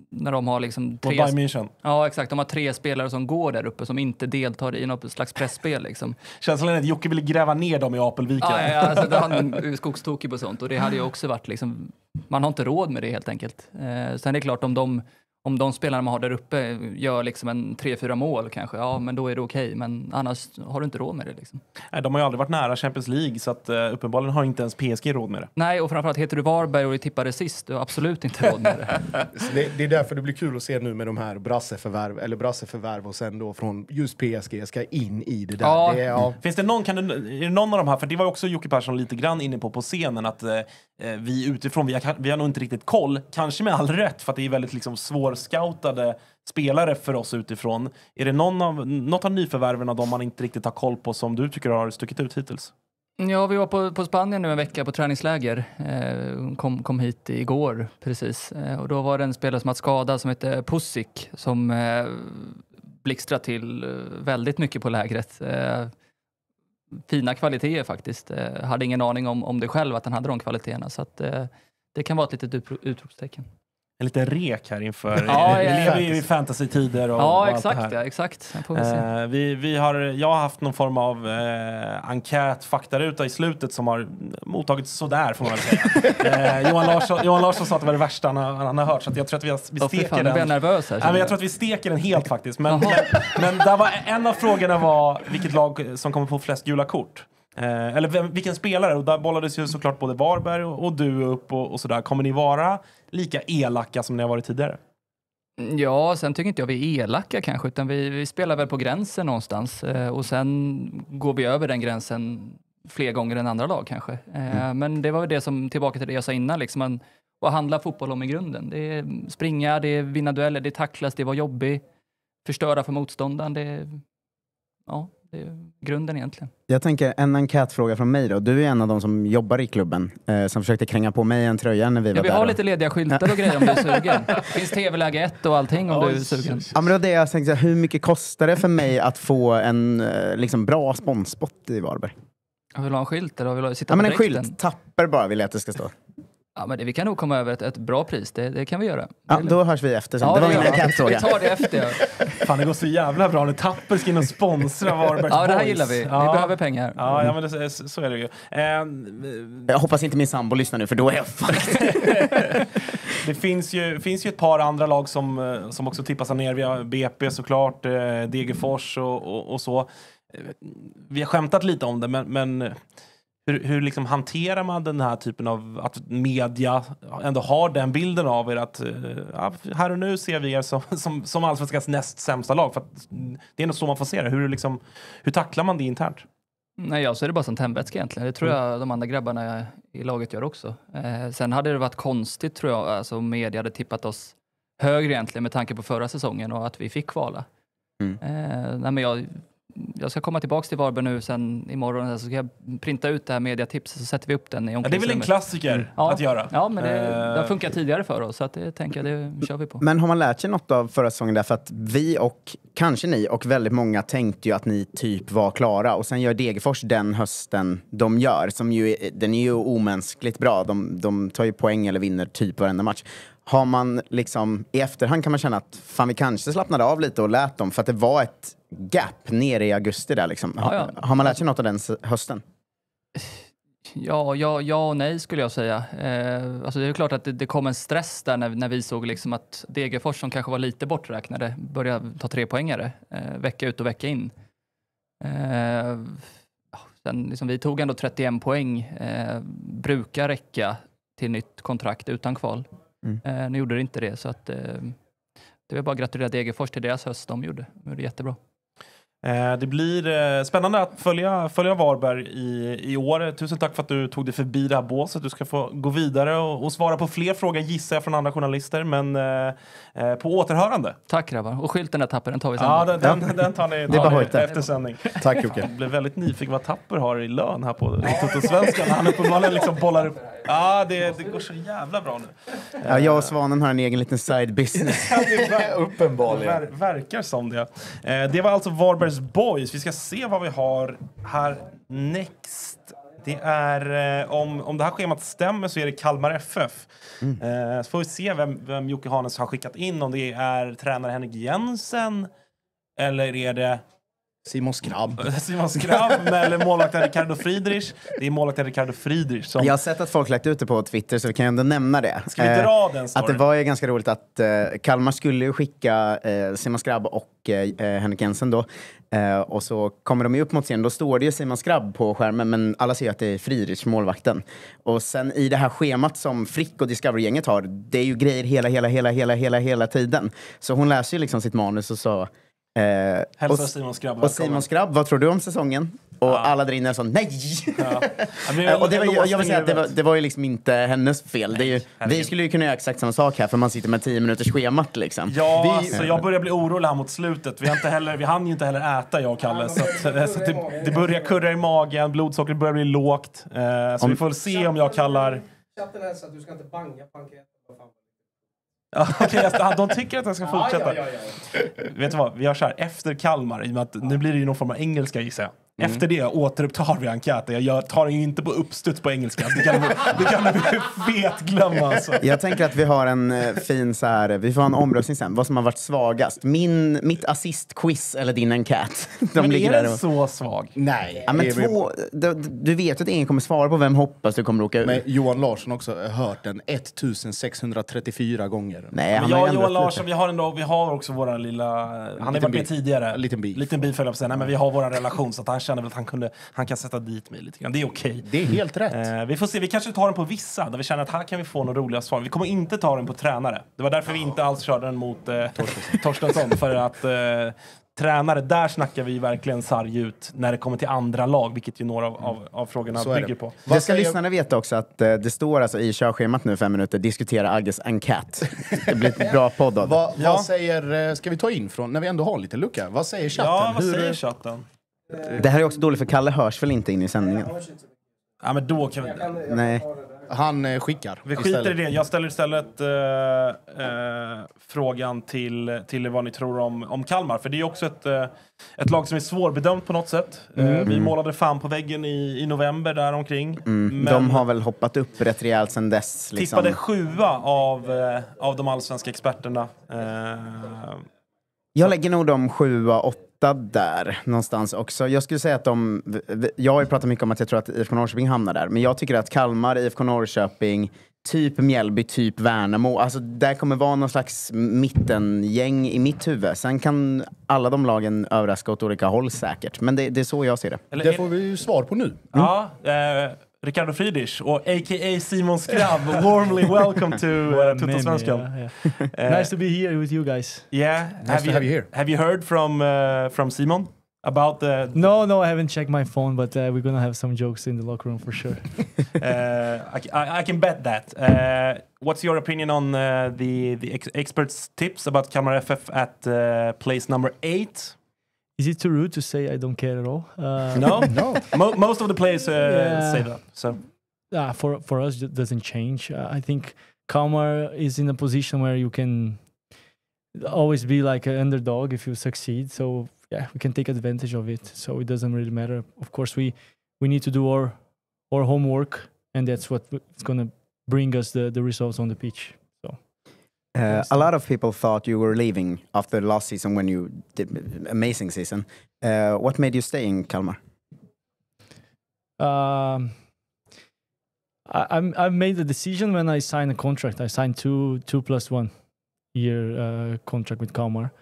när de har liksom... Tre, Goodbye Mission. Ja, exakt. De har tre spelare som går där uppe som inte deltar i något slags pressspel. Liksom. Känslan är att Jocke vill gräva ner dem i Apelviken. Ja, ja, alltså, han är skogstokig på sånt och det hade ju också varit liksom... Man har inte råd med det helt enkelt. Eh, sen är det klart om de om de spelarna man har där uppe gör liksom en 3-4 mål kanske, ja men då är det okej. Okay. Men annars har du inte råd med det. Liksom. Nej, de har ju aldrig varit nära Champions League så att, uh, uppenbarligen har inte ens PSG råd med det. Nej, och framförallt heter du Varberg och är tippade sist, du har absolut inte råd med det. det. det. är därför det blir kul att se nu med de här brasseförvärv, eller brasseförvärv och sen då från just PSG ska in i det där. Ja. Det är, ja. Finns det någon, kan du, är det någon av de här, för det var också Jocke Persson lite grann inne på på scenen, att uh, Eh, vi utifrån, vi har, vi har nog inte riktigt koll. Kanske med all rätt, för att det är väldigt liksom, svårscoutade spelare för oss utifrån. Är det någon av, något av nyförvärven av dem man inte riktigt har koll på som du tycker har stuckit ut hittills? Ja, vi var på, på Spanien nu en vecka på träningsläger. Eh, kom, kom hit igår precis. Eh, och då var det en spelare som hade skada som hette Pusic som eh, blixtrade till eh, väldigt mycket på lägret. Eh, fina kvaliteter faktiskt. Eh, hade ingen aning om, om det själv, att den hade de kvaliteterna. Så att, eh, det kan vara ett litet utropstecken en liten rek här inför... ja, vi lever ju i fantasytider. och, ja, och exakt, allt det här. Ja, exakt. Vi, eh, vi, vi, har, jag har haft någon form av eh, enkät, faktaruta i slutet som har mottagits sådär får man väl säga. eh, Johan, Larsson, Johan Larsson sa att det var det värsta han, han har hört så jag tror att vi, vi oh, steker fan, den. Jag, här, Nej, men jag tror att vi steker den helt faktiskt. Men, men, men där var, en av frågorna var vilket lag som kommer få flest gula kort. Eh, eller vem, vilken spelare? Och där bollades ju såklart både Varberg och, och du upp och, och, sådär. Kommer ni vara lika elaka som ni har varit tidigare? Ja, sen tycker inte jag vi är elaka kanske, utan vi, vi spelar väl på gränsen någonstans eh, och sen går vi över den gränsen fler gånger än andra lag kanske. Eh, mm. Men det var väl det som, tillbaka till det jag sa innan, liksom, man, vad handlar fotboll om i grunden? Det är springa, det är vinna dueller, det är tacklas, det är vara jobbig, förstöra för motståndaren. Det är, ja, det är grunden egentligen. Jag tänker en enkätfråga från mig då. Du är en av de som jobbar i klubben, eh, som försökte kränga på mig en tröja när vi ja, var vi där. Vi har lite lediga skyltar och grejer om du är sugen. finns tv-läge 1 och allting om oh, du är sugen. Ja, men det, det jag tänkte, hur mycket kostar det för mig att få en eh, liksom, bra sponspot i Varberg? Jag vill ha en skylt eller vill du sitta ja, men en skylt. Tapper bara vill jag att det ska stå. Ja, men det, vi kan nog komma över ett, ett bra pris, det, det, kan vi göra. Ja, då hörs vi efter sen. Ja, det var min agentfråga. Vi tar det efter. Fan, det går så jävla bra när Tapper ska in och sponsra Varbergs Ja, det här Boys. gillar vi. Ja. Vi behöver pengar. Ja, ja men det, så är det ju. Eh, jag hoppas inte min sambo lyssnar nu, för då är jag fucked. det finns ju, finns ju ett par andra lag som, eh, som också tippas ner. Vi har BP såklart, eh, Degerfors och, och, och så. Eh, vi har skämtat lite om det, men, men hur, hur liksom hanterar man den här typen av, att media ändå har den bilden av er att eh, ja, här och nu ser vi er som, som, som allsvenskans näst sämsta lag? För det är nog så man får se det. Hur, liksom, hur tacklar man det internt? Nej, jag ser det bara som tändvätska egentligen. Det tror mm. jag de andra grabbarna i laget gör också. Eh, sen hade det varit konstigt tror jag, alltså om media hade tippat oss högre egentligen med tanke på förra säsongen och att vi fick kvala. Mm. Eh, nej, men jag, jag ska komma tillbaka till Varberg nu sen imorgon så ska jag printa ut det här mediatipset så sätter vi upp den i ja, Det är väl en klassiker mm. ja, att göra? Ja, men det, uh. det har funkat tidigare för oss så att det tänker jag, det kör vi på. Men har man lärt sig något av förra säsongen där? För att vi och Kanske ni, och väldigt många tänkte ju att ni typ var klara. Och sen gör Degerfors den hösten de gör, som ju, den är ju omänskligt bra. De, de tar ju poäng eller vinner typ varenda match. Har man liksom, i efterhand kan man känna att fan vi kanske slappnade av lite och lät dem, för att det var ett gap nere i augusti där liksom. Ja, ja. har man lärt sig något av den hösten? Ja, ja, ja och nej skulle jag säga. Eh, alltså det är klart att det, det, kom en stress där när, när vi såg liksom att Degerfors, som kanske var lite borträknade, började ta tre poängare eh, vecka ut och vecka in. Eh, sen, liksom, vi tog ändå 31 poäng, eh, brukar räcka till nytt kontrakt utan kval. Mm. Eh, nu gjorde det inte det, så att, eh, det var bara att gratulera Degerfors till deras höst de gjorde. De gjorde jättebra. Eh, det blir eh, spännande att följa, följa Varberg i, i år. Tusen tack för att du tog dig förbi det här båset. Du ska få gå vidare och, och svara på fler frågor gissar jag från andra journalister. Men eh, eh på återhörande. Tack grabbar. Och skylten där Tapper, den tar vi sen. Ja, den, den, den tar ni, tar ni efter sändning. Tack Jocke. Jag blev väldigt nyfiken vad Tapper har i lön här på Toto-svenskan. Han uppenbarligen liksom bollar upp. Ja, det, det går så jävla bra nu. Ja, jag och Svanen har en egen liten side business. uppenbarligen. Ver, verkar som det. Det var alltså Varberg Pampers Boys. Vi ska se vad vi har här next. Det är, eh, om, om det här schemat stämmer så är det Kalmar FF. Mm. Eh, så får vi se vem, vem Jocke Hanes har skickat in. Om det är tränare Henrik Jensen eller är det Simon Skrabb. Simon Skrabb eller målvakten Ricardo Friedrich. Det är målvakten Ricardo Friedrich som... Jag har sett att folk lagt ut det på Twitter, så vi kan ju ändå nämna det. Ska vi eh, dra den storyn? Att det var ju ganska roligt att eh, Kalmar skulle ju skicka Simon Skrabb och Henrik Jensen då. Eh, och så kommer de upp mot scenen, då står det ju Simon Skrabb på skärmen, men alla ser ju att det är Friedrich, målvakten. Och sen i det här schemat som Frick och Discovery-gänget har, det är ju grejer hela, hela, hela, hela, hela, hela tiden. Så hon läser ju liksom sitt manus och så... Eh, Hälsa och, Simon Skrabb välkommen. Och Simon Skrabb, vad tror du om säsongen? Och ja. alla där inne sa nej! jag, vill säga att det var, det var ju liksom inte hennes fel. Nej, ju, vi skulle ju kunna göra exakt samma sak här för man sitter med 10 minuters schemat liksom. Ja, vi, alltså, jag börjar bli orolig här mot slutet. Vi, har inte heller, vi hann ju inte heller äta jag och Kalle. Så, att, eh, så det, det, börjar kurra i magen, blodsockret börjar bli lågt. Eh, så om, vi får se om jag kallar... Chatten är så att du ska inte banga panketten. okay, de tycker att jag ska fortsätta. Vet du vad, vi gör så här efter Kalmar, i och med att nu blir det ju någon form av engelska gissar jag. Mm. Efter det återupptar vi enkäten. Jag tar den ju inte på uppstuds på engelska. Det kan du det fet glömma alltså. Jag tänker att vi har en eh, fin så här, vi får ha en omröstning sen, vad som har varit svagast. Min, mitt quiz eller din enkät. De Men är den så svag? Nej. Ja, men två, du, du vet att ingen kommer svara på vem hoppas du kommer åka ur. Men Johan Larsson också har hört den 1634 gånger. Nej, han jag och Johan Larsson, vi har, ändå, vi har också våran lilla, han har varit med tidigare. Liten beef. Liten beef, höll jag på att säga. Nej, men vi har vår relation så att han känner väl att han, kunde, han kan sätta dit mig lite grann. Det är okej. Okay. Det är helt rätt. Eh, vi får se, vi kanske tar den på vissa där vi känner att här kan vi få några roliga svar. Vi kommer inte ta den på tränare. Det var därför vi inte alls körde den mot eh, Torstensson. för att eh, tränare, där snackar vi verkligen sarg ut när det kommer till andra lag, vilket ju några av, av, av frågorna Så bygger det. på. Det ska jag... lyssnarna veta också att eh, det står alltså i körschemat nu fem minuter, diskutera Agges enkät. Det blir ett bra podd av det. Va, vad säger, eh, ska vi ta in från, när vi ändå har lite lucka, vad säger chatten? Ja, vad Hur... säger chatten? Eh, det här är också dåligt för Kalle hörs väl inte in i sändningen? Ja men då kan vi... Nej. Han eh, skickar. Vi skiter istället. i det. Jag ställer istället eh, eh, frågan till, till vad ni tror om, om Kalmar. För det är också ett, eh, ett lag som är svårbedömt på något sätt. Mm. vi målade fan på väggen i, i november där omkring. Mm. De har väl hoppat upp rätt rejält sen dess. Liksom. Tippade sjua av, av de allsvenska experterna. Jag lägger nog dem sjua, åtta etta där någonstans också. Jag skulle säga att de, jag har ju pratat mycket om att jag tror att IFK Norrköping hamnar där, men jag tycker att Kalmar, IFK Norrköping, typ Mjällby, typ Värnamo. Alltså där kommer vara någon slags mittengäng i mitt huvud. Sen kan alla de lagen överraska åt olika håll säkert. Men det, det är så jag ser det. det får vi ju svar på nu. Mm. Ja, eh, Ricardo Friedrich och a.k.a. Simon Skrabb. Warmly welcome to uh, eh, Tuttosvenskan. Yeah, yeah. uh, nice to be here with you guys. Yeah, nice have to you, have you here. Have you heard from uh, from Simon about the? No, no, I haven't checked my phone, but uh, we're gonna have some jokes in the locker room for sure. Uh, I, I, I, can bet that. Uh, what's your opinion on uh, the the ex experts' tips about Kalmar FF at place number eight? Is it too rude to say I don't care at all? Uh, no, no. Mo most of the players uh, yeah. say that. So uh, for for us, it doesn't change. Uh, I think Kalmar is in a position where you can always be like an underdog if you succeed. So yeah, we can take advantage of it. So it doesn't really matter. Of course, we we need to do our our homework, and that's what it's gonna bring us the the results on the pitch. Uh, a lot of people thought you were leaving after last season when you did amazing season. Uh, what made you stay in Kalmar? Um, I, I made the decision when I signed a contract. I signed two two plus one year uh, contract with Kalmar.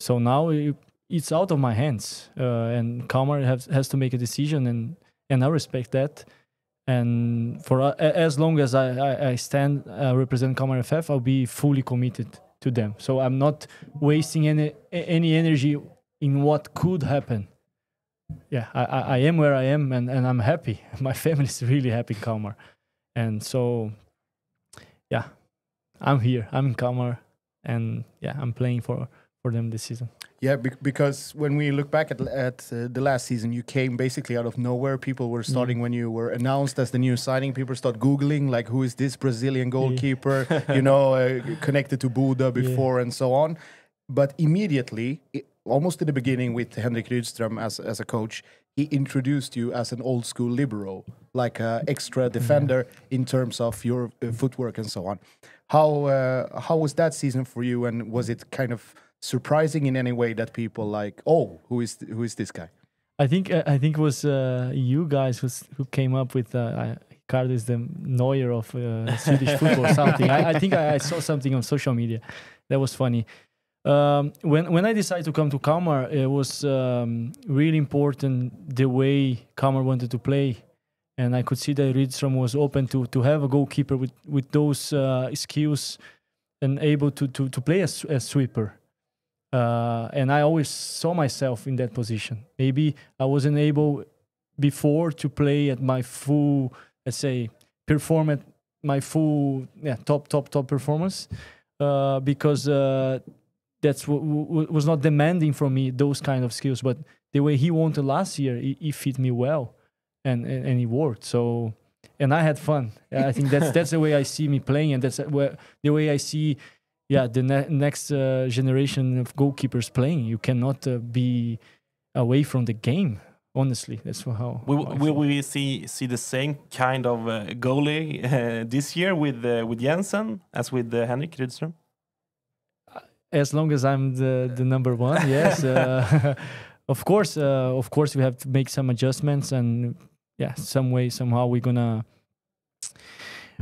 So now it, it's out of my hands, uh, and Kalmar has has to make a decision, and and I respect that and for uh, as long as I, I, I stand uh, represent Common FF, I'll be fully committed to them. So I'm not wasting any any energy in what could happen. Yeah, I, I, I am where I am, and, and I'm happy. My family is really happy in and so yeah, I'm here. I'm in Kalmar, and yeah, I'm playing for for them this season. Yeah, be because when we look back at, at uh, the last season, you came basically out of nowhere. People were starting mm. when you were announced as the new signing. People start googling like, who is this Brazilian goalkeeper? Yeah. you know, uh, connected to Buda before yeah. and so on. But immediately, it, almost in the beginning, with Henrik Rydström as as a coach, he introduced you as an old school libero, like an extra defender yeah. in terms of your uh, footwork and so on. How uh, how was that season for you, and was it kind of surprising in any way that people like, oh, who is who is this guy? I think uh, I think it was uh, you guys who who came up with uh, uh is the Neuer of uh, Swedish football or something. I, I think I, I, saw something on social media that was funny. Um, when when I decided to come to Kalmar, it was um, really important the way Kalmar wanted to play, and I could see that Rydström was open to to have a goalkeeper with with those uh, skills and able to to to play as a sweeper uh, and I always saw myself in that position. Maybe I wasn't able before to play at my full, let's say, perform at my full yeah, top, top, top performance uh, because uh, that's what was not demanding from me those kind of skills. But the way he wanted last year, he fit me well and, and, and it worked. So and I had fun. I think that's that's the way I see me playing, and that's where the way I see yeah the ne next uh, generation of goalkeepers playing you cannot uh, be away from the game honestly that's how how will we see see the same kind of uh, goalie this year with uh, with Jensen as with uh, Henrik Rydström uh, as long as I'm the, the number one yes of course of course we have to make some adjustments and yeah some way somehow we're gonna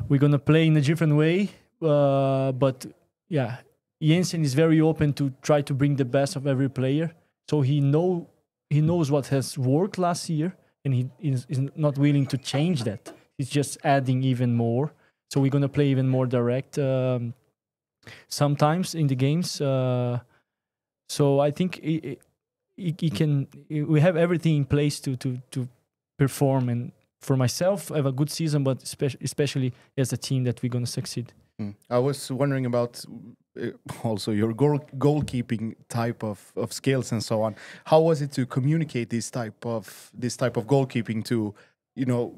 we're gonna play in a different way but yeah, Jensen is very open to try to bring the best of every player. So he know he knows what has worked last year, and he is, is not willing to change that. He's just adding even more. So we're gonna play even more direct um, sometimes in the games. Uh, so I think it, it, can. It, we have everything in place to to to perform and for myself I have a good season, but especially, especially as a team that we're gonna succeed. Hmm. I was wondering about eh, also your goal, goalkeeping type of, of skills and so on. How was it to communicate this type of this type of goalkeeping to you know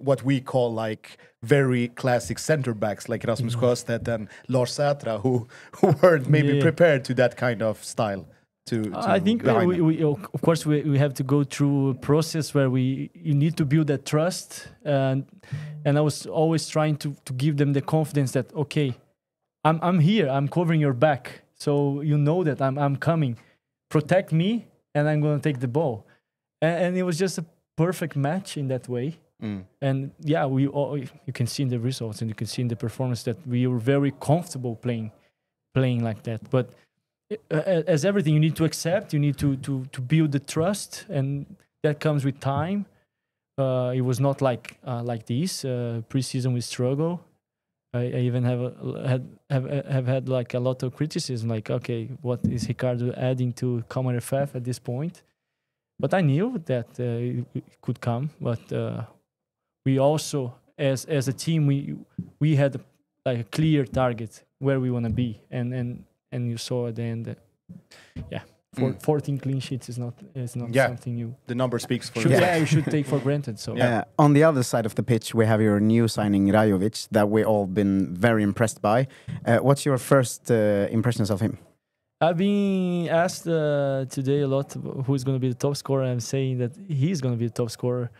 what we call like very classic center backs like Rasmus mm. and Lars Satra who, who weren't maybe yeah. prepared to that kind of style to, to I think we, we, of course we, we have to go through a process where we you need to build that trust and and I was always trying to to give them the confidence that okay I'm I'm here I'm covering your back so you know that I'm I'm coming protect me and I'm going to take the ball and, and, it was just a perfect match in that way mm. and yeah we all you can see in the results and you can see in the performance that we were very comfortable playing playing like that but as everything you need to accept you need to to to build the trust and that comes with time uh, it was not like uh, like this uh, preseason we struggle I, I even have a, had have, have had like a lot of criticism like okay what is Ricardo adding to common FF at this point but I knew that uh, it, it, could come but uh, we also as as a team we we had like a clear target where we want to be and and and you saw at the end that, yeah. For, mm. 14 clean sheets is not is not yeah. something you the number speaks for should, yeah. yeah you should take for granted so yeah. Uh, on the other side of the pitch we have your new signing Rajovic that we all been very impressed by uh, what's your first uh, impressions of him I've been asked uh, today a lot who's going to be the top scorer I'm saying that he's going to be the top scorer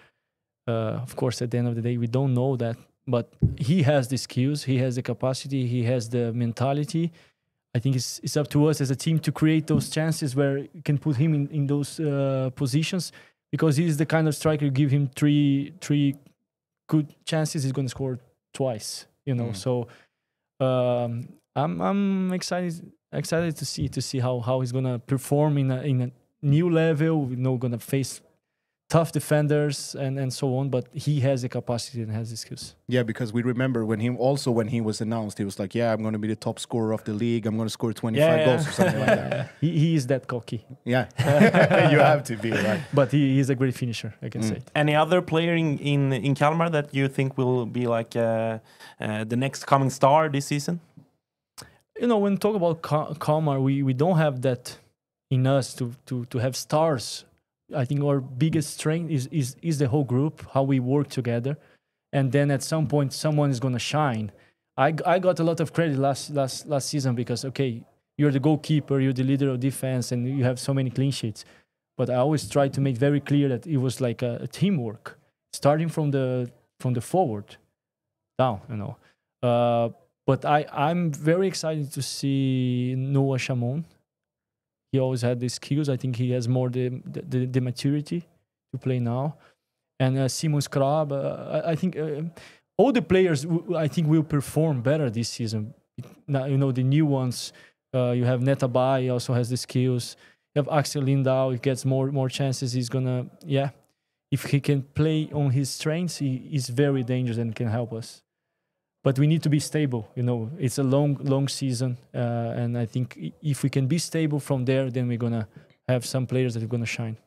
uh, of course at the end of the day we don't know that but he has the skills he has the capacity he has the mentality I think it's, it's up to us as a team to create those chances where you can put him in, in those uh, positions because he's the kind of striker you give him three three good chances he's going to score twice you know mm. so um, I'm I'm excited excited to see to see how how he's going to perform in a, in a new level We're not going to face tough defenders and, and so on. But he has the capacity and has the skills. Yeah, because we remember when he also when he was announced, he was like, "Yeah, I'm going to be the top scorer of the league. I'm going to score 25 yeah, goals or something like that." He, he is that cocky. Yeah, you have to be right. But he he's a great finisher. I can mm. say. It. Any other player in, in in Kalmar that you think will be like uh, uh, the next coming star this season? You know, when talk about Kalmar, we we don't have that in us to to to have stars I think our biggest strength is is is the whole group, how we work together, and then at some point someone is gonna shine. I I got a lot of credit last last last season because okay, you're the goalkeeper, you're the leader of defense, and you have so many clean sheets. But I always try to make very clear that it was like a, a teamwork, starting from the from the forward down, you know. Uh, but I, I'm very excited to see Noah Chamon he always had the skills. I think he has more the the, the maturity to play now. And uh, Simon Skrab, uh, I, I, think uh, all the players I think will perform better this season. Now, you know the new ones. Uh, you have Netabai, he also has the skills. You have Axel Lindau, he gets more more chances. He's gonna yeah. If he can play on his strengths, he is very dangerous and can help us but we need to be stable. You know, it's a long, long season, uh, and I think if we can be stable from there, then we're gonna have some players that are gonna shine.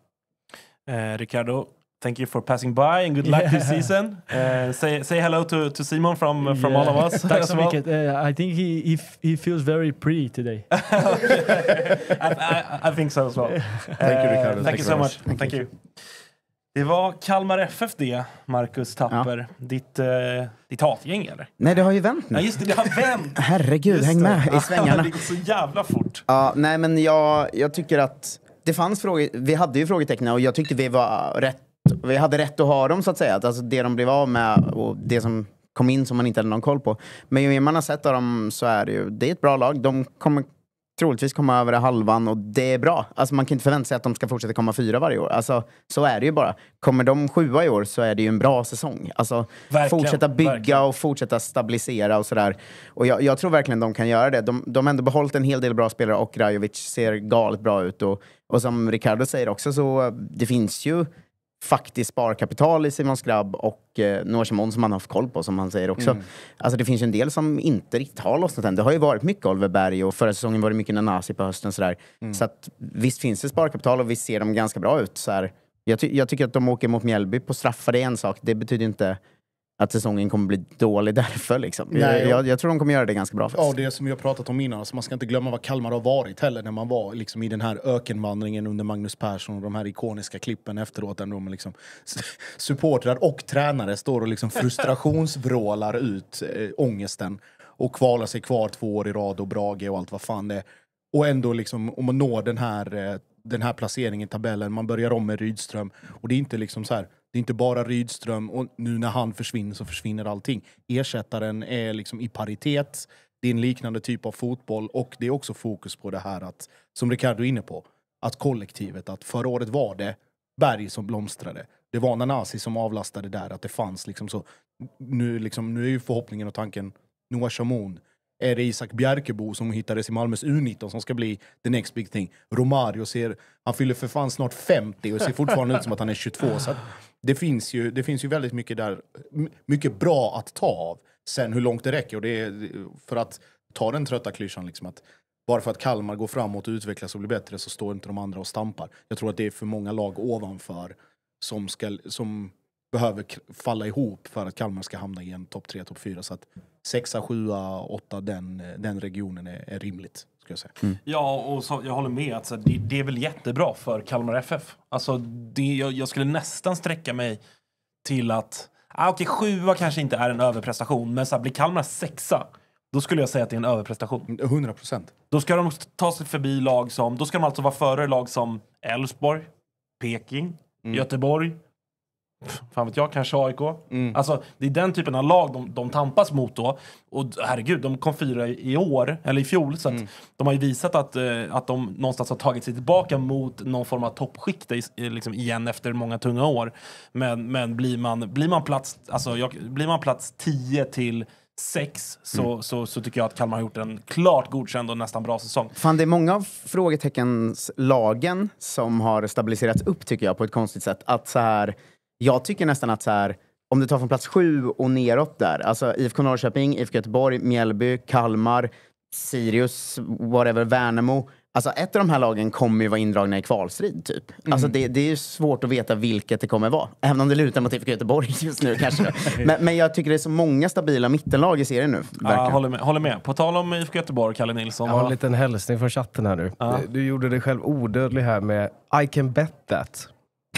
Uh, Ricardo, thank you for passing by and good luck yeah. this season. Uh, say say hello to, to Simon from uh, from yeah. all of us. Thanks så mycket. Uh, I think he, he he feels very pretty today. I, I, I, think so as well. thank you, Ricardo. Uh, thank, thank you so much. Thank, thank you. you. Det var Kalmar FF det, Marcus Tapper. Ja. Ditt, eh, ditt hatgäng eller? Nej, det har ju vänt nu. Ja, just det, det har vänt! Herregud, just häng det. med i svängarna. det går så jävla fort. Ja, nej men jag, jag tycker att det fanns frågor. Vi hade ju frågetecknen och jag tyckte vi var rätt. Vi hade rätt att ha dem så att säga. Alltså det de blev av med och det som kom in som man inte hade någon koll på. Men ju mer man har sett av dem så är det ju, det är ett bra lag. De kommer troligtvis komma över halvan och det är bra. Alltså man kan inte förvänta sig att de ska fortsätta komma fyra varje år. Alltså, så är det ju bara. Kommer de sjua i år så är det ju en bra säsong. Alltså, fortsätta bygga verkligen. och fortsätta stabilisera och sådär. Och jag, jag, tror verkligen de kan göra det. De, de har ändå behållit en hel del bra spelare och Rajovic ser galet bra ut. Och, och som Ricardo säger också så det finns ju faktiskt sparkapital i Simon Skrabb och eh, Noah Shimon som han har haft koll på, som han säger också. Mm. Alltså det finns ju en del som inte riktigt har lossnat än. Det har ju varit mycket Oliver Berg och förra säsongen var det mycket Nanasi på hösten. Sådär. Mm. Så att, visst finns det sparkapital och visst ser de ganska bra ut. Såhär. Jag, ty jag tycker att de åker mot Mjällby på straffar, det är en sak. Det betyder inte att säsongen kommer bli dålig därför. Liksom. Nej, jag, jag, jag, tror de kommer göra det ganska bra. Ja, det som vi har pratat om innan, alltså, man ska inte glömma vad Kalmar har varit heller när man var liksom, i den här ökenvandringen under Magnus Persson och de här ikoniska klippen efteråt. Där de, liksom, supportrar och tränare står och liksom frustrationsvrålar ut äh, ångesten och kvalar sig kvar två år i rad och Brage och allt vad fan det är. Och ändå liksom, om man når den här, eh, den här placeringen i tabellen, man börjar om med Rydström och det är inte liksom så här det är inte bara Rydström och nu när han försvinner så försvinner allting. Ersättaren är liksom i paritet. Det är en liknande typ av fotboll och det är också fokus på det här att, som Ricardo är inne på, att kollektivet, att förra året var det Berg som blomstrade. Det var Nanasi som avlastade där, att det fanns liksom så. Nu, liksom, nu är ju förhoppningen och tanken Noah Shamoun, är det Isak Bjärkebo som hittades i Malmös U19 som ska bli the next big thing. Romario ser, han fyller för fan snart 50 och ser fortfarande ut som att han är 22. Så det, finns ju, det finns ju väldigt mycket där, mycket bra att ta av. Sen hur långt det räcker, och det är, för att ta den trötta klyschan liksom att bara för att Kalmar går framåt och utvecklas och blir bättre så står inte de andra och stampar. Jag tror att det är för många lag ovanför som, ska, som behöver falla ihop för att Kalmar ska hamna i en topp 3, topp 4. Så att 6, 7, 8, den, eh, den regionen är, är rimligt. Ska jag, säga. Mm. Ja, och så, jag håller med. Alltså, det, det är väl jättebra för Kalmar FF. Alltså, det, jag, jag skulle nästan sträcka mig till att... Ah, Okej, okay, sjua kanske inte är en överprestation, men så här, blir Kalmar sexa då skulle jag säga att det är en överprestation. 100 procent. Då ska de ta sig förbi lag som... Då ska de alltså vara före lag som Elfsborg, Peking, mm. Göteborg, fan vet jag, kanske AIK. Mm. Alltså, det är den typen av lag de, de tampas mot då. Och herregud, de kom fyra i år, eller i fjol. Så mm. de har ju visat att, eh, att de någonstans har tagit sig tillbaka mot någon form av toppskikt liksom, igen efter många tunga år. Men, men blir, man, blir, man plats, alltså, jag, blir man plats 10 till sex så, mm. så, så, tycker jag att Kalmar har gjort en klart godkänd och nästan bra säsong. Fan, det är många av frågeteckenslagen som har stabiliserats upp tycker jag på ett konstigt sätt. Att så här jag tycker nästan att så här, om du tar från plats sju och neråt där, alltså IFK Norrköping, IFK Göteborg, Mjällby, Kalmar, Sirius, whatever, Värnamo. Alltså ett av de här lagen kommer ju vara indragna i kvalstrid typ. Mm. Alltså det, det är svårt att veta vilket det kommer vara. Även om det lutar mot IFK Göteborg just nu kanske. men, men, jag tycker det är så många stabila mittenlag i serien nu. Verkligen. Ja, håller, med, håller med. På tal om IFK Göteborg, Kalle Nilsson. Jag har en liten hälsning från chatten här nu. Ja. Du, du gjorde dig själv odödlig här med I can bet that.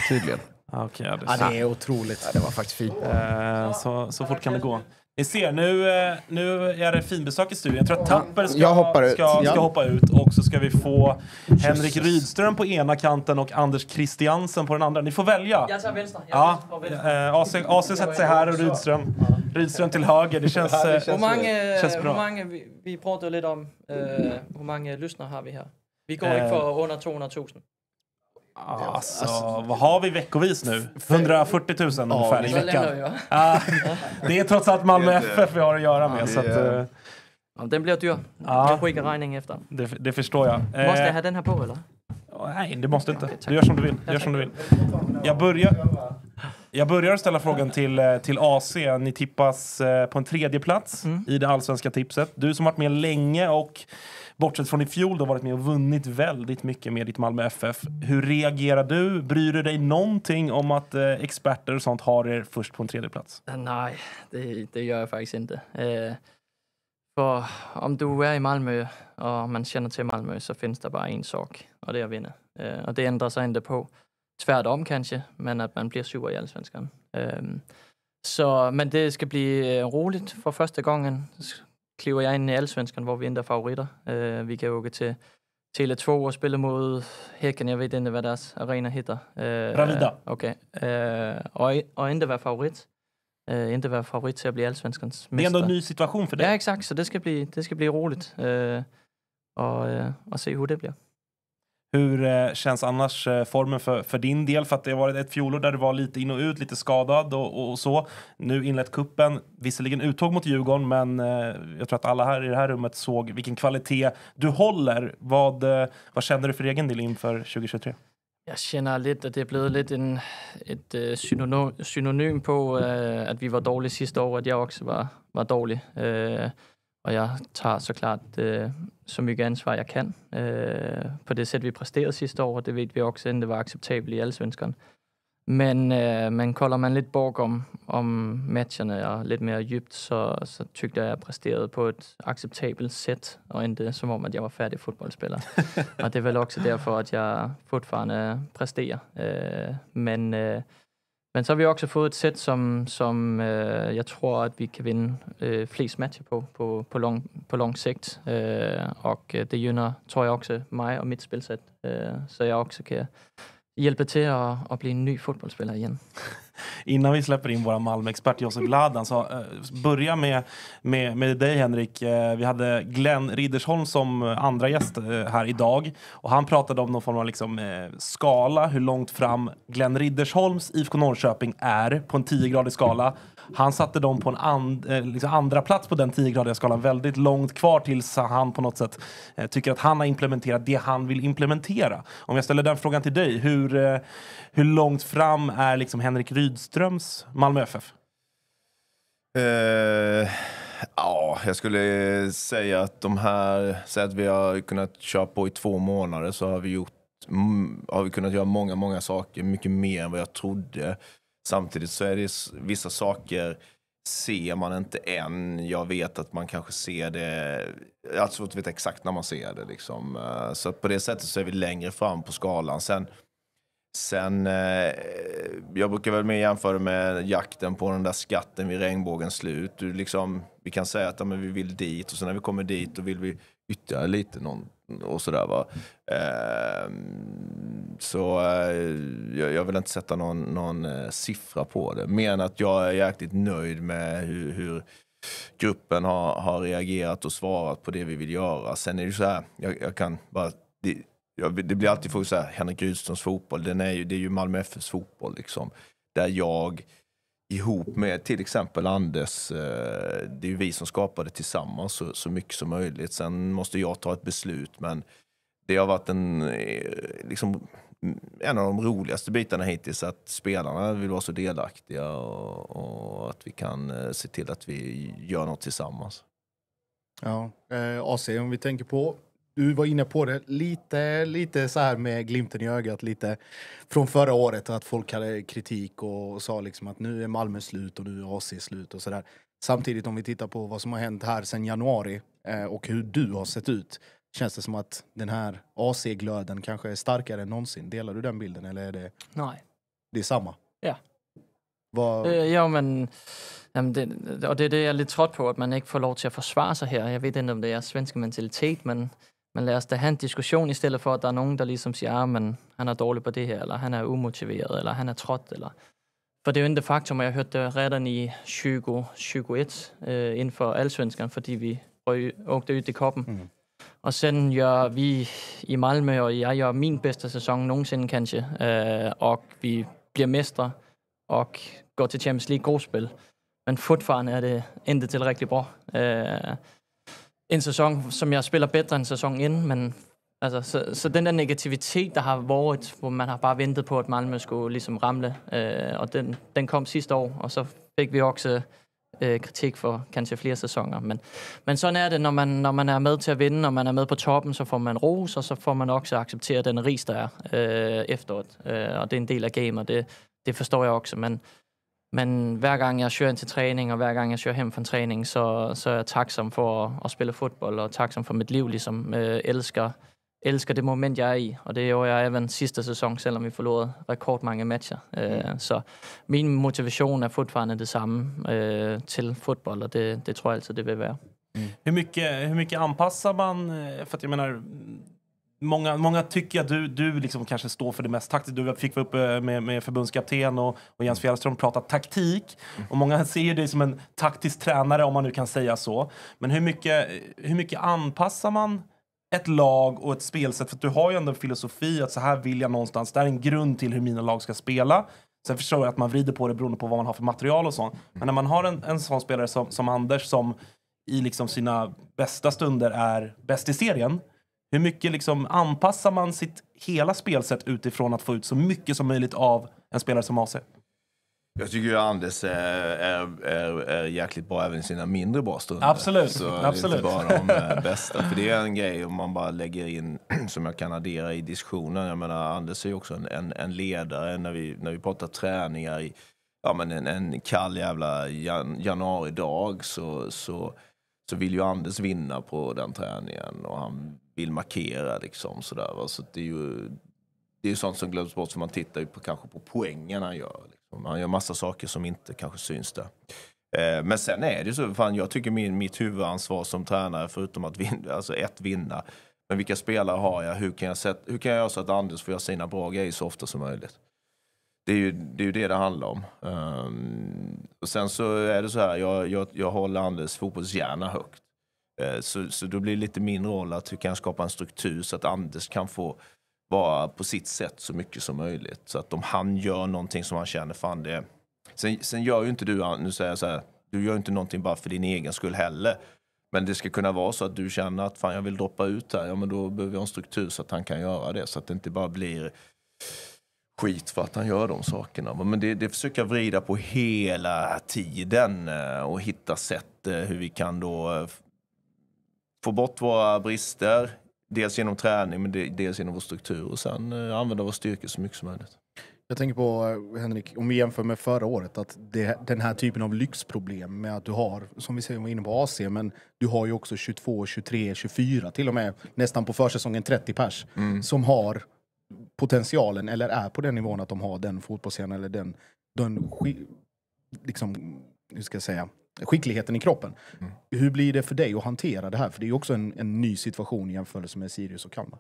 Tydligen. Okay, ja, det, ja, det är otroligt. Ja, det var faktiskt fint. Eh, så, så fort kan det gå. Ni ser, nu, eh, nu är det finbesök i studion. Jag tror att Tapper ska, ska, ska hoppa ut och så ska vi få Henrik Rydström på ena kanten och Anders Christiansen på den andra. Ni får välja. Jag tar vänster. Ja. AC, eh, AC sätter sig här och Rydström, Rydström till höger. Det känns, det eh, känns, hur många, känns bra. Hur många, vi, vi pratade lite om uh, hur många lyssnare har vi här. Vi går uh, inte för under 200 000. Alltså, alltså, vad har vi veckovis nu? 140 000 ja, ungefär i veckan. Ah, det är trots allt Malmö FF vi har att göra med. så att, eh, Ja, den blir dyr. Jag skickar regningen efter. Det, det, förstår jag. Måste jag eh, ha den här på eller? Nej, det måste inte. Du gör som du vill. Gör som du vill. Jag börjar... Jag börjar ställa frågan till, eh, till AC. Ni tippas på en tredje plats mm. i det allsvenska tipset. Du som varit med länge och bortsett från i fjol, då varit med och vunnit väldigt mycket med ditt Malmö FF. Hur reagerar du? Bryr du dig någonting om att eh, experter och sånt har er först på en tredje plats? Eh, nej, det, det gör jag faktiskt inte. Eh, för om du är i Malmö och man känner till Malmö så finns det bara en sak och det är att vinna. Eh, och det ändrar sig inte på. Tvärtom kanske, men att man blir sur i Allsvenskan. Ehm, så, men det ska bli eh, roligt för första gången kliver jeg ind i Allsvenskan, hvor vi endda er favoritter. Øh, vi kan åka til Tele2 och spela mot Häcken, jag vet inte vad deras arena heter. Eh, øh, Bravida. Okej. Okay. Eh, och, och inte vara favorit. Eh, inte vara favorit till att bli allsvenskans mästare. Det är ändå en ny situation för dig. Ja, exakt. Så det ska bli, det ska bli roligt. Eh, øh, och, øh, och se hur det blir. Hur eh, känns annars eh, formen för, för din del? För att det har varit ett fjolår där du var lite in och ut, lite skadad och, och, och så. Nu inlett kuppen, visserligen uttåg mot Djurgården, men eh, jag tror att alla här i det här rummet såg vilken kvalitet du håller. Vad, vad känner du för egen del inför 2023? Jag känner lite att det blev lite en ett synonym, på att vi var dåliga sista året, att jag också var, var dålig. Og jeg tager så klart øh, så mycket ansvar jag kan øh, på det sätt vi præsterede sidste år, det vet vi också inte var acceptabelt i allsvenskan. Men, øh, men kolder man lite bortom om, matcherna och lite mer djupt, så, så tyckte jag, jag præsterede på ett acceptabelt sätt och inte som om, att jag var färdig fotbollsspelare. och det är väl också därför, att jag fortfarande presterar. Øh, men øh, men så har vi också fået et sæt, som, som øh, jeg tror, at vi kan vinde øh, flest matcher på, på, på, long, på long sigt. Øh, og øh, det gynner, tror jeg også, mig og mit spilsæt. Øh, så jeg også kan hjælpe til at, at blive en ny fodboldspiller igen. innan vi släpper in vår Malmöexpert Josef Ladan. Så eh, börja med, med, med dig Henrik. Eh, vi hade Glenn Riddersholm som eh, andra gäst här idag och han pratade om någon form av liksom, skala, hur långt fram Glenn Riddersholms IFK Norrköping är på en 10-gradig skala han satte dem på en and, eh, liksom andra plats på den 10-gradiga skalan, väldigt långt kvar tills han på något sätt eh, tycker att han har implementerat det han vill implementera. Om jag ställer den frågan till dig, hur, eh, hur långt fram är liksom Henrik Rydströms Malmö FF? Uh... Ja, jag skulle säga att de här, säg att vi har kunnat köra på i två månader så har vi gjort mm, har vi kunnat göra många, många saker, mycket mer än vad jag trodde. Samtidigt så är det vissa saker ser man inte än. Jag vet att man kanske ser det. Jag har svårt att veta exakt när man ser det. Liksom. Eh, så på det sättet så är vi längre fram på skalan. Sen, sen eh, jag brukar väl mer jämföra med jakten på den där skatten vid regnbågens slut. Du liksom, vi kan säga att ja, men vi vill dit och sen när vi kommer dit då vill vi ytterligare lite någon, och sådär. Va? Ehm, så eh, jag, vill inte sätta någon, någon eh, siffra på det. Mer än att jag är jäkligt nöjd med hur, hur gruppen har, har reagerat och svarat på det vi vill göra. Sen är det så här, jag, jag kan bara... Det, jag, det blir alltid fokus så här, Henrik Rydströms fotboll, den är ju, det är ju Malmö FFs fotboll liksom. Där jag ihop med till exempel Anders. Eh, det är ju vi som skapade tillsammans så, så mycket som möjligt. Sen måste jag ta ett beslut, men det har varit en, eh, liksom, en av de roligaste bitarna hittills, att spelarna vill vara så delaktiga och, och att vi kan eh, se till att vi gör något tillsammans. Ja, eh, AC om vi tänker på du var inne på det lite, lite så här med glimten i ögat lite från förra året att folk hade kritik och, sa liksom att nu är Malmö slut och nu är AC slut och sådär. Samtidigt om vi tittar på vad som har hänt här sedan januari eh, och hur du har sett ut känns det som att den här AC-glöden kanske är starkare än någonsin. Delar du den bilden eller är det? Nej. Det är samma? Ja. Var... Eh, ja, men det, och det är det jag är lite trött på, att man inte får lov till att försvara sig här. Jag vet inte om det är svensk mentalitet, men men lad os da have en diskussion, i stedet for, at der er nogen, der ligesom siger, ah, han er dårlig på det her, eller han er umotiveret, eller han er trådt, eller... For det er jo inte faktum, og jeg hørte det redan i 2021 øh, inden for allsvenskan, fordi vi åkte ud i koppen. Mm. Och sen gör vi i Malmö och jag gör min bästa säsong någonsin kanske. Eh, øh, och vi blir mästare och går till Champions League gruppspel. Men fortfarande är det inte tillräckligt bra. Eh, øh, en sæson, som jeg spiller bedre end sæsonen inden, men altså, så, så den der negativitet, der har været, hvor man har bare ventet på, at Malmø skulle ligesom ramle, øh, og den, den kom sidste år, og så fik vi også øh, kritik for kanskje flere sæsoner. Men, men sådan er det, når man, når man er med til at vinde, når man er med på toppen, så får man ros, og så får man også acceptere den ris, der er øh, efteråret. Øh, og det er en del af gamet, og det, det forstår jeg også. Men men hver gång jag kör in till träning och hver gång jag kör hem från träning så, så er jeg taksom for at, at spille fodbold, og taksom for mit liv, Jag øh, elsker, elsker det moment, jag är i. Og det gjorde jag även sista säsongen, även om vi förlorade rekordmånga matcher. Øh, mm. Så min motivation är fortfarande det øh, till fotboll och det, det tror jag alltid det vil være. Mm. Hur, mycket, hur mycket anpassar man? Eh, för att jag menar, Många, många tycker att du, du liksom kanske står för det mest taktiska. Du fick vara uppe med, med förbundskapten och, och Jens Fjällström prata taktik. Och många ser dig som en taktisk tränare, om man nu kan säga så. Men hur mycket, hur mycket anpassar man ett lag och ett spelsätt? För du har ju ändå en filosofi att så här vill jag någonstans. Det här är en grund till hur mina lag ska spela. Sen förstår jag att man vrider på det beroende på vad man har för material och sånt. Men när man har en, en sån spelare som, som Anders som i liksom sina bästa stunder är bäst i serien hur mycket liksom anpassar man sitt hela spelsätt utifrån att få ut så mycket som möjligt av en spelare som AC? Jag tycker ju Anders är, är, är, är, jäkligt bra även i sina mindre bra stunder. Absolut. Så Absolut. inte bara de eh, bästa. För det är en grej om man bara lägger in, som jag kan addera i diskussionen. Jag menar, Anders är ju också en, en, en, ledare när vi, när vi pratar träningar. I, ja, men en, en kall jävla jan, januaridag så, så, så vill ju Anders vinna på den träningen. Och han vill markera. Liksom, sådär, va? Så det är ju det är sånt som glöms bort, för man tittar ju på, kanske på poängen han gör. Liksom. Han gör massa saker som inte kanske syns där. Eh, men sen är det ju så, fan, jag tycker min, mitt huvudansvar som tränare, förutom att vinna, alltså ett, vinna, men vilka spelare har jag? Hur kan jag, sätta, hur kan jag göra så att Anders får göra sina bra grejer så ofta som möjligt? Det är ju det är ju det, det handlar om. Um, och sen så är det så här, jag, jag, jag håller Anders fotbollshjärna högt. Eh, så, så då blir det lite min roll att hur kan jag skapa en struktur så att Anders kan få vara på sitt sätt så mycket som möjligt. Så att om han gör någonting som han känner, fan det... Sen, sen gör ju inte du, nu säger jag så här, du gör inte någonting bara för din egen skull heller. Men det ska kunna vara så att du känner att fan jag vill droppa ut här, ja men då behöver jag en struktur så att han kan göra det. Så att det inte bara blir skit för att han gör de sakerna. Men det, det försöker jag vrida på hela tiden eh, och hitta sätt eh, hur vi kan då få bort våra brister, dels genom träning men dels genom vår struktur och sen eh, använda våra styrkor så mycket som möjligt. Jag tänker på, eh, Henrik, om vi jämför med förra året, att det, den här typen av lyxproblem med att du har, som vi säger, var inne på AC, men du har ju också 22, 23, 24, till och med nästan på försäsongen 30 pers, mm. som har potentialen eller är på den nivån att de har den fotbollsscenen eller den, den liksom, hur ska jag säga, skickligheten i kroppen. Mm. Hur blir det för dig att hantera det här? För det är ju också en, en ny situation i jämförelse med Sirius och Kalmar.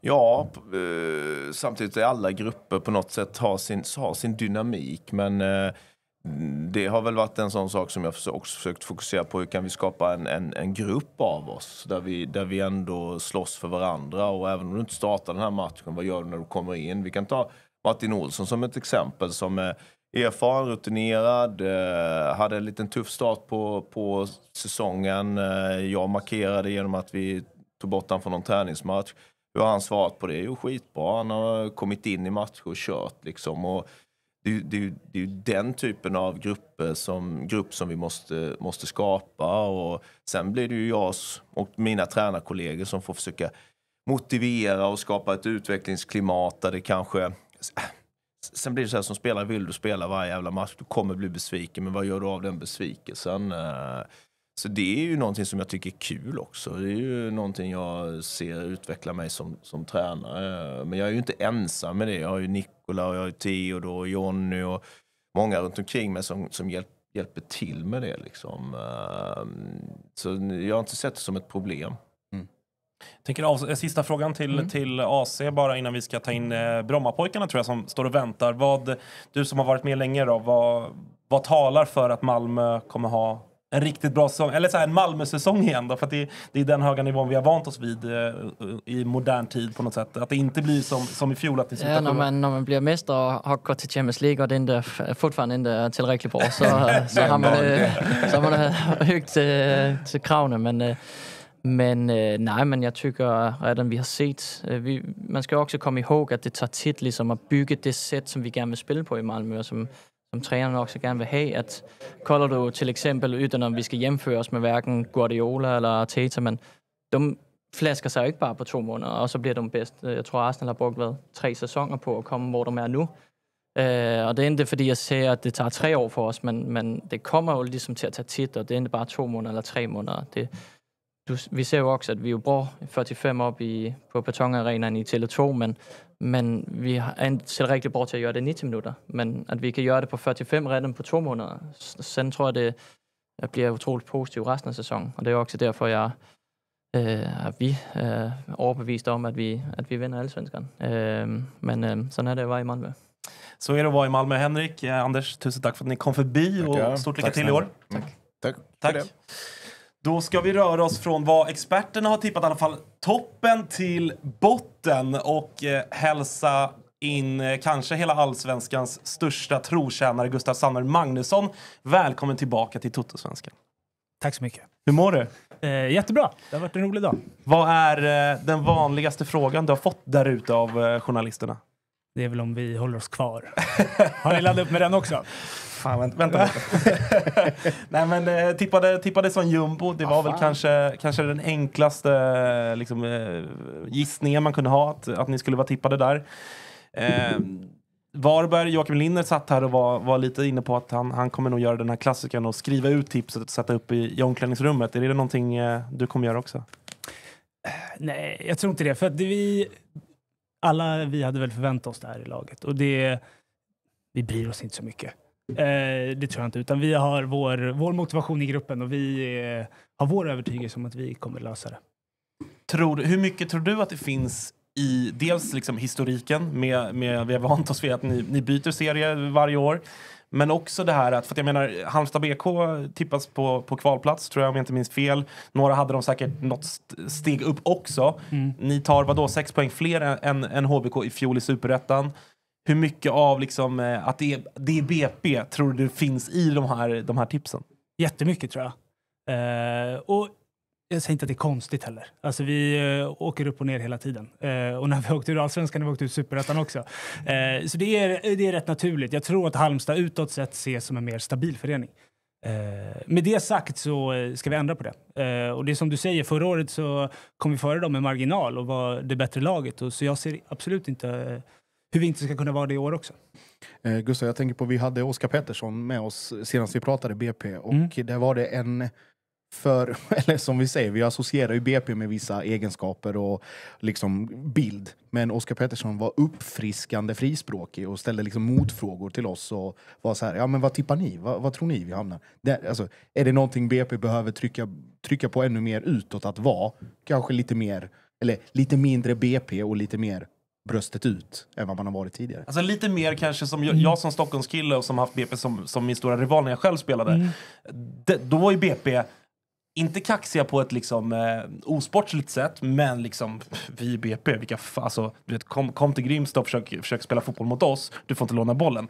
Ja, eh, samtidigt är alla grupper på något sätt har sin, har sin dynamik. Men eh, det har väl varit en sån sak som jag också försökt fokusera på. Hur kan vi skapa en, en, en, grupp av oss där vi, där vi ändå slåss för varandra? Och även om du inte startar den här matchen, vad gör du när du kommer in? Vi kan ta Martin Olsson som ett exempel som eh, erfaren, rutinerad. Eh, hade en liten tuff start på, på säsongen. Eh, jag markerade genom att vi tog bort honom från någon träningsmatch. Hur har han svarat på det? Jo, skitbra. Han har kommit in i matcher och kört. Liksom. Och det, det, det är ju den typen av grupper som, grupp som vi måste, måste skapa. Och sen blir det ju jag och mina tränarkollegor som får försöka motivera och skapa ett utvecklingsklimat där det kanske Sen blir det så här, som spelare vill du spela varje jävla match. Du kommer bli besviken, men vad gör du av den besvikelsen? Eh, så det är ju någonting som jag tycker är kul också. Det är ju någonting jag ser utveckla mig som, som tränare. Men jag är ju inte ensam med det. Jag har ju Nikola, och jag har Theodor, och Jonny och många runt omkring mig som, som hjälp, hjälper till med det. Liksom. Eh, så jag har inte sett det som ett problem. Tänker av, eh, sista frågan till, mm. till AC bara innan vi ska ta in eh, Brommapojkarna tror jag som står och väntar. Vad, du som har varit med länge då, vad, vad talar för att Malmö kommer ha en riktigt bra säsong, eller så här, en Malmö-säsong igen då, för det, det, är den höga nivån vi har vant oss vid eh, i modern tid på något sätt. Att det inte blir som, som i fjol att ni ja, när, man, när man blir mästare och har gått till Champions League och det är inte, fortfarande inte tillräckligt bra så, så, har man, så har man högt till, till kraven. Men, eh, men eh, nej, men jag tycker redan vi har sett. Eh, øh, vi, man ska också komma ihåg att det tar tid liksom, att bygga det sätt som vi gärna vill spela på i Malmö och som, som tränarna också gärna vill ha. Att, kollar du till exempel, utan om vi ska jämföra oss med varken Guardiola eller Arteta, men de flaskar sig inte bara på två månader och så blir de bäst. Øh, jag tror Arsenal har brukt tre säsonger på att komma där de är nu. Uh, och det är inte för att jag säger att det tar tre år för oss, men, men det kommer ju liksom till att ta tid och det är inte bara två månader eller tre månader. Det, du, vi ser jo också att vi är bra 45 op i, på Betongarenan i Tele2, men, men vi är inte rigtig bra til att göra det i 90 minuter. Men att vi kan göra det på 45 redan på två månader, sen tror jeg, det jeg bliver utroligt positivt resten av säsongen. Og det är också därför derfor, jeg øh, vi är øh, överbevisade om, att vi, at vi vinner Allsvenskan. Øh, men øh, sådan er det att vara i Malmö. Så är det att vara i Malmö. Henrik, Anders, tusen tack för att ni kom förbi och stort lycka till i år. Tack. Mm. Tack. tack. Då ska vi röra oss från vad experterna har tippat, i alla fall toppen till botten och eh, hälsa in eh, kanske hela allsvenskans största trotjänare Gustav Sandberg Magnusson. Välkommen tillbaka till Totosvenskan. Tack så mycket. Hur mår du? Eh, jättebra. Det har varit en rolig dag. Vad är eh, den vanligaste frågan du har fått där ute av eh, journalisterna? Det är väl om vi håller oss kvar. Har ni laddat upp med den också? Fan, vänta, vänta lite. Nej, men eh, tippade, tippade som jumbo. Det var fan. väl kanske, kanske den enklaste eh, liksom, eh, gissningen man kunde ha, att, att ni skulle vara tippade där. Eh, Varberg, Joakim Linner satt här och var, var lite inne på att han, han kommer nog göra den här klassikern och skriva ut tipset och sätta upp i, i omklädningsrummet. Är det någonting eh, du kommer göra också? Nej, jag tror inte det. För vi, alla vi hade väl förväntat oss det här i laget. Och det, vi bryr oss inte så mycket. Eh, det tror jag inte. Utan vi har vår, vår motivation i gruppen och vi eh, har vår övertygelse om att vi kommer lösa det. Tror, hur mycket tror du att det finns i dels liksom historiken, med, med, vi har vant oss vid att ni, ni byter serie varje år, men också det här att, för att jag menar Halmstad BK tippas på, på kvalplats tror jag om jag inte minns fel. Några hade de säkert något steg upp också. Mm. Ni tar vadå, sex poäng fler än, än HBK i fjol i superettan. Hur mycket av liksom, eh, att det är, det är BP tror du finns i de här, de här tipsen? Jättemycket tror jag. Uh, och jag säger inte att det är konstigt heller. Alltså vi eh, åker upp och ner hela tiden. Eh, och när vi åkte ur allsvenskan har vi åkt ur superettan också. Eh, så det är, det är rätt naturligt. Jag tror att Halmstad utåt sett ses som en mer stabil förening. Eh, med det sagt så eh, ska vi ändra på det. Eh, och det är som du säger, förra året så kom vi före dem med marginal och var det bättre laget. Och så jag ser absolut inte hur vi inte ska kunna vara det i år också. Eh, Gustav, jag tänker på, vi hade Oskar Pettersson med oss senast vi pratade BP och mm. där var det en för, eller som vi säger, vi associerar ju BP med vissa egenskaper och liksom bild. Men Oskar Pettersson var uppfriskande frispråkig och ställde liksom motfrågor till oss och var så här, ja men vad tippar ni? Vad, vad tror ni vi hamnar? Det, alltså, är det någonting BP behöver trycka, trycka på ännu mer utåt att vara? Kanske lite mer, eller lite mindre BP och lite mer bröstet ut än vad man har varit tidigare. Alltså lite mer kanske som jag, mm. jag som Stockholmskille och som haft BP som, som min stora rival när jag själv spelade. Mm. Det, då var ju BP inte kaxiga på ett liksom, eh, osportsligt sätt, men liksom, vi i BP, vilka alltså, du vet, kom, kom till Grimsta och försök, försök spela fotboll mot oss, du får inte låna bollen.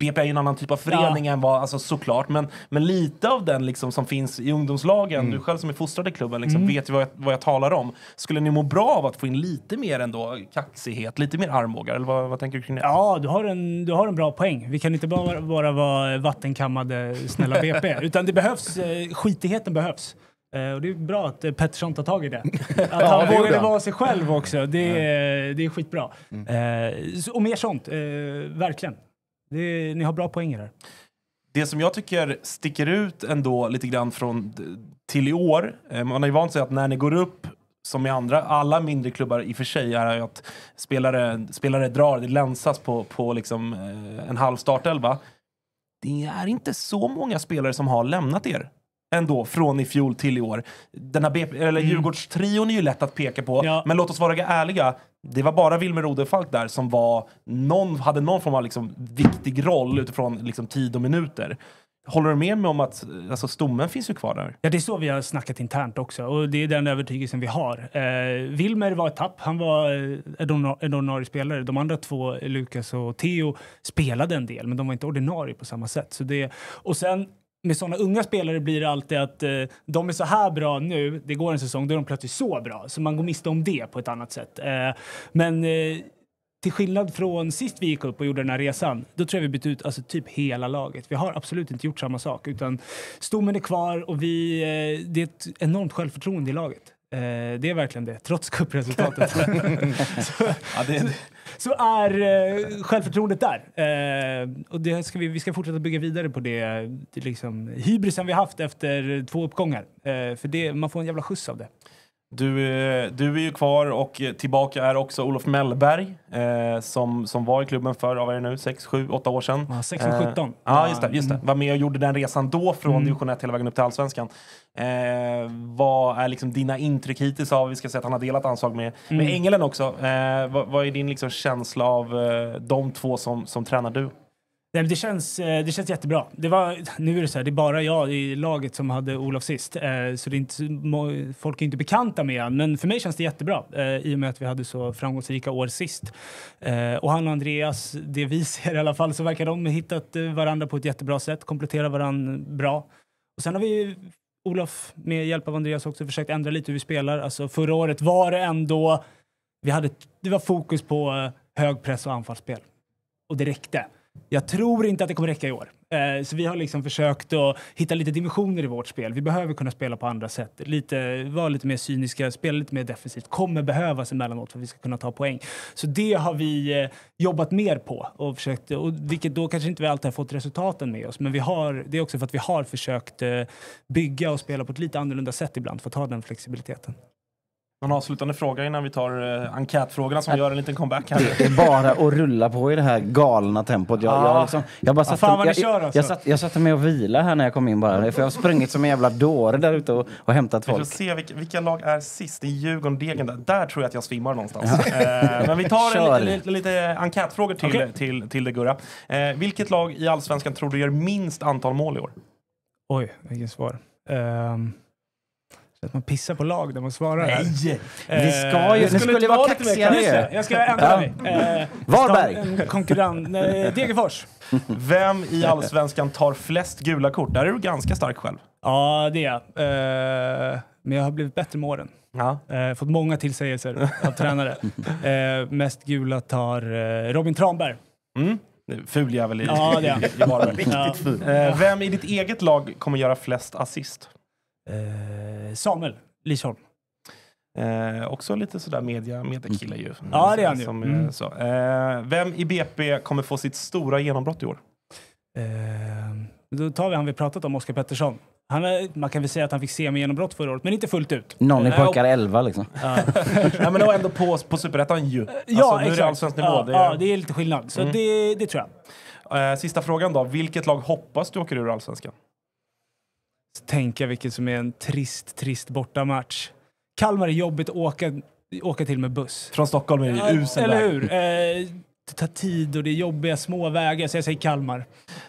BP är ju en annan typ av förening ja. än vad, alltså såklart, men, men lite av den liksom som finns i ungdomslagen, mm. du själv som är fostrad i klubben, liksom, mm. vet ju vad jag, vad jag talar om. Skulle ni må bra av att få in lite mer ändå kaxighet, lite mer armbågar? Eller vad, vad tänker du kring det? Ja, du har, en, du har en bra poäng. Vi kan inte bara, bara vara vattenkammade snälla BP, utan det behövs, eh, skitigheten behövs. Eh, och det är bra att eh, Pettersson tar tag i det. Att han ja, vågade vara sig själv också, det, mm. det är skitbra. Mm. och mer sånt, verkligen. Det, ni har bra poänger här. Det som jag tycker sticker ut ändå lite grann från till i år, eh, man har ju vant sig att när ni går upp som i andra, alla mindre klubbar i och för sig är att spelare, spelare drar, det länsas på, på liksom eh, en halv startelva. Det är inte så många spelare som har lämnat er ändå från i fjol till i år. Den här BP, eller mm. Djurgårdstrion är ju lätt att peka på, ja. men låt oss vara ärliga. Det var bara Wilmer Odenfalk där som var någon, hade någon form av liksom viktig roll utifrån liksom tid och minuter. Håller du med mig om att alltså, stommen finns ju kvar där? Ja, det är så vi har snackat internt också och det är den övertygelsen vi har. Eh, Wilmer var ett tapp. Han var eh, en ordinarie spelare. De andra två, Lukas och Theo, spelade en del, men de var inte ordinarie på samma sätt. Så det, och sen med sådana unga spelare blir det alltid att eh, de är så här bra nu, det går en säsong, då är de plötsligt så bra. Så man går miste om det på ett annat sätt. Eh, men eh, till skillnad från sist vi gick upp och gjorde den här resan, då tror jag vi bytte ut alltså, typ hela laget. Vi har absolut inte gjort samma sak, utan stommen är kvar och vi, eh, det är ett enormt självförtroende i laget. Eh, det är verkligen det, trots cupresultatet. ja, det, så är eh, självförtroendet där. Eh, och det ska vi, vi ska fortsätta bygga vidare på det, det liksom, hybrisen vi haft efter två uppgångar. Eh, för det, man får en jävla skjuts av det. Du, eh, du är ju kvar och eh, tillbaka är också Olof Mellberg eh, som, som var i klubben för, vad är det nu, 6, 7, 8 år sedan? Ja, 16, 17. Eh, ja, just det, just det. Mm. Var med och gjorde den resan då från mm. division 1 hela vägen upp till allsvenskan. Eh, vad är liksom dina intryck hittills av, vi ska säga att han har delat anslag med, mm. med Engelen också. Eh, vad, vad, är din liksom känsla av eh, de två som, som tränar du? Nej, det, känns, eh, det känns jättebra. Det var, nu är det så här, det är bara jag i laget som hade Olof sist, eh, så det är inte, folk är inte bekanta med honom. Men för mig känns det jättebra eh, i och med att vi hade så framgångsrika år sist. Och han och Andreas, det vi ser i alla fall, så verkar de ha hittat varandra på ett jättebra sätt, komplettera varandra bra. Och sen har vi Olof, med hjälp av Andreas, också försökt ändra lite hur vi spelar. Alltså, förra året var det ändå, vi hade, det var fokus på hög press och anfallsspel. Och det räckte jag tror inte att det kommer räcka i år. Eh, så vi har liksom försökt att hitta lite dimensioner i vårt spel. Vi behöver kunna spela på andra sätt. Lite, vara lite mer cyniska, spela lite mer defensivt. Kommer behövas emellanåt för att vi ska kunna ta poäng. Så det har vi eh, jobbat mer på, och försökt, och vilket då kanske inte vi alltid har fått resultaten med oss. Men vi har, det är också för att vi har försökt eh, bygga och spela på ett lite annorlunda sätt ibland för att ha den flexibiliteten. Någon avslutande fråga innan vi tar eh, enkätfrågorna som gör en liten comeback här? Det är bara att rulla på i det här galna tempot. Jag, jag, ah. liksom, jag bara satte, ah, jag, jag, alltså. jag, satt, jag satte mig och vila här när jag kom in bara. För jag har sprungit som en jävla dåre där ute och, och hämtat folk. Vi får se vilka, vilka lag är sist. Det är Djurgården, Degen. Där, där tror jag att jag svimmar någonstans. eh, men vi tar en, lite, lite, enkätfrågor till, okay. till, till dig Gurra. Eh, vilket lag i Allsvenskan tror du gör minst antal mål i år? Oj, vilket svar. Um... Så att man pissar på lag när man svarar. Nej! Här. Vi eh, ska ju... Eh, det skulle, skulle vara kaxigare Jag ska ändra mig. Eh, Varberg! Konkurrent... Eh, Degerfors. Vem i Allsvenskan tar flest gula kort? Där är du ganska stark själv. Ja, det är jag. Eh, men jag har blivit bättre med åren. Ja. Eh, fått många tillsägelser av tränare. Eh, mest gula tar eh, Robin Tranberg. Mm. Ful jävel i, ja, det är. i, i Varberg. Riktigt ja. ful. Eh, vem i ditt eget lag kommer göra flest assist? Eh, Samuel Lisholm. Eh, också lite sådär media, mediakille ju. Mm. Ja, det är han ju. Som, eh, mm. så. Eh, vem i BP kommer få sitt stora genombrott i år? Eh, då tar vi han vi pratat om, Oskar Pettersson. Han, man kan väl säga att han fick semi-genombrott förra året, men inte fullt ut. Någon i pojkar 11 liksom. Ja. ja, men det var ändå på, på superettan ju. Alltså, ja, nu är det allsvensk nivå. Ja, det är... ja, det är lite skillnad. Så mm. det, det tror jag. Sista frågan då. Vilket lag hoppas du åker ur allsvenskan? tänka, vilket som är en trist, trist bortamatch. Kalmar är jobbigt att åka, åka till med buss. Från Stockholm är det ja, usel Eller hur? Eh, det tar tid och det är jobbiga små vägar, så jag säger Kalmar.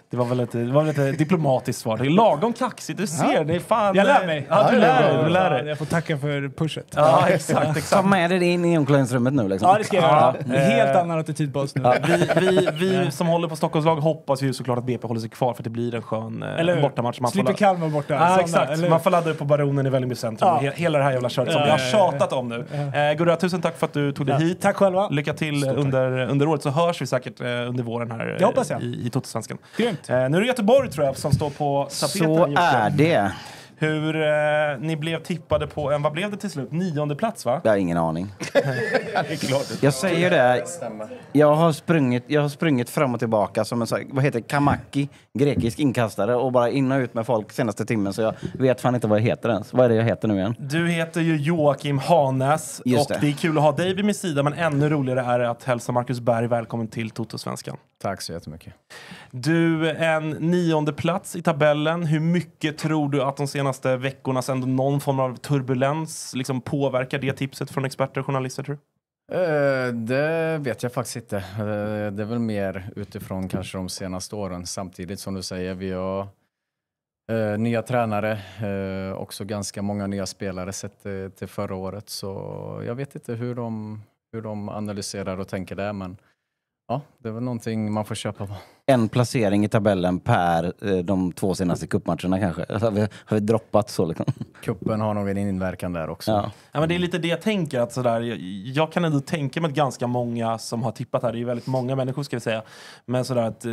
Det var väl ett, det var väl ett diplomatiskt svar. Det är lagom kaxigt. Du ser, ja. det är fan... Jag lär mig. Ja, du lär dig. Du lär dig. Jag får tacka för pushet. Ja, exakt, exakt. Ta med dig in i omklädningsrummet nu liksom. Ja, det ska jag göra. Ja. Helt annan attityd på oss nu. Ja, vi, vi, vi som håller på Stockholmslag hoppas ju såklart att BP håller sig kvar för det blir en skön eh, eller hur? bortamatch. Man Slipper Kalmar borta. Ja, exakt. Eller? Man får ladda upp på Baronen i Vällingby centrum. Ja. Hela det här jävla köret som vi har tjatat om nu. Ja. Eh, Gurra, tusen tack för att du tog dig hit. Tack själva. Lycka till under, under året. Så hörs vi säkert eh, under våren här jag jag. Eh, i, i Totosvenskan. Grymt. Eh, nu är det Göteborg tror jag som står på tapeten. Så är det. Hur eh, ni blev tippade på en, vad blev det till slut? Nionde plats va? Jag har ingen aning. jag säger det, jag har sprungit, jag har sprungit fram och tillbaka som en så vad heter kamaki, grekisk inkastare och bara in och ut med folk senaste timmen så jag vet fan inte vad jag heter ens. Vad är det jag heter nu igen? Du heter ju Joakim Hanes Just och det. det är kul att ha dig vid min sida men ännu roligare är det att hälsa Marcus Berg välkommen till Toto-svenskan. Tack så jättemycket. Du, en nionde plats i tabellen. Hur mycket tror du att de senaste senaste veckornas ändå någon form av turbulens? Liksom påverkar det tipset från experter och journalister tror du? Eh, det vet jag faktiskt inte. Eh, det är väl mer utifrån kanske de senaste åren. Samtidigt som du säger, vi har eh, nya tränare, också ganska många nya spelare sett till förra året. Så jag vet inte hur de, hur de analyserar och tänker där. Men Ja, det är väl någonting man får köpa på. En placering i tabellen per eh, de två senaste kuppmatcherna kanske? har, vi, har vi droppat så liksom? Kuppen har nog en inverkan där också. Ja. ja men det är lite det jag tänker. Att sådär, jag, jag kan ändå tänka mig att ganska många som har tippat här, det är ju väldigt många människor ska vi säga, men sådär att eh,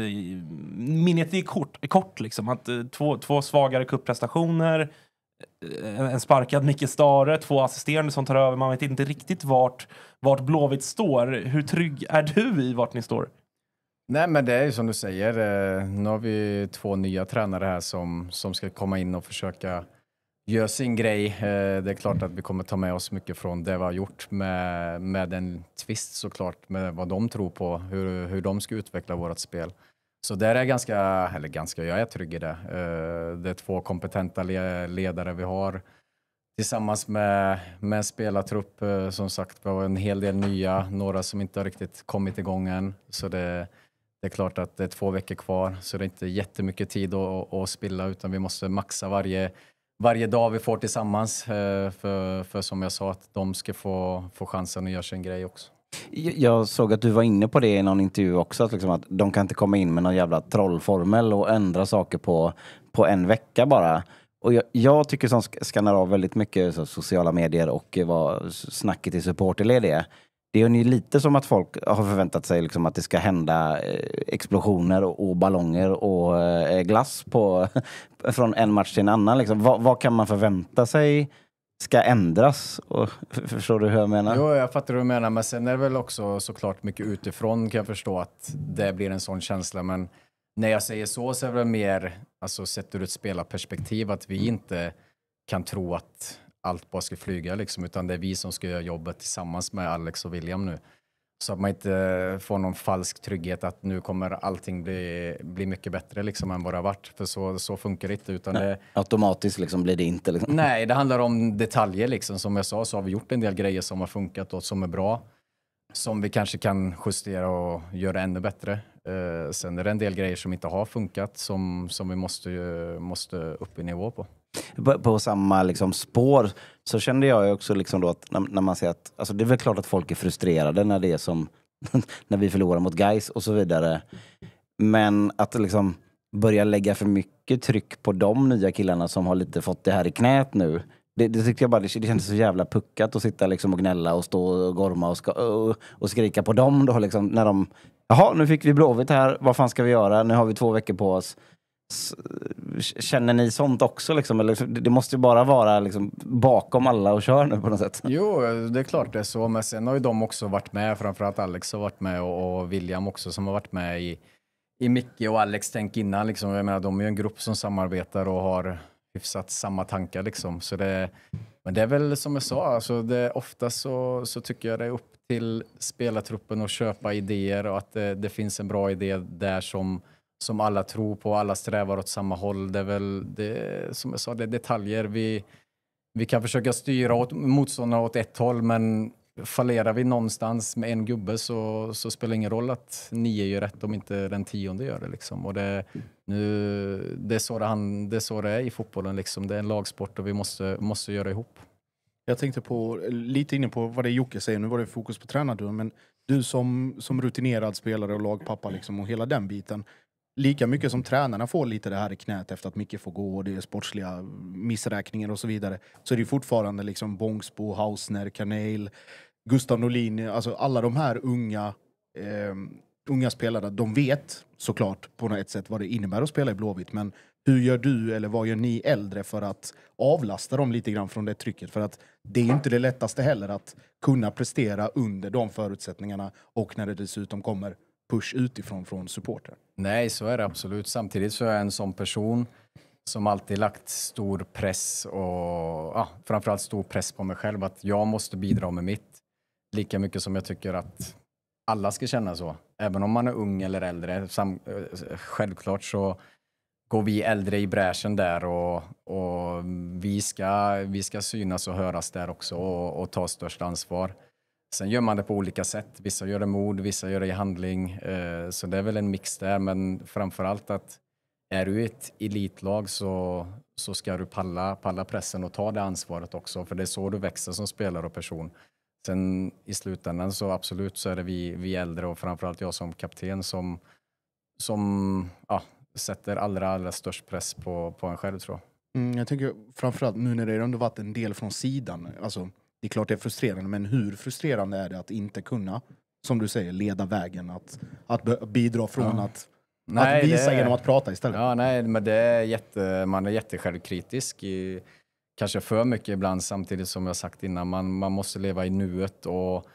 minnet är kort. Är kort liksom. att, eh, två, två svagare kupprestationer Eh, en sparkad Micke Stare, två assisterande som tar över. Man vet inte riktigt vart, vart Blåvitt står. Hur trygg är du i vart ni står? Nej, men det är ju som du säger. Eh, nu har vi två nya tränare här som, som ska komma in och försöka göra sin grej. Eh, det är klart att vi kommer ta med oss mycket från det vi har gjort med, med en twist såklart, med vad de tror på, hur, hur de ska utveckla vårt spel. Så där är jag ganska, eller ganska, jag är trygg i det. Eh, det är två kompetenta ledare vi har tillsammans med, med spelartrupp. Eh, som sagt, vi har en hel del nya, några som inte har riktigt kommit igång än. Så det, det är klart att det är två veckor kvar, så det är inte jättemycket tid att, att spilla, utan vi måste maxa varje, varje dag vi får tillsammans. Eh, för, för som jag sa, att de ska få, få chansen att göra sin grej också. Jag såg att du var inne på det i någon intervju också, att, liksom att de kan inte komma in med någon jävla trollformel och ändra saker på, på en vecka bara. Och jag, jag tycker som skannar av väldigt mycket sociala medier och vad snacket i supporterled är. Det är ju lite som att folk har förväntat sig liksom att det ska hända eh, explosioner och ballonger och eh, glass på, från en match till en annan. Liksom. Vad, vad kan man förvänta sig ska ändras. Och, förstår du hur jag menar? Jo, jag fattar hur du menar, men sen är det väl också såklart mycket utifrån kan jag förstå att det blir en sån känsla, men när jag säger så så är det mer, alltså sett ur ett spelarperspektiv, att vi mm. inte kan tro att allt bara ska flyga liksom, utan det är vi som ska göra jobbet tillsammans med Alex och William nu. Så att man inte får någon falsk trygghet att nu kommer allting bli, bli mycket bättre liksom än vad det har varit. För så, så funkar det inte. Utan nej, det, automatiskt liksom blir det inte? Liksom. Nej, det handlar om detaljer. Liksom. Som jag sa så har vi gjort en del grejer som har funkat och som är bra. Som vi kanske kan justera och göra ännu bättre. Eh, sen är det en del grejer som inte har funkat som, som vi måste, måste upp i nivå på på, på samma liksom spår så kände jag också liksom då att när, när man ser att, alltså det är väl klart att folk är frustrerade när det är som, när vi förlorar mot guys och så vidare. Men att liksom börja lägga för mycket tryck på de nya killarna som har lite fått det här i knät nu. Det, det tyckte jag bara, det, det kändes så jävla puckat att sitta liksom och gnälla och stå och gorma och, ska, och, och skrika på dem då liksom när de Jaha, nu fick vi Blåvitt här. Vad fan ska vi göra? Nu har vi två veckor på oss. Känner ni sånt också? Liksom? Eller, det måste ju bara vara liksom, bakom alla och kör nu på något sätt. Jo, det är klart det är så. Men sen har ju de också varit med, framförallt Alex har varit med och, och William också som har varit med i, i Micke och Alex tänk innan. Liksom. Jag menar, de är ju en grupp som samarbetar och har hyfsat samma tankar. Liksom. Så det, men det är väl som jag sa, alltså det, ofta så, så tycker jag det är upp till spelartruppen att köpa idéer och att det, det finns en bra idé där som som alla tror på, alla strävar åt samma håll. Det är väl, det, som jag sa, det är detaljer. Vi, vi kan försöka styra åt, motståndarna åt ett håll, men fallerar vi någonstans med en gubbe så, så spelar det ingen roll att nio gör rätt om inte den tionde gör det. Liksom. Och det, nu, det, är så det, han, det är så det är i fotbollen. Liksom. Det är en lagsport och vi måste, måste göra ihop. Jag tänkte på, lite inne på vad det är Jocke säger, nu var det fokus på tränarduon, men du som, som rutinerad spelare och lagpappa liksom, och hela den biten lika mycket som tränarna får lite det här i knät efter att Micke får gå och det är sportsliga missräkningar och så vidare, så är det fortfarande liksom Bångsbo, Hausner, Kanel, Gustav Norlin, alltså alla de här unga eh, unga spelarna, de vet såklart på något sätt vad det innebär att spela i Blåvitt, men hur gör du eller vad gör ni äldre för att avlasta dem lite grann från det trycket? För att det är inte det lättaste heller att kunna prestera under de förutsättningarna och när det dessutom kommer push utifrån från supporter. Nej, så är det absolut. Samtidigt så är jag en sån person som alltid lagt stor press och ja, framförallt stor press på mig själv att jag måste bidra med mitt. Lika mycket som jag tycker att alla ska känna så. Även om man är ung eller äldre. Eh, självklart så går vi äldre i bräschen där och, och vi, ska, vi ska synas och höras där också och, och ta störst ansvar. Sen gör man det på olika sätt. Vissa gör det med ord, vissa gör det i handling. Eh, så det är väl en mix där, men framför allt att är du ett elitlag så, så ska du palla, palla pressen och ta det ansvaret också, för det är så du växer som spelare och person. Sen i slutändan så absolut så är det vi, vi äldre och framförallt jag som kapten som, som ja, sätter allra, allra störst press på, på en själv tror jag. Mm, jag tänker framförallt nu när det ändå varit en del från sidan, alltså det är klart det är frustrerande, men hur frustrerande är det att inte kunna, som du säger, leda vägen, att, att bidra från ja. att nej, att visa det... genom att prata istället. Ja, nej, men det är jätte, man är jättesjälvkritisk. I, kanske för mycket ibland, samtidigt som jag sagt innan. Man, man måste leva i nuet och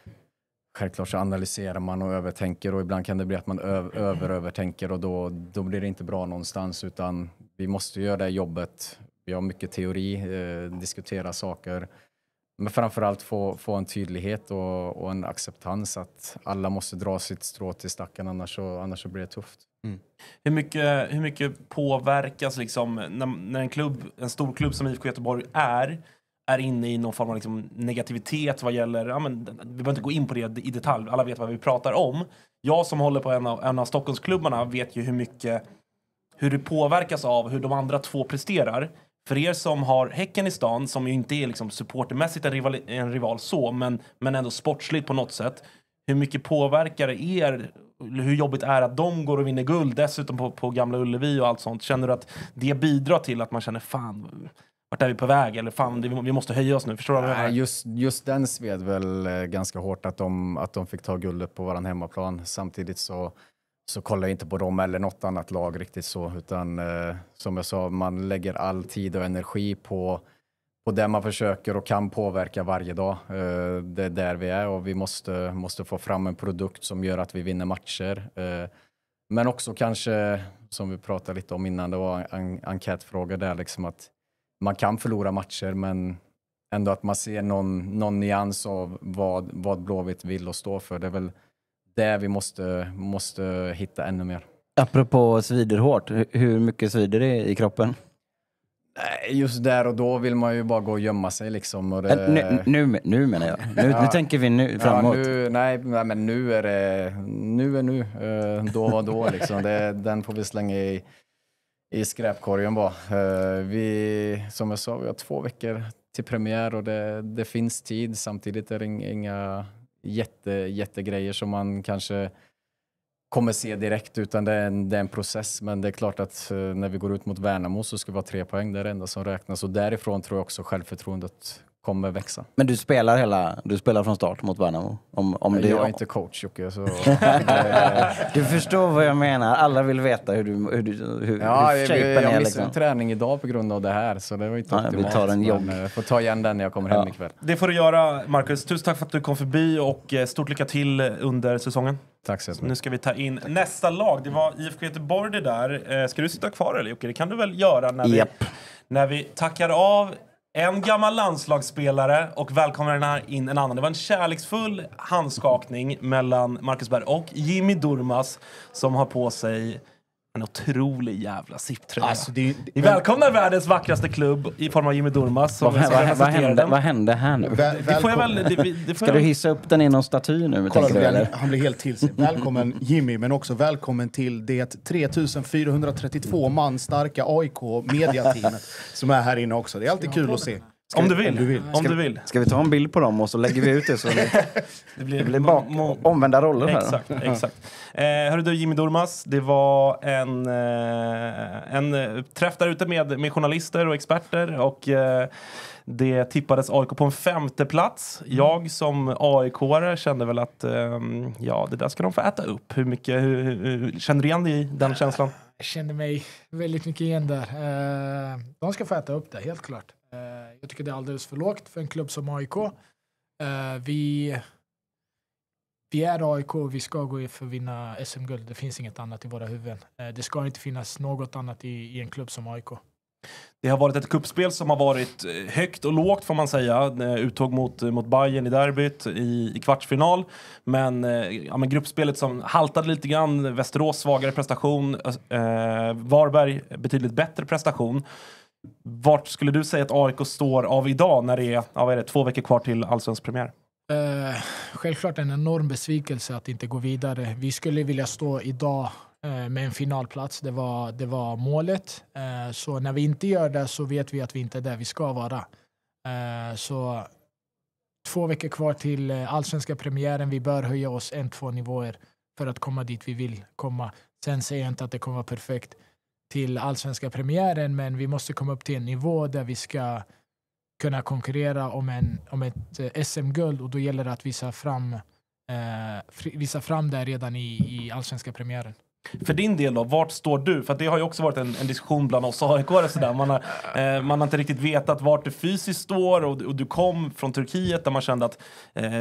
självklart så analyserar man och övertänker och ibland kan det bli att man överövertänker och då, då blir det inte bra någonstans utan vi måste göra det jobbet. Vi har mycket teori, eh, diskutera saker, men framförallt få, få en tydlighet och, och, en acceptans att alla måste dra sitt strå till stacken annars så, annars så blir det tufft. Mm. Hur, mycket, hur mycket påverkas liksom när, när en, klubb, en stor klubb som IFK Göteborg är är inne i någon form av liksom negativitet vad gäller, ja, men, vi behöver inte gå in på det i detalj, alla vet vad vi pratar om. Jag som håller på en av, en av Stockholmsklubbarna vet ju hur mycket, hur det påverkas av hur de andra två presterar. För er som har Häcken i stan, som ju inte är liksom supportermässigt en rival, en rival så, men, men ändå sportsligt på något sätt. Hur mycket påverkar det er? Hur jobbigt är det att de går och vinner guld dessutom på, på Gamla Ullevi och allt sånt? Känner du att det bidrar till att man känner fan, vart är vi på väg? Eller fan, vi måste höja oss nu. Förstår du vad Just, just den sved väl eh, ganska hårt att de, att de fick ta guldet på vår hemmaplan. Samtidigt så så kollar jag inte på dem eller något annat lag riktigt så, utan eh, som jag sa, man lägger all tid och energi på, på det man försöker och kan påverka varje dag. Eh, det är där vi är och vi måste, måste få fram en produkt som gör att vi vinner matcher. Eh, men också kanske, som vi pratade lite om innan, det var en enkätfråga där, liksom att man kan förlora matcher, men ändå att man ser någon, någon nyans av vad, vad Blåvitt vill och står för. Det är väl det vi måste, måste hitta ännu mer. Apropå svider hårt, hur mycket svider det i kroppen? Just där och då vill man ju bara gå och gömma sig liksom. Och det... Äh, nu, nu, nu menar jag. Nu, ja. nu tänker vi nu, framåt. Ja, nu, nej, nej, men nu är det... Nu är nu. Eh, då var då liksom. Det, den får vi slänga i, i skräpkorgen bara. Eh, vi, som jag sa, vi har två veckor till premiär och det, det finns tid. Samtidigt är det inga jätte, jättegrejer som man kanske kommer se direkt, utan det är, en, det är en process. Men det är klart att eh, när vi går ut mot Värnamo så ska vi ha tre poäng. Det är det enda som räknas. Och därifrån tror jag också självförtroendet kommer växa. Men du spelar hela, du spelar från start mot Värnamo? Om, om jag är inte coach Jocke, så... du förstår vad jag menar. Alla vill veta hur du, hur du, hur, ja, hur shapen jag, jag är. Jag missade liksom. träning idag på grund av det här, så det var inte ja, optimalt. Vi tar en jogg. Eh, får ta igen den när jag kommer ja. hem ikväll. Det får du göra, Marcus. Tusen tack för att du kom förbi och eh, stort lycka till eh, under säsongen. Tack så mycket. Nu ska vi ta in tack. nästa lag. Det var IFK Göteborg det där. Ska du sitta kvar eller Jocke? Det kan du väl göra när yep. vi när vi tackar av en gammal landslagsspelare och välkomnar den här in en annan. Det var en kärleksfull handskakning mellan Marcus Berg och Jimmy Durmas som har på sig en otrolig jävla sipptröja. Alltså, det, det, Vi välkomnar världens vackraste klubb i form av Jimmy Durmaz. Vad, vad, vad, vad, hände, vad hände här nu? Väl, det får jag väl, det, det får Ska jag... du hissa upp den i någon staty nu? Kolla, du, eller? Han blir helt till sig. Välkommen Jimmy, men också välkommen till det 3432 man starka AIK mediateamet som är här inne också. Det är alltid kul att se om, du vill. du vill. Ska, om du vill. Ska vi ta en bild på dem och så lägger vi ut det? Så det, det blir, det blir bak, omvända roller här. Exakt. exakt. Eh, hörru du Jimmy Dormas, det var en, eh, en eh, träff där ute med, med journalister och experter. Och, eh, det tippades AIK på en femte plats. Jag som aik kände väl att um, ja, det där ska de få äta upp. Hur mycket, hur, hur, känner du igen dig i den känslan? Jag kände mig väldigt mycket igen där. Uh, de ska få äta upp det, helt klart. Uh, jag tycker det är alldeles för lågt för en klubb som AIK. Eh, vi, vi är AIK och vi ska gå för att vinna SM-guld. Det finns inget annat i våra huvuden. Eh, det ska inte finnas något annat i, i en klubb som AIK. Det har varit ett kuppspel som har varit eh, högt och lågt får man säga. Uttåg mot, mot Bayern i derbyt i, i kvartsfinal. Men, ja, men gruppspelet som haltade lite grann. Västerås svagare prestation. Eh, Varberg betydligt bättre prestation. Vart skulle du säga att AIK står av idag när det är, ja, är det, två veckor kvar till allsvensk premiär? Eh, självklart en enorm besvikelse att inte gå vidare. Vi skulle vilja stå idag eh, med en finalplats. Det var, det var målet. Eh, så när vi inte gör det så vet vi att vi inte är där vi ska vara. Eh, så två veckor kvar till eh, allsvenska premiären. Vi bör höja oss en, två nivåer för att komma dit vi vill komma. Sen säger jag inte att det kommer vara perfekt till allsvenska premiären men vi måste komma upp till en nivå där vi ska kunna konkurrera om, en, om ett eh, SM-guld och då gäller det att visa fram, eh, visa fram det redan i, i allsvenska premiären. För din del då, vart står du? För det har ju också varit en, en diskussion bland oss aik sådär. Man har, eh, man har inte riktigt vetat vart du fysiskt står och, och, du kom från Turkiet där man kände att eh,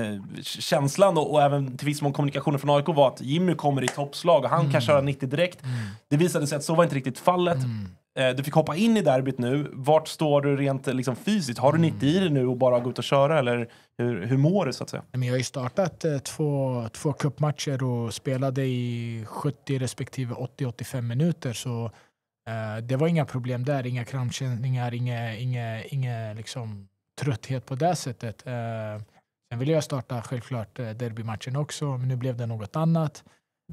känslan och, och, även till viss mån kommunikationen från AIK var att Jimmy kommer i toppslag och han mm. kan köra 90 direkt. Mm. Det visade sig att så var inte riktigt fallet. Mm. Eh, du fick hoppa in i derbyt nu. Vart står du rent eh, liksom, fysiskt? Har du 90 mm. i dig nu och bara gå ut och köra eller hur, hur mår du så att säga? jag har ju startat eh, två, två cupmatcher och spelade i 70 respektive 80-85 minuter så eh, det var inga problem där. Inga krampkänningar, inga, inga, inga liksom, trötthet på det sättet. Eh, sen ville jag starta självklart derbymatchen också men nu blev det något annat.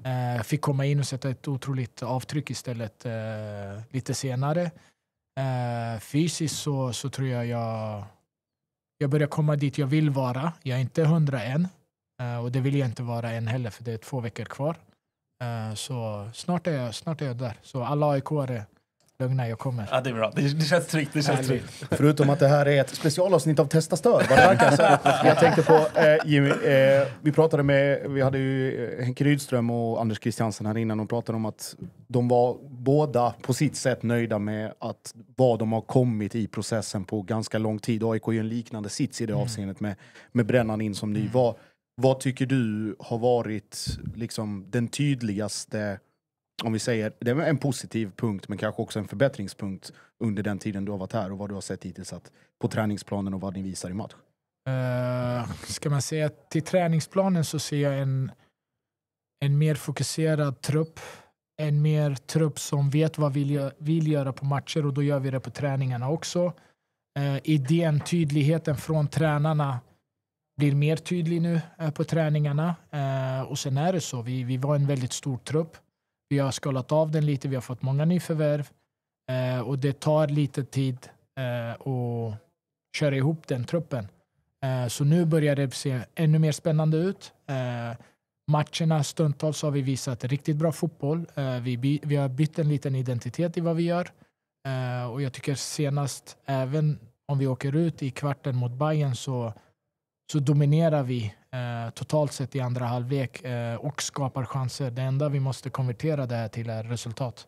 Eh, fick komma in och sätta ett otroligt avtryck istället eh, lite senare. Eh, fysiskt så, så tror jag, jag jag börjar komma dit jag vill vara. Jag är inte hundra än eh, och det vill jag inte vara än heller för det är två veckor kvar. Eh, så snart är jag, snart är jag där. Så alla aik are Lugna, jag kommer. Ja, det är bra. Det, det känns tryggt. Det känns tryggt. Förutom att det här är ett specialavsnitt av Testa stör, jag tänkte på, eh, Jimmy, eh, vi pratade med, vi hade ju eh, Henke Rydström och Anders Christiansen här innan De pratade om att de var båda på sitt sätt nöjda med att vad de har kommit i processen på ganska lång tid. AIK är ju en liknande sits i det mm. avseendet med, med Brännan in som ny. Mm. Vad, vad tycker du har varit liksom, den tydligaste om vi säger, det är en positiv punkt men kanske också en förbättringspunkt under den tiden du har varit här och vad du har sett hittills att, på träningsplanen och vad ni visar i match? Uh, ska man säga till träningsplanen så ser jag en, en mer fokuserad trupp. En mer trupp som vet vad vi vill göra på matcher och då gör vi det på träningarna också. Uh, idén, tydligheten från tränarna blir mer tydlig nu uh, på träningarna. Uh, och sen är det så, vi, vi var en väldigt stor trupp. Vi har skalat av den lite. Vi har fått många nyförvärv eh, och det tar lite tid eh, att köra ihop den truppen. Eh, så nu börjar det se ännu mer spännande ut. Eh, matcherna stundtals har vi visat riktigt bra fotboll. Eh, vi, vi har bytt en liten identitet i vad vi gör eh, och jag tycker senast, även om vi åker ut i kvarten mot Bayern så, så dominerar vi eh, totalt sett i andra halvlek eh, och skapar chanser. Det enda vi måste konvertera det här till är resultat.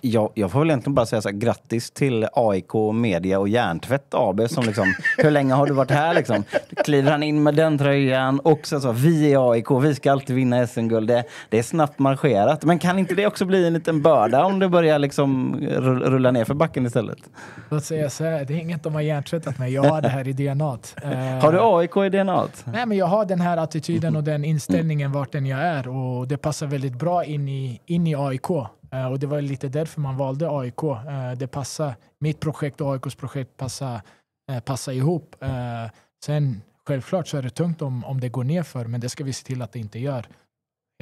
Jag, jag får väl egentligen bara säga så här, grattis till AIK Media och Järntvätt AB som liksom, hur länge har du varit här liksom? Kliver han in med den tröjan också så, vi är AIK, vi ska alltid vinna SM-guld. Det, det, är snabbt marscherat. Men kan inte det också bli en liten börda om det börjar liksom rulla ner för backen istället? Låt säga så här, det är inget de har hjärntvättat mig, jag har det här i DNA. Eh, har du AIK i DNA? Nej, men jag har den här attityden och den inställningen vart den jag är och det passar väldigt bra in i, in i AIK. Eh, och det var lite därför man valde AIK. Eh, det passade, mitt projekt och AIKs projekt passade, eh, passade ihop. sen självklart så är det tungt om, om det går nerför, men det ska vi se till att det inte gör.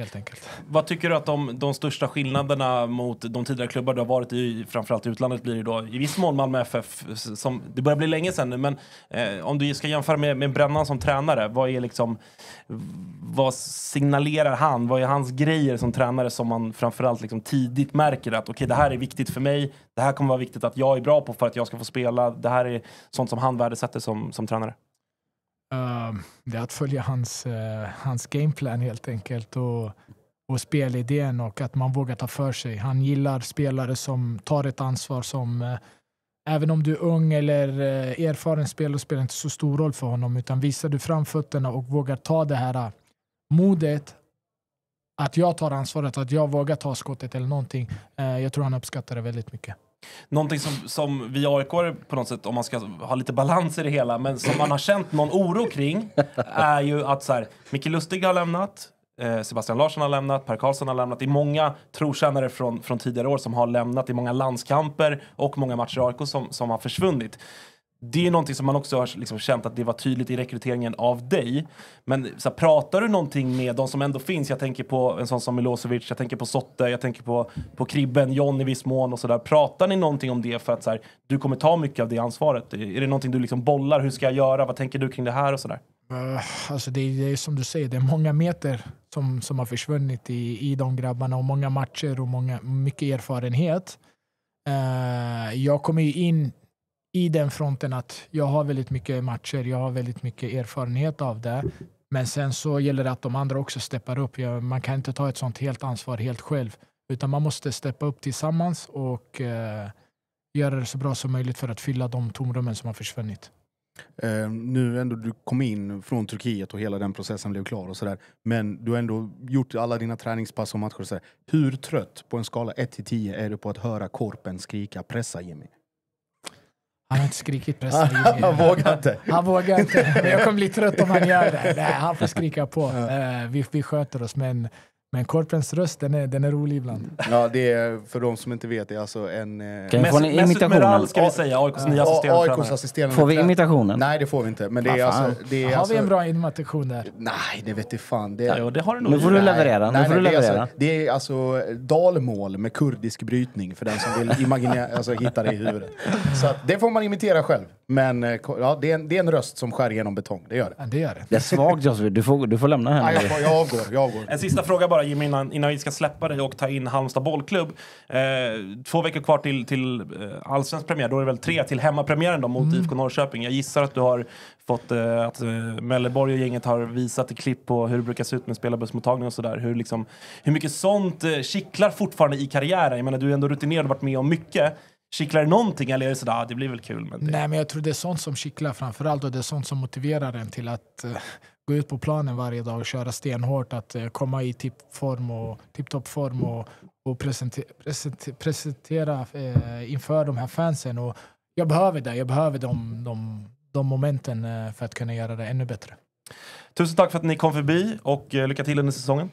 Helt enkelt. Vad tycker du att de, de största skillnaderna mot de tidigare klubbar du har varit i, framförallt i utlandet, blir då i viss mån Malmö FF? Som, det börjar bli länge sedan nu, men eh, om du ska jämföra med, med Brännan som tränare, vad är liksom... Vad signalerar han? Vad är hans grejer som tränare som man framförallt liksom tidigt märker att okay, det här är viktigt för mig. Det här kommer vara viktigt att jag är bra på för att jag ska få spela. Det här är sånt som han värdesätter som, som tränare. Ehm, det är att följa hans, uh, hans gameplan helt enkelt och, och spelidén och att man vågar ta för sig. Han gillar spelare som tar ett ansvar som uh, Även om du är ung eller eh, erfaren spelare spelar inte så stor roll för honom. Utan visar du framfötterna och vågar ta det här modet att jag tar ansvaret, att jag vågar ta skottet eller någonting. Jag tror han uppskattar det väldigt mycket. Någonting som, som vi aik på något sätt, om man ska ha lite balans i det hela, men som man har känt någon oro kring, är ju att så här, Micke Lustig har lämnat, eh, Sebastian Larsson har lämnat, Per Karlsson har lämnat. Det är många trotjänare från, från tidigare år som har lämnat. Det är många landskamper och många matcher i AIK som, som har försvunnit det är ju någonting som man också har liksom känt att det var tydligt i rekryteringen av dig. Men så här, pratar du någonting med de som ändå finns? Jag tänker på en sån som Milosevic, jag tänker på Sotte, jag tänker på, på Kribben, John i viss mån och sådär. Pratar ni någonting om det för att så här, du kommer ta mycket av det ansvaret? Är det någonting du liksom bollar? Hur ska jag göra? Vad tänker du kring det här och sådär? Uh, eh, alltså det, det är som du säger, det är många meter som, som har försvunnit i, i de grabbarna och många matcher och många, mycket erfarenhet. Uh, jag kommer ju in i den fronten att jag har väldigt mycket matcher, jag har väldigt mycket erfarenhet av det. Men sen så gäller det att de andra också steppar upp. Man kan inte ta ett sånt helt ansvar helt själv. Utan man måste steppa upp tillsammans och eh, göra det så bra som möjligt för att fylla de tomrummen som har försvunnit. Eh, nu ändå du kom in från Turkiet och hela den processen blev klar och sådär. Men du har ändå gjort alla dina träningspass och matcher. Och så där. Hur trött på en skala 1 10 är du på att höra korpen skrika pressa Jimmy? Han har inte skrikit pressargument. han vågar inte. Han vågar inte. Men jag kommer bli trött om han gör det. Nej, han får skrika på. Ja. Eh, vi, vi sköter oss. Men men korpens röst, den är, den är rolig ibland. Ja, det är, för de som inte vet, det är alltså en... Eh, kan vi få en imitation? Meral ska vi säga, AIKs nya assisterande Får vi imitationen? Nej, det får vi inte. Men det är alltså... Det är Har alltså vi en alltså- bra imitation där? Nej, det vet du fan. Det, Ja, det har du nog. Nu får du leverera. Nu får du det, är alltså, det är alltså dalmål med kurdisk brytning för den som vill imaginera, alltså, hitta det i huvudet. Så att, det får man imitera själv. Men eh, ja, det, är en, det är en röst som skär genom betong, det gör det. Ja, det, är det. det är svagt Josefin, du får, du får lämna här. Nej, jag, jag, avgår, jag avgår. En sista fråga bara Jimmy, innan, innan vi ska släppa dig och ta in Halmstad bollklubb. Eh, två veckor kvar till, till eh, allsvensk premiär, då är det väl tre till hemmapremiären då mot mm. IFK Norrköping. Jag gissar att du har fått eh, att eh, Melleborg och gänget har visat i klipp på hur det brukar se ut med spelarbussmottagning och sådär. Hur, liksom, hur mycket sånt eh, kittlar fortfarande i karriären? Jag menar, du är ändå rutinerad och varit med om mycket. Kittlar det någonting eller är det sådär, ah, det blir väl kul? Men det... Nej, men jag tror det är sånt som kittlar framförallt och det är sånt som motiverar en till att uh, gå ut på planen varje dag och köra stenhårt, att uh, komma i tipptoppform och, tip och, och presenter, presenter, presentera uh, inför de här fansen. Och jag behöver det, jag behöver de, de, de momenten för att kunna göra det ännu bättre. Tusen tack för att ni kom förbi och lycka till under säsongen.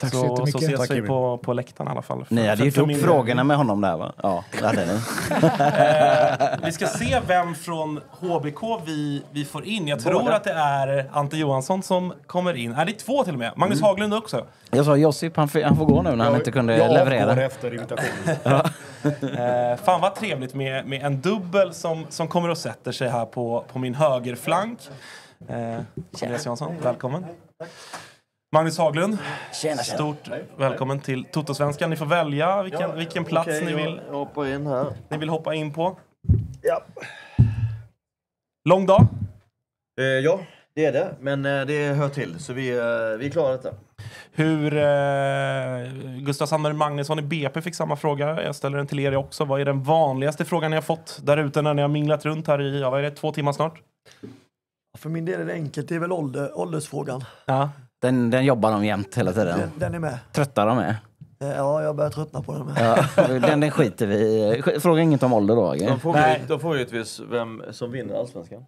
Tack så, så, så ses Tack, vi på, på läktaren i alla fall. För, ni hade gjort upp frågorna med honom där va? Ja, det hade ni. eh, vi ska se vem från HBK vi, vi får in. Jag tror Båda. att det är Ante Johansson som kommer in. Är det två till och med? Magnus mm. Haglund också. Jag sa Josip, han, han får gå nu när jag, han inte kunde jag leverera. Jag efter eh, fan vad trevligt med, med en dubbel som, som kommer och sätter sig här på, på min högerflank. Eh, Andreas Jansson, välkommen. Tack. Magnus Haglund, tjena, tjena. stort hej, välkommen hej. till Totosvenskan. Ni får välja vilken, ja, vilken plats okay, ni, vill, ni vill hoppa in på. Ja. Lång dag? Eh, ja, det är det. Men eh, det hör till, så vi, eh, vi klarar detta. Hur... Eh, Gustav Sandberg Magnusson i BP fick samma fråga. Jag ställer den till er också. Vad är den vanligaste frågan ni har fått där ute när ni har minglat runt här i ja, vad är det, två timmar snart? För min del är det enkelt. Det är väl ålder, åldersfrågan. Ja. Den, den jobbar de jämt hela tiden. Den, den är med. Tröttar de med. Eh, ja, jag börjar tröttna på den med. Ja, den, den skiter vi i. Fråga inget om ålder då. De frågar, givetvis vem som vinner Allsvenskan.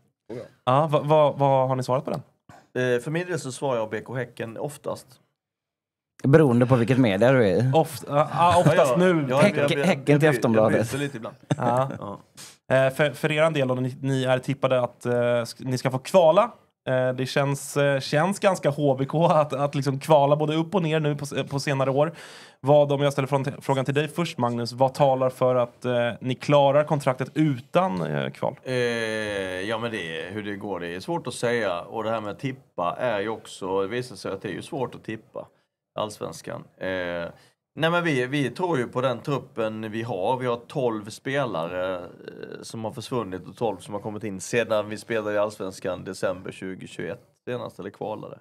Ja, vad va, va har ni svarat på den? Eh, för min del så svarar jag BK Häcken oftast. Beroende på vilket media du är Oft, ah, Oftast ja, nu. Ja, Häck, jag, jag, häcken till Aftonbladet. Jag lite ibland. Ah. för, för er del, då, ni, ni är tippade att eh, ni ska få kvala Eh, det känns, eh, känns ganska HBK att, att liksom kvala både upp och ner nu på, på senare år. Vad, om jag ställer frågan till dig först Magnus, vad talar för att eh, ni klarar kontraktet utan eh, kval? Eh, ja men det, hur det går det är svårt att säga och det här med att tippa är ju också, det visar sig att det är ju svårt att tippa allsvenskan. Eh, Nej, men vi, vi tror ju på den truppen vi har. Vi har 12 spelare eh, som har försvunnit och 12 som har kommit in sedan vi spelade i Allsvenskan december 2021 senast, eller kvalade.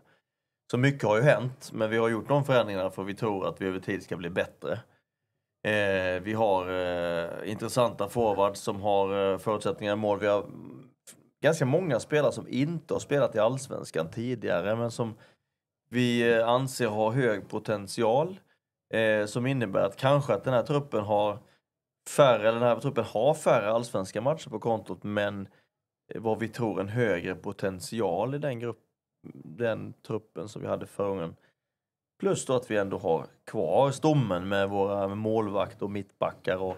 Så mycket har ju hänt, men vi har gjort de förändringarna för vi tror att vi över tid ska bli bättre. Eh, vi har eh, intressanta forwards som har eh, förutsättningar i mål. Vi har ganska många spelare som inte har spelat i Allsvenskan tidigare, men som vi eh, anser har hög potential. Eh, som innebär att kanske att den här truppen har färre, eller den här truppen har färre allsvenska matcher på kontot men eh, vad vi tror en högre potential i den, grupp, den truppen som vi hade förra gången. Plus då att vi ändå har kvar stommen med våra målvakt och mittbackar och,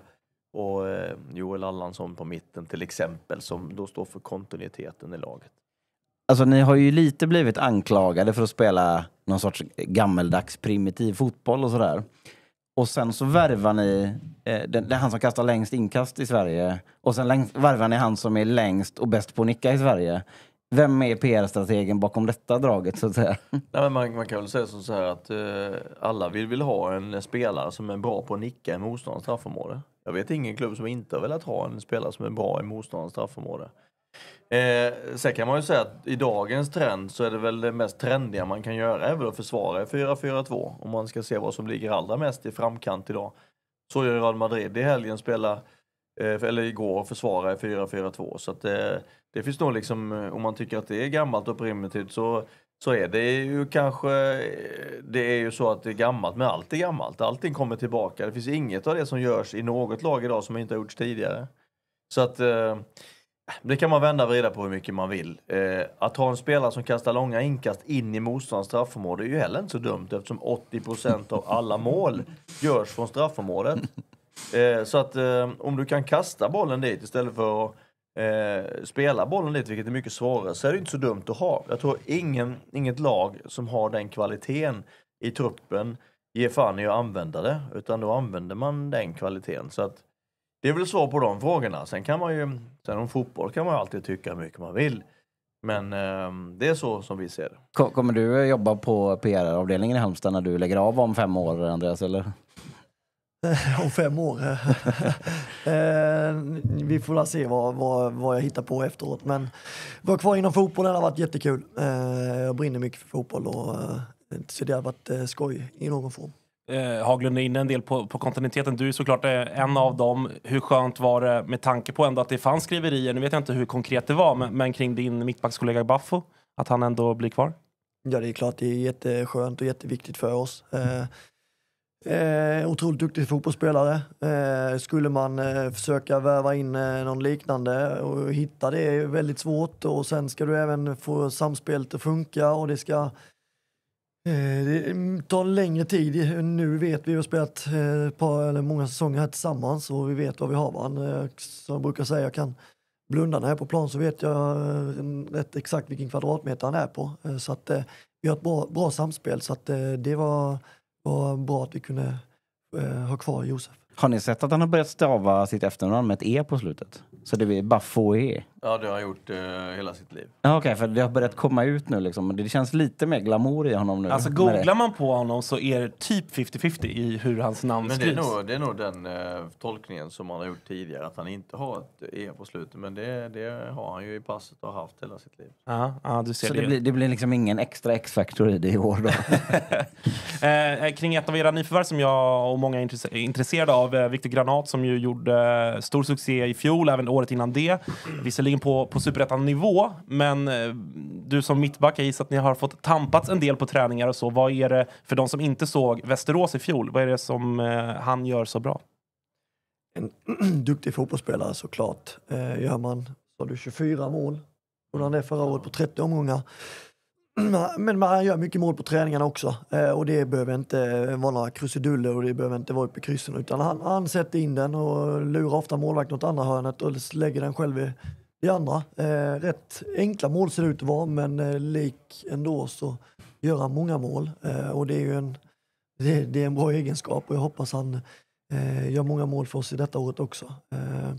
och eh, Joel Allansson på mitten till exempel som då står för kontinuiteten i laget alltså ni har ju lite blivit anklagade för att spela någon sorts gammeldags primitiv fotboll och sådär. Och sen så värvar ni eh, den, den, han som kastar längst inkast i Sverige. Och sen längst, värvar ni han som är längst och bäst på att nicka i Sverige. Vem är PR-strategen bakom detta draget så att säga? Nej, man, man, kan väl säga så här att eh, alla vill väl ha en spelare som är bra på att nicka i motståndarens straffområde. Jag vet ingen klubb som inte har velat ha en spelare som är bra i motståndarens straffområde. Eh, sen kan man ju säga att i dagens trend så är det väl det mest trendiga man kan göra är väl att försvara 4-4-2 om man ska se vad som ligger allra mest i framkant idag. Så gör Real Madrid i helgen, spelar, eh, eller igår, försvara 4-4-2. Så att, eh, det finns nog liksom, eh, om man tycker att det är gammalt och primitivt så, så är det ju kanske, eh, det är ju så att det är gammalt, men allt är gammalt. Allting kommer tillbaka. Det finns inget av det som görs i något lag idag som inte har gjorts tidigare. Så att eh, det kan man vända och vrida på hur mycket man vill. Eh, att ha en spelare som kastar långa inkast in i motståndarens straffområde är ju heller inte så dumt eftersom 80% av alla mål görs från straffområdet. Eh, så att eh, om du kan kasta bollen dit istället för att eh, spela bollen dit, vilket är mycket svårare, så är det inte så dumt att ha. Jag tror ingen, inget lag som har den kvaliteten i truppen ger fan i att använda det, utan då använder man den kvaliteten. Så att, det är väl svar på de frågorna. Sen kan man ju, sen om fotboll kan man ju alltid tycka mycket man vill. Men eh, det är så som vi ser det. Kommer du jobba på PR-avdelningen i Halmstad när du lägger av om fem år, Andreas? Eller? om fem år? eh, vi får väl se vad, vad, vad, jag hittar på efteråt. Men vara kvar inom fotbollen har varit jättekul. Eh, jag brinner mycket för fotboll och eh, så det har varit eh, skoj i någon form eh, Haglund är inne en del på, på kontinuiteten. Du är såklart eh, en av dem. Hur skönt var det med tanke på ändå att det fanns skriverier, nu vet jag inte hur konkret det var, men, men kring din mittbackskollega Baffo, att han ändå blir kvar? Ja, det är klart det är jätteskönt och jätteviktigt för oss. Eh, Eh, otroligt duktig fotbollsspelare. Eh, skulle man eh, försöka värva in eh, någon liknande och hitta det är väldigt svårt. Och sen ska du även få samspelet att funka och det ska Eh, det mm, tar längre tid. Nu vet vi, vi har spelat eh, par, eller många säsonger här tillsammans och vi vet vad vi har varandra. Eh, som jag brukar säga, jag kan blunda när jag är på plan så vet jag rätt exakt vilken kvadratmeter han är på. Så att vi har ett bra, bra samspel så att det var, var bra att vi kunde ha kvar Josef. Har ni sett att han har börjat stava sitt efternamn med ett E på slutet? Så det blir e? Ja, det har han gjort eh, hela sitt liv. Ja, Okej, för det har börjat komma ut nu liksom. Det känns lite mer glamour i honom nu. Alltså googlar man på honom så är det typ 50-50 i hur hans namn Men det är skrivs. nog, det är nog den eh, tolkningen som man har gjort tidigare, att han inte har ett E på slutet. Men det, det har han ju i passet och har haft hela sitt liv. Ja, ja, du ser Så det. det blir, det blir liksom ingen extra X-Factor i det i år då. Eh, eh, kring ett av era nyförvärv som jag och många är intresse- intresserade av, eh, Viktor Granat som ju gjorde eh, stor succé i fjol, även året innan det. Visserligen visserligen på, på superettan-nivå, men eh, du som mittback, jag gissar att ni har fått tampats en del på träningar och så. Vad är det, för de som inte såg Västerås i fjol, vad är det som eh, han gör så bra? En duktig fotbollsspelare såklart. Eh, gör man, sa du, 24 mål? Gjorde han det förra året på 30 omgångar? Men han gör mycket mål på träningarna också eh, och det behöver inte vara några krusiduller och det behöver inte vara uppe i kryssen utan han, han sätter in den och lurar ofta målvakten åt andra hörnet och lägger den själv i, det andra. Eh, rätt enkla mål ser det ut att vara, men eh, lik ändå så gör han många mål eh, och det är ju en, det, det, är en bra egenskap och jag hoppas han eh, gör många mål för oss i detta året också. Eh,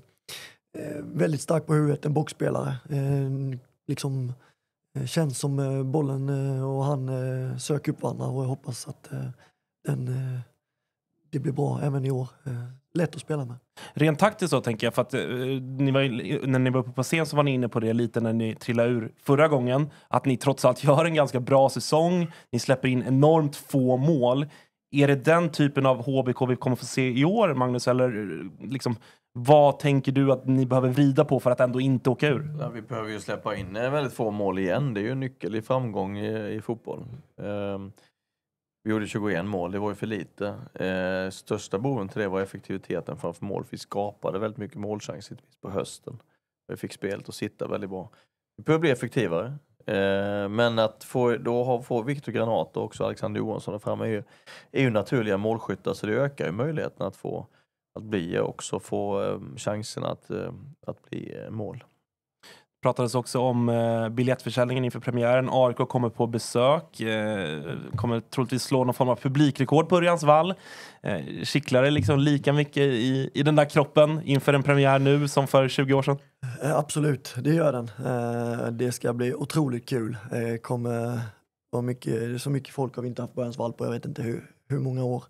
eh, väldigt stark på huvudet, en boxspelare. Eh, liksom, känns som bollen och han söker upp varandra och jag hoppas att den, det blir bra även i år lätt att spela med. Rent taktiskt så tänker jag, för att eh, ni var, när ni var uppe på scen så var ni inne på det lite när ni trillade ur förra gången, att ni trots allt gör en ganska bra säsong, ni släpper in enormt få mål. Är det den typen av HBK vi kommer få se i år, Magnus? Eller eh, liksom, vad tänker du att ni behöver vrida på för att ändå inte åka ur? Ja, vi behöver ju släppa in eh, väldigt få mål igen. Det är ju en nyckel i framgång i, i fotboll. Um, vi gjorde 21 mål, det var ju för lite. Eh, största boven till det var effektiviteten framför mål. Vi skapade väldigt mycket målchanser på hösten. Vi fick spelet att sitta väldigt bra. Vi behöver bli effektivare. Eh, men att få, då få Viktor Granat och också Alexander Johansson där framme är ju, är ju naturliga målskyttar så det ökar ju möjligheten att få att bli också få eh, chansen att, eh, att bli eh, mål pratades också om eh, biljettförsäljningen inför premiären. AIK kommer på besök, eh, kommer troligtvis slå någon form av publikrekord på Örjans vall. Eh, kittlar det liksom lika mycket i, i den där kroppen inför en premiär nu som för 20 år sedan? Eh, absolut, det gör den. Eh, det ska bli otroligt kul. Eh, kommer vara mycket, så mycket folk har vi inte haft på Örjans vall på jag vet inte hur, hur många år.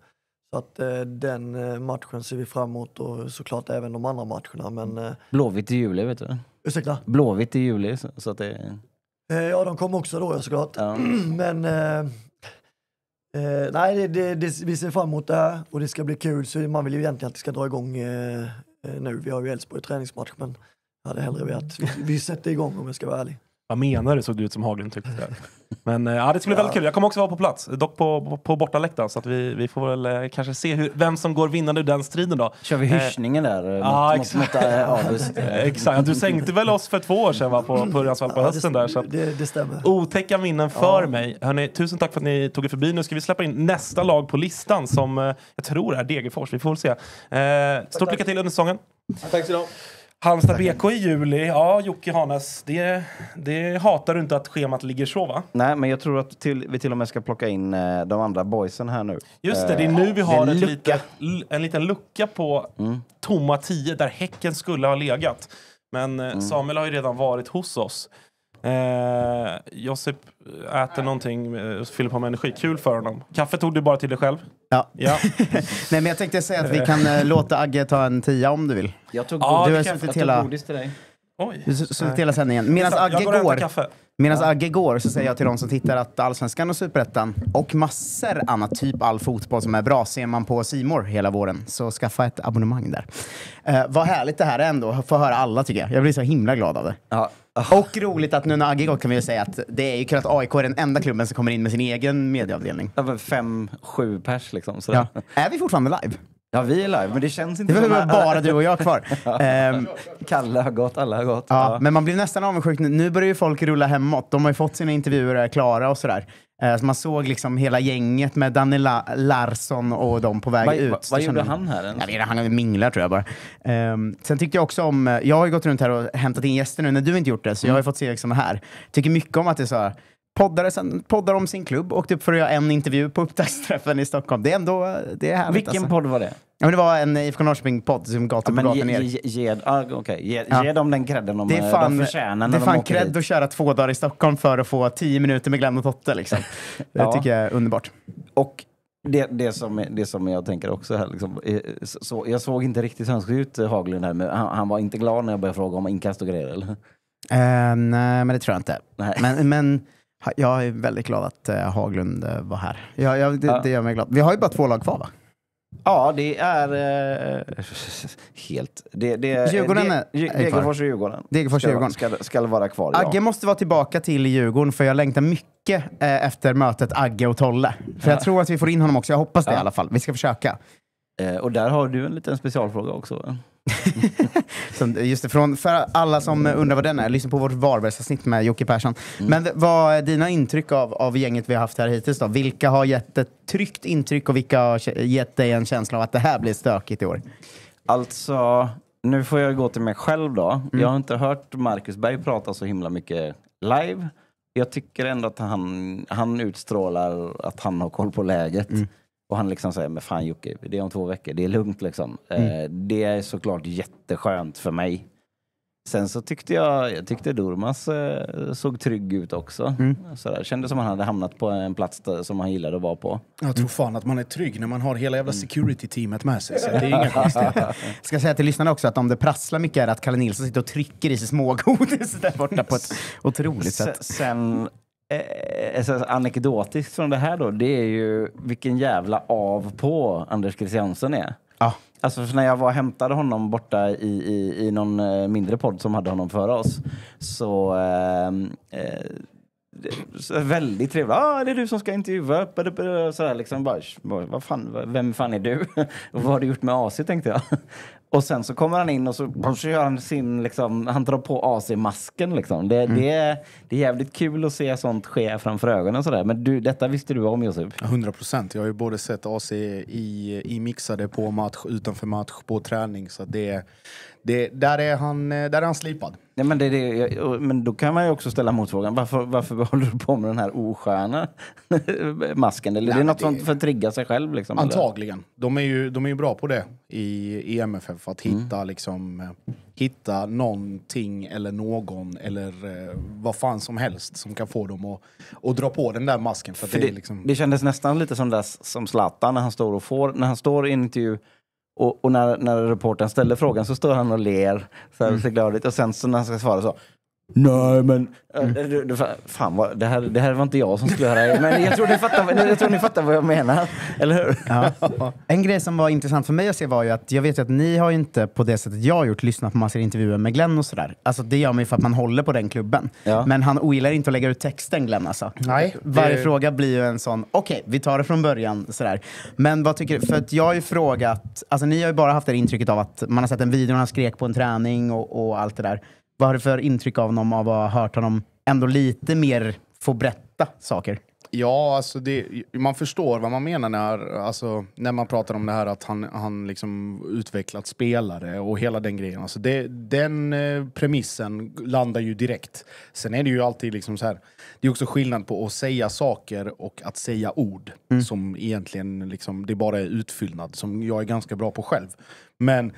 Så att eh, den eh, matchen ser vi fram emot och såklart även de andra matcherna. eh, Blåvitt i juli, vet du. Ursäkta? Blåvitt i juli. Så, så att det... Eh, ja, de kom också då såklart. Ja. Men eh, eh, nej, det, det, det, vi ser fram emot det här och det ska bli kul. Så man vill ju egentligen att det ska dra igång eh, eh, nu. Vi har ju Elfsborg i träningsmatch, men jag hade hellre velat vi, vi sätter igång om jag ska vara ärlig. Vad menar du? Såg det ut som Haglund tyckte. Där. Men eh, ja, det ska bli ja. väldigt kul. Jag kommer också vara på plats, dock på, på bortaläktaren. Så att vi, vi får väl eh, kanske se hur, vem som går vinnande ur den striden då. Kör vi eh, hyschningen där? Eh, ja, exakt. exakt. Du sänkte väl oss för två år sedan va, på Purjansvall på, på ja, hösten där. Så det, det stämmer. Otäcka minnen för ja. mig. Hörrni, tusen tack för att ni tog er förbi. Nu ska vi släppa in nästa lag på listan som jag tror är Degerfors. Vi får väl se. Eh, stort tack, lycka till under säsongen. Tack så mycket. Halmstad BK i juli, ja Jocke Hanes, det, det hatar du inte att schemat ligger så va? Nej, men jag tror att till, vi till och med ska plocka in eh, de andra boysen här nu. Just det, eh, det är nu vi har en, lite, en liten lucka på mm. tomma tio där Häcken skulle ha legat. Men eh, mm. Samuel har ju redan varit hos oss. Eh, Josip äter äh. någonting, eh, och fyller på med energi. Kul för honom. Kaffe tog du bara till dig själv? Ja. ja. Nej, men jag tänkte säga att vi kan eh, låta Agge ta en tia om du vill. Jag tog, Ja, du jag tog hela, godis till dig. Oj. du har suttit hela sändningen. Medan Agge, går Agge går så säger jag till de som tittar att Allsvenskan och Superettan och massor annat, typ all fotboll som är bra, ser man på Simor hela våren. Så skaffa ett abonnemang där. Eh, vad härligt det här är ändå, att få höra alla tycker jag. Jag blir så himla glad av det. Ja, Och roligt att nu när Agge kan vi ju säga att det är ju kul att AIK är den enda klubben som kommer in med sin egen medieavdelning. Ja, fem, sju pers liksom. Ja. Är vi fortfarande live? Ja, vi är live, men det känns inte det som... Det är bara du och jag kvar. um, Kalle har gått, alla har gått. Ja, ja. Men man blir nästan avundsjuk. Nu börjar ju folk rulla hemåt. De har ju fått sina intervjuer klara och sådär. Eh, så man såg liksom hela gänget med Daniela Larsson och dem på väg va, ut. Va, vad gjorde han här ens? Ja, han minglar tror jag bara. Um, sen tyckte jag också om, eh, jag har ju gått runt här och hämtat in gäster nu när du inte gjort det, så mm. jag har ju mm. fått se liksom här. Tycker mycket om att det är så här, poddare, poddar om sin klubb, åkte upp för att göra en intervju på upptaktsträffen i Stockholm. Det är ändå eh, det är härligt. Vilken alltså. podd var det? Ja, men det var en eh, IFK Norrköping-podd som gav ja, på gatan ge, ner. Ge, ge, ah, okay. ge, ja. ge dem den credden de, det är eh, fan, de förtjänar Det är fan de cred dit. att köra två dagar i Stockholm för att få tio minuter med Glenn och Totte. Liksom. det tycker jag är underbart. Och det, det, som, det som jag tänker också här, liksom, eh, så, jag såg inte riktigt hur han såg ut, Haglund, här, men han, han, var inte glad när jag började fråga om inkast och grejer, eller? Uh, nej, men det tror jag inte. Nej. men, men jag är väldigt glad att Haglund var här. Jag, jag, det, ja. det, gör mig glad. Vi har ju bara två lag kvar va? Ja, det är eh, helt... Det, det, Djurgården är- är kvar. Degerfors och Djurgården. Ska- Ska, ska vara kvar, ja. Agge måste vara tillbaka till Djurgården, för jag längtar mycket eh, efter mötet Agge och Tolle. För jag tror att vi får in honom också. Jag hoppas det i alla fall. Vi ska försöka. Eh, och där har du en liten specialfråga också. Just det, från, för alla som undrar vad den är, lyssna på vårt Varbergsavsnitt med Jocke Persson. Mm. Men vad är dina intryck av, av gänget vi har haft här hittills då? Vilka har gett ett tryggt intryck och vilka har gett dig en känsla av att det här blir stökigt i år? Alltså, nu får jag gå till mig själv då. Mm. Jag har inte hört Marcus Berg prata så himla mycket live. Jag tycker ändå att han, han utstrålar att han har koll på läget. Mm. Och han liksom säger, men fan Jocke, det är om två veckor, det är lugnt liksom. Mm. Eh, det är såklart jätteskönt för mig. Sen så tyckte jag, jag tyckte Durmas eh, såg trygg ut också. Mm. Så där. Kändes som att han hade hamnat på en plats där, som han gillade att vara på. Jag tror fan att man är trygg när man har hela jävla mm. security-teamet med sig. Så det är inga konstigheter. Ska säga till lyssnarna också att om det prasslar mycket är att Kalle Nilsson sitter och trycker i sig smågodis där borta på ett otroligt sätt. Sen eh, alltså, anekdotiskt från det här då, det är ju vilken jävla av på Anders Christiansen är. Ja. Alltså för när jag var och hämtade honom borta i, i, i någon eh, mindre podd som hade honom för oss, så ehm, eh, eh, väldigt trevlig. Ah, det är du som ska intervjua. Sådär liksom. Bara, vad fan, vem fan är du? Och vad har du gjort med AC tänkte jag. Och sen så kommer han in och så, så gör han sin, liksom, han drar på AC-masken liksom. Det, mm. det, är, det är jävligt kul att se sånt ske framför ögonen sådär. Men du, detta visste du om Josef? 100 procent. Jag har ju både sett AC i, i mixade på match, utanför match, på träning. Så det, det, där, är han, eh, där är han slipad. Nej, men, det, det, men då kan man ju också ställa motfrågan. Varför, varför håller du på med den här osköna masken? Eller Nej, är det något det... Som, för att trigga sig själv? Liksom, antagligen. De är, ju, de är ju bra på det i, i MFF. Att mm. hitta, mm. liksom, eh, hitta någonting eller någon eller eh, vad fan som helst som kan få dem att, att dra på den där masken. För, för det, det, liksom... det kändes nästan lite som, där, som Zlatan när han står och får, när han står i en intervju och, och när, när reportern ställer frågan så står han och ler så här, mm. så gladigt. Och sen så när han ska svara så, Nej men... Du, du, fan vad, det här, det här var inte jag som skulle höra men jag tror, ni fattar, jag tror ni fattar vad jag menar. Eller hur? Ja. En grej som var intressant för mig att se var ju att jag vet ju att ni har inte på det sättet jag har gjort lyssnat på massor av intervjuer med Glenn och sådär. Alltså det gör man ju för att man håller på den klubben. Ja. Men han ogillar inte att lägga ut texten Glenn alltså. Nej. Varje det... fråga blir ju en sån, okej okay, vi tar det från början sådär. Men vad tycker du? För att jag har ju frågat, alltså ni har ju bara haft det intrycket av att man har sett en video när han skrek på en träning och, och allt det där. Vad har du för intryck av honom av att ha hört honom ändå lite mer få berätta saker? Ja, alltså det, man förstår vad man menar när, alltså, när man pratar om det här att han, han liksom utvecklat spelare och hela den grejen. Alltså det, den eh, premissen landar ju direkt. Sen är det ju alltid liksom så här, det är också skillnad på att säga saker och att säga ord mm. som egentligen liksom, det bara är utfyllnad som jag är ganska bra på själv. Men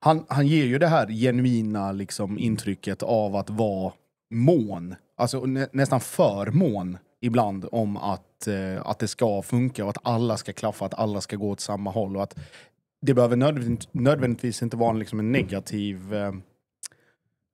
han, han ger ju det här genuina liksom, intrycket av att vara mån, alltså nä, nästan för mån ibland om att, eh, att det ska funka och att alla ska klaffa, att alla ska gå åt samma håll. Och att det behöver nödvändigt, nödvändigtvis inte vara en, liksom, en negativ eh,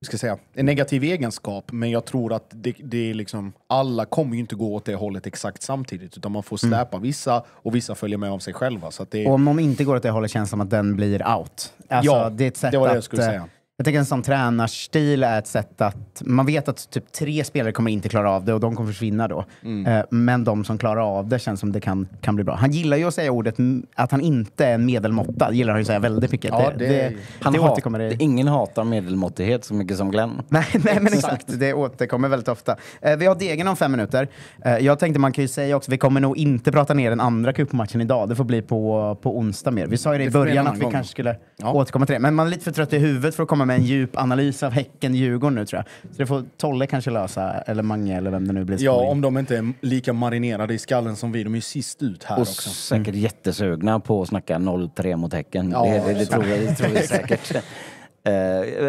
ska säga, en negativ egenskap, men jag tror att det, det är liksom, alla kommer ju inte gå åt det hållet exakt samtidigt, utan man får mm. släpa mm. vissa och vissa följer med av sig själva. Så det... Och om de inte går åt det hållet känns det som att den blir out. Alltså, ja, det, är ett sätt det var det jag skulle att, eh, säga. Jag tänker en sån tränarstil är ett sätt att... Man vet att typ tre spelare kommer inte klara av det och de kommer försvinna då. Mm. Eh, men de som klarar av det känns som det kan, kan bli bra. Han gillar ju att säga ordet att han inte är en medelmåtta. gillar han ju säga väldigt mycket. Ja, det, det, det, han det återkommer hat, Ingen hatar medelmåttighet så mycket som Glenn. Nej, nej men exakt. Det återkommer väldigt ofta. Eh, vi har degen om fem minuter. Eh, jag tänkte man kan ju säga också, vi kommer nog inte prata ner den andra cupmatchen idag. Det får bli på, på onsdag mer. Vi sa ju det i början att vi gång. kanske skulle ja. återkomma till det. Men man är lite för trött i huvudet för att komma med en djup analys av Häcken-Djurgården nu tror jag. Så det får Tolle kanske lösa, eller Mange eller vem det nu blir. Ja, om de inte är lika marinerade i skallen som vi. De är ju sist ut här och också. säkert mm. jättesugna på att snacka 0-3 mot Häcken. Ja, det, det, det, tror jag, det tror jag säkert.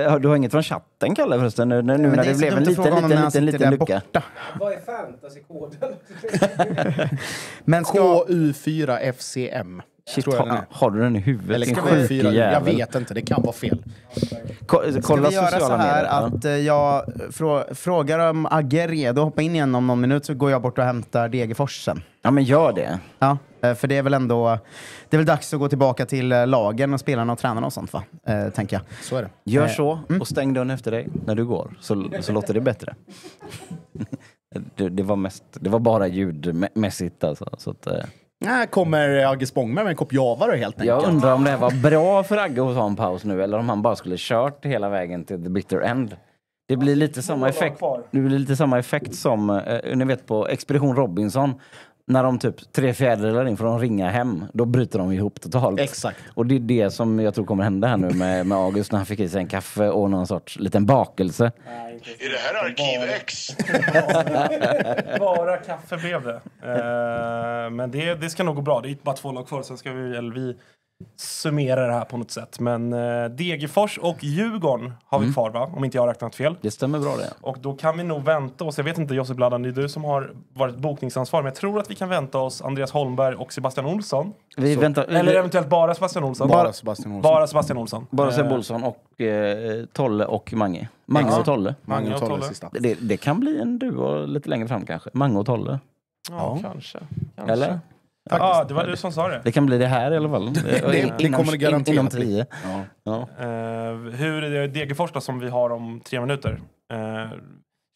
Uh, du har inget från chatten, Kalle, förresten? Nu, nu när det, det blev en liten, liten, liten, liten lucka. Vad är fantasykoden? KU4FCM. Shit, har, har du den i huvudet? Eller ska vi fyra? Jag vet inte, det kan vara fel. Ko kolla ska vi göra så här att eh, jag frå frågar om Agge är redo att hoppa in igen om någon minut så går jag bort och hämtar Degerfors sen. Ja men gör det. Ja, eh, för det är väl ändå det är väl dags att gå tillbaka till eh, lagen och spelarna och tränarna och sånt va? Eh, tänker jag. Så är det. Gör så mm. och stäng dörren efter dig när du går så, så låter det bättre. det, det, var mest, det var bara ljudmässigt alltså. Så att, när kommer Agge Spångberg med en kopp java då helt enkelt? Jag undrar om det här var bra för Agge att ta en paus nu eller om han bara skulle kört hela vägen till the bitter end. Det blir lite samma effekt, det blir lite samma effekt som, eh, eh ni vet på Expedition Robinson när de typ tre fjärdedelar in får de ringa hem, då bryter de ihop totalt. Exakt. Och det är det som jag tror kommer hända här nu med, med August när han fick i sig en kaffe och någon sorts liten bakelse. Nej, det är, är det här Arkiv X? bara, kaffe blev det. Eh, men det, det ska nog gå bra. Det är bara två lag kvar, sen ska vi, eller vi summera det här på något sätt. Men eh, Degerfors och Djurgården har vi mm. kvar va? Om inte jag har räknat fel. Det stämmer bra det. Och då kan vi nog vänta oss, jag vet inte Josse Bladan, det är du som har varit bokningsansvarig, men jag tror att vi kan vänta oss Andreas Holmberg och Sebastian Olsson. Vi Så. väntar- Eller eventuellt bara Sebastian Olsson. Bara Sebastian Olsson. Bara Sebastian Olsson. Bara Sebbe eh. Olsson och eh, Tolle och Mange. Mange och Tolle. Mange och Tolle Det, det kan bli en duo lite längre fram kanske. Mange och Tolle. Ja, kanske. kanske. Eller? Ja, det var du som sa det. Det kan bli det här i alla fall. det, det, det kommer det garanterat inom tio. Ja. Ja. Uh, hur är det Degerfors då, som vi har om tre minuter? Uh,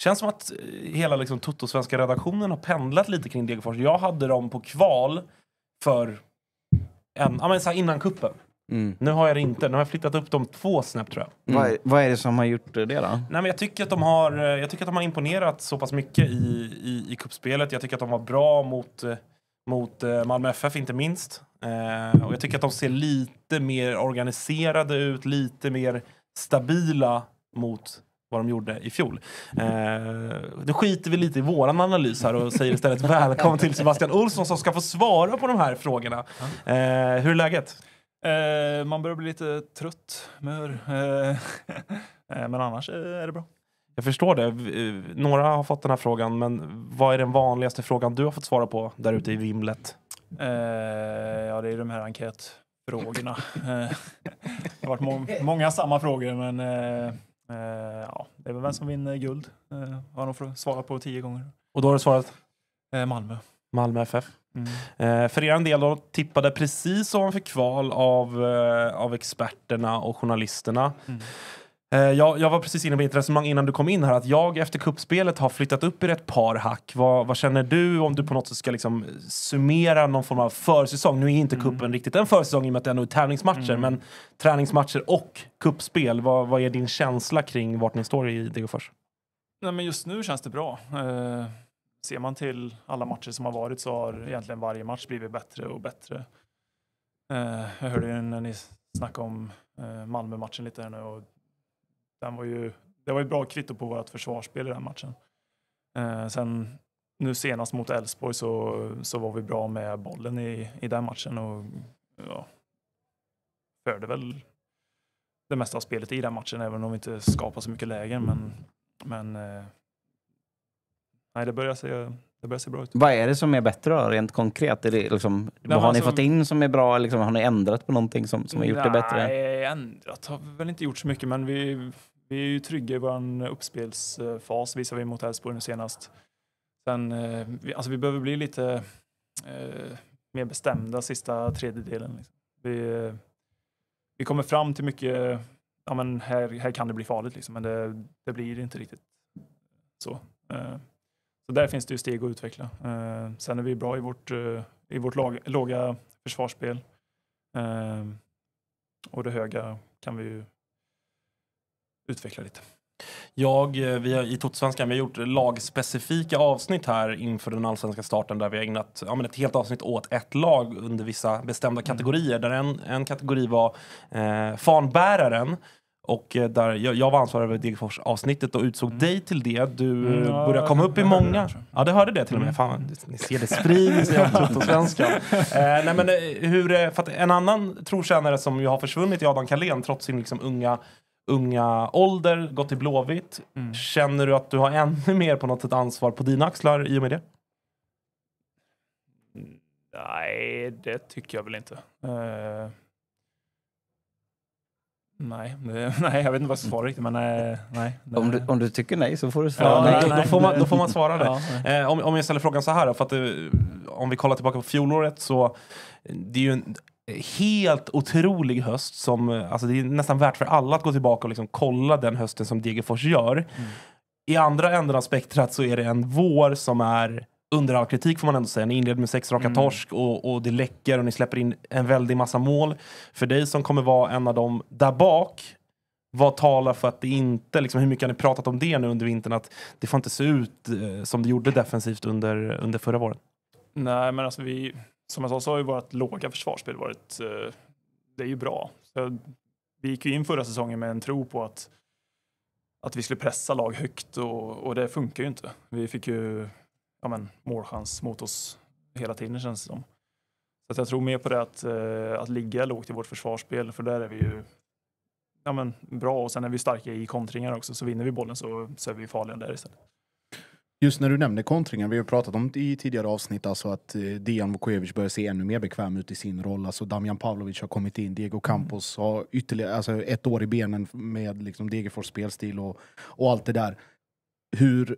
känns som att eh, hela liksom, Toto-svenska redaktionen har pendlat lite kring Degerfors. Jag hade dem på kval för en, ja, men så innan kuppen. Mm. Nu har jag det inte. Nu har jag flyttat upp dem två snäpp tror jag. Mm. Vad, är, vad, är, det som har gjort det då? Nej, men jag, tycker att de har, jag tycker att de har imponerat så pass mycket i, i, i kuppspelet. Jag tycker att de var bra mot mot eh, Malmö FF inte minst. Eh, och jag tycker att de ser lite mer organiserade ut, lite mer stabila mot vad de gjorde i fjol. Eh, nu skiter vi lite i våran analys här och säger istället välkommen till Sebastian Olsson som ska få svara på de här frågorna. Eh, hur är läget? Eh, man börjar bli lite trött mör. Eh, eh, Men annars är det bra. Jag förstår det. Eh, några har fått den här frågan, men vad är den vanligaste frågan du har fått svara på där ute i vimlet? Eh, ja, det är de här enkätfrågorna. Eh, det har varit må många samma frågor, men eh, eh, ja, det är väl vem som vinner guld. Eh, har de svarat på tio gånger. Och då har du svarat? Malmö. Malmö FF. Mm. för er del då tippade precis ovanför kval av, av experterna och journalisterna. Mm. Eh, jag, jag, var precis inne på ett resonemang innan du kom in här att jag efter kuppspelet har flyttat upp er ett par hack. Vad, vad, känner du om du på något sätt ska liksom summera någon form av försäsong? Nu är inte mm. kuppen riktigt en försäsong i och med att det ändå är tävlingsmatcher, mm. men träningsmatcher och kuppspel. Vad, vad, är din känsla kring vart ni står i Degerfors? Nej, men just nu känns det bra. Eh, ser man till alla matcher som har varit så har egentligen varje match blivit bättre och bättre. Eh, jag hörde ju när ni snackade om eh, Malmö-matchen lite här nu och den var ju, det var ett bra kvitto på vårt försvarsspel i den matchen. Eh, sen nu senast mot Elfsborg så, så var vi bra med bollen i, i den matchen och ja, förde väl det mesta av spelet i den matchen, även om vi inte skapade så mycket lägen. Men, men eh, nej, det börjar se det börjar se bra ut. Vad är det som är bättre då, rent konkret? Är det liksom, nej, har alltså, ni fått in som är bra? Liksom, har ni ändrat på någonting som, som har gjort nej, det bättre? Nej, ändrat har vi väl inte gjort så mycket, men vi, vi är ju trygga i vår uppspelsfas visar vi mot Elfsborg nu senast. Sen, eh, alltså vi behöver bli lite eh, mer bestämda sista tredjedelen. Liksom. Vi, eh, vi kommer fram till mycket, ja men här, här kan det bli farligt liksom, men det, det blir inte riktigt så. Eh, så där finns det ju steg att utveckla. Eh, sen är vi bra i vårt, eh, i vårt lag, låga försvarsspel. och det höga kan vi ju utveckla lite. Jag, eh, vi har, I Totosvenskan vi har gjort lagspecifika avsnitt här inför den allsvenska starten där vi har ägnat ja, ett helt avsnitt åt ett lag under vissa bestämda mm. kategorier. Mm. Där en, en kategori var eh, fanbäraren. Och eh, där jag, jag var ansvarig över Degerfors-avsnittet och utsåg mm. dig till det. Du mm, börjar komma upp i många... Det, ja, du hörde det till och med. Mm. Fan, ni ser det sprids i Totosvenskan. eh, eh hur, för en annan trotjänare som ju har försvunnit i Adam Kalén trots sin liksom unga unga ålder gått i Blåvitt. Mm. Känner du att du har ännu mer på något sätt ansvar på dina axlar i och med det? Nej, det tycker jag väl inte. Uh... Nej, nej, jag vet inte vad jag ska mm. svara riktigt, men eh, nej. nej. Om, du, om du tycker nej så får du svara ja, nej. nej. Då, får man, då får man svara det. Ja, eh, om, om jag ställer frågan så här, för att, eh, om vi kollar tillbaka på fjolåret så det är ju en helt otrolig höst som, eh, alltså det är nästan värt för alla att gå tillbaka och liksom kolla den hösten som Degerfors gör. Mm. I andra änden av spektrat så är det en vår som är under all kritik får man ändå säga. Ni inleder med sex raka mm. torsk och, och det läcker och ni släpper in en väldig massa mål. För dig som kommer vara en av dem där bak, vad talar för att det inte, liksom, hur mycket har ni pratat om det nu under vintern, att det får inte se ut eh, som det gjorde defensivt under, under förra våren? Nej, men alltså vi, som jag sa så har ju vårt låga försvarsspel varit, eh, det är ju bra. Så vi gick ju in förra säsongen med en tro på att, att vi skulle pressa lag högt och, och det funkar ju inte. Vi fick ju ja men, målchans mot oss hela tiden känns det som. Så att jag tror mer på det att, eh, att ligga lågt i vårt försvarsspel för där är vi ju ja men, bra och sen är vi starka i kontringar också så vinner vi bollen så, så är vi farliga där istället. Just när du nämner kontringen, vi har pratat om det i tidigare avsnitt, alltså att eh, Dejan Vukovic börjar se ännu mer bekväm ut i sin roll. Alltså Damjan Pavlovic har kommit in, Diego mm. Campos har ytterligare alltså ett år i benen med liksom Degerfors spelstil och, och allt det där. Hur,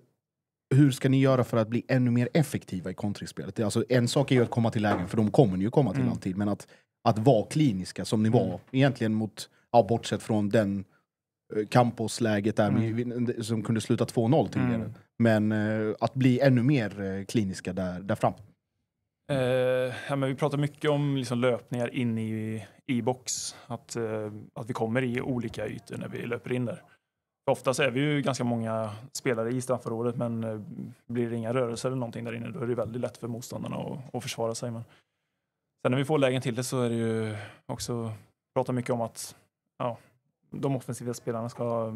hur ska ni göra för att bli ännu mer effektiva i kontringsspelet? Alltså, en sak är ju att komma till lägen, för de kommer ni ju komma till mm. alltid, men att, att vara kliniska som ni mm. var mm. egentligen mot, ja, bortsett från den eh, Campos-läget där mm. som kunde sluta 2-0 tidigare. Mm. Men eh, att bli ännu mer eh, kliniska där, där fram. Uh, ja, men vi pratar mycket om liksom löpningar in i, i box. Att, uh, att vi kommer i olika ytor när vi löper in där. Oftast är vi ju ganska många spelare i straffområdet men blir det inga rörelser eller någonting där inne då är det väldigt lätt för motståndarna att, att försvara sig. Men sen när vi får lägen till det så är det ju också prata mycket om att ja, de offensiva spelarna ska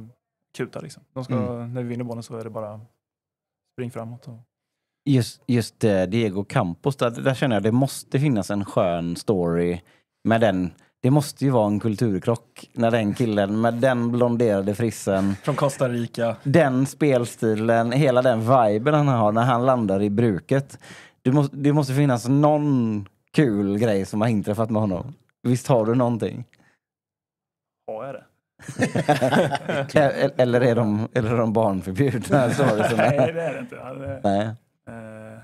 kuta. Liksom. De ska, mm. När vi vinner bollen så är det bara spring framåt. Och... Just, just eh, Diego Campos, där, där känner jag att det måste finnas en skön story med den det måste ju vara en kulturkrock när den killen med den blonderade frissen. Från Costa Rica. Den spelstilen, hela den viben han har när han landar i bruket. Det måste, det måste finnas någon kul grej som har inträffat med honom. Visst har du någonting? Har jag det? eller, är de, eller är de barnförbjudna? Så alltså, det som Nej, det är det inte. Han, Nej. Eh...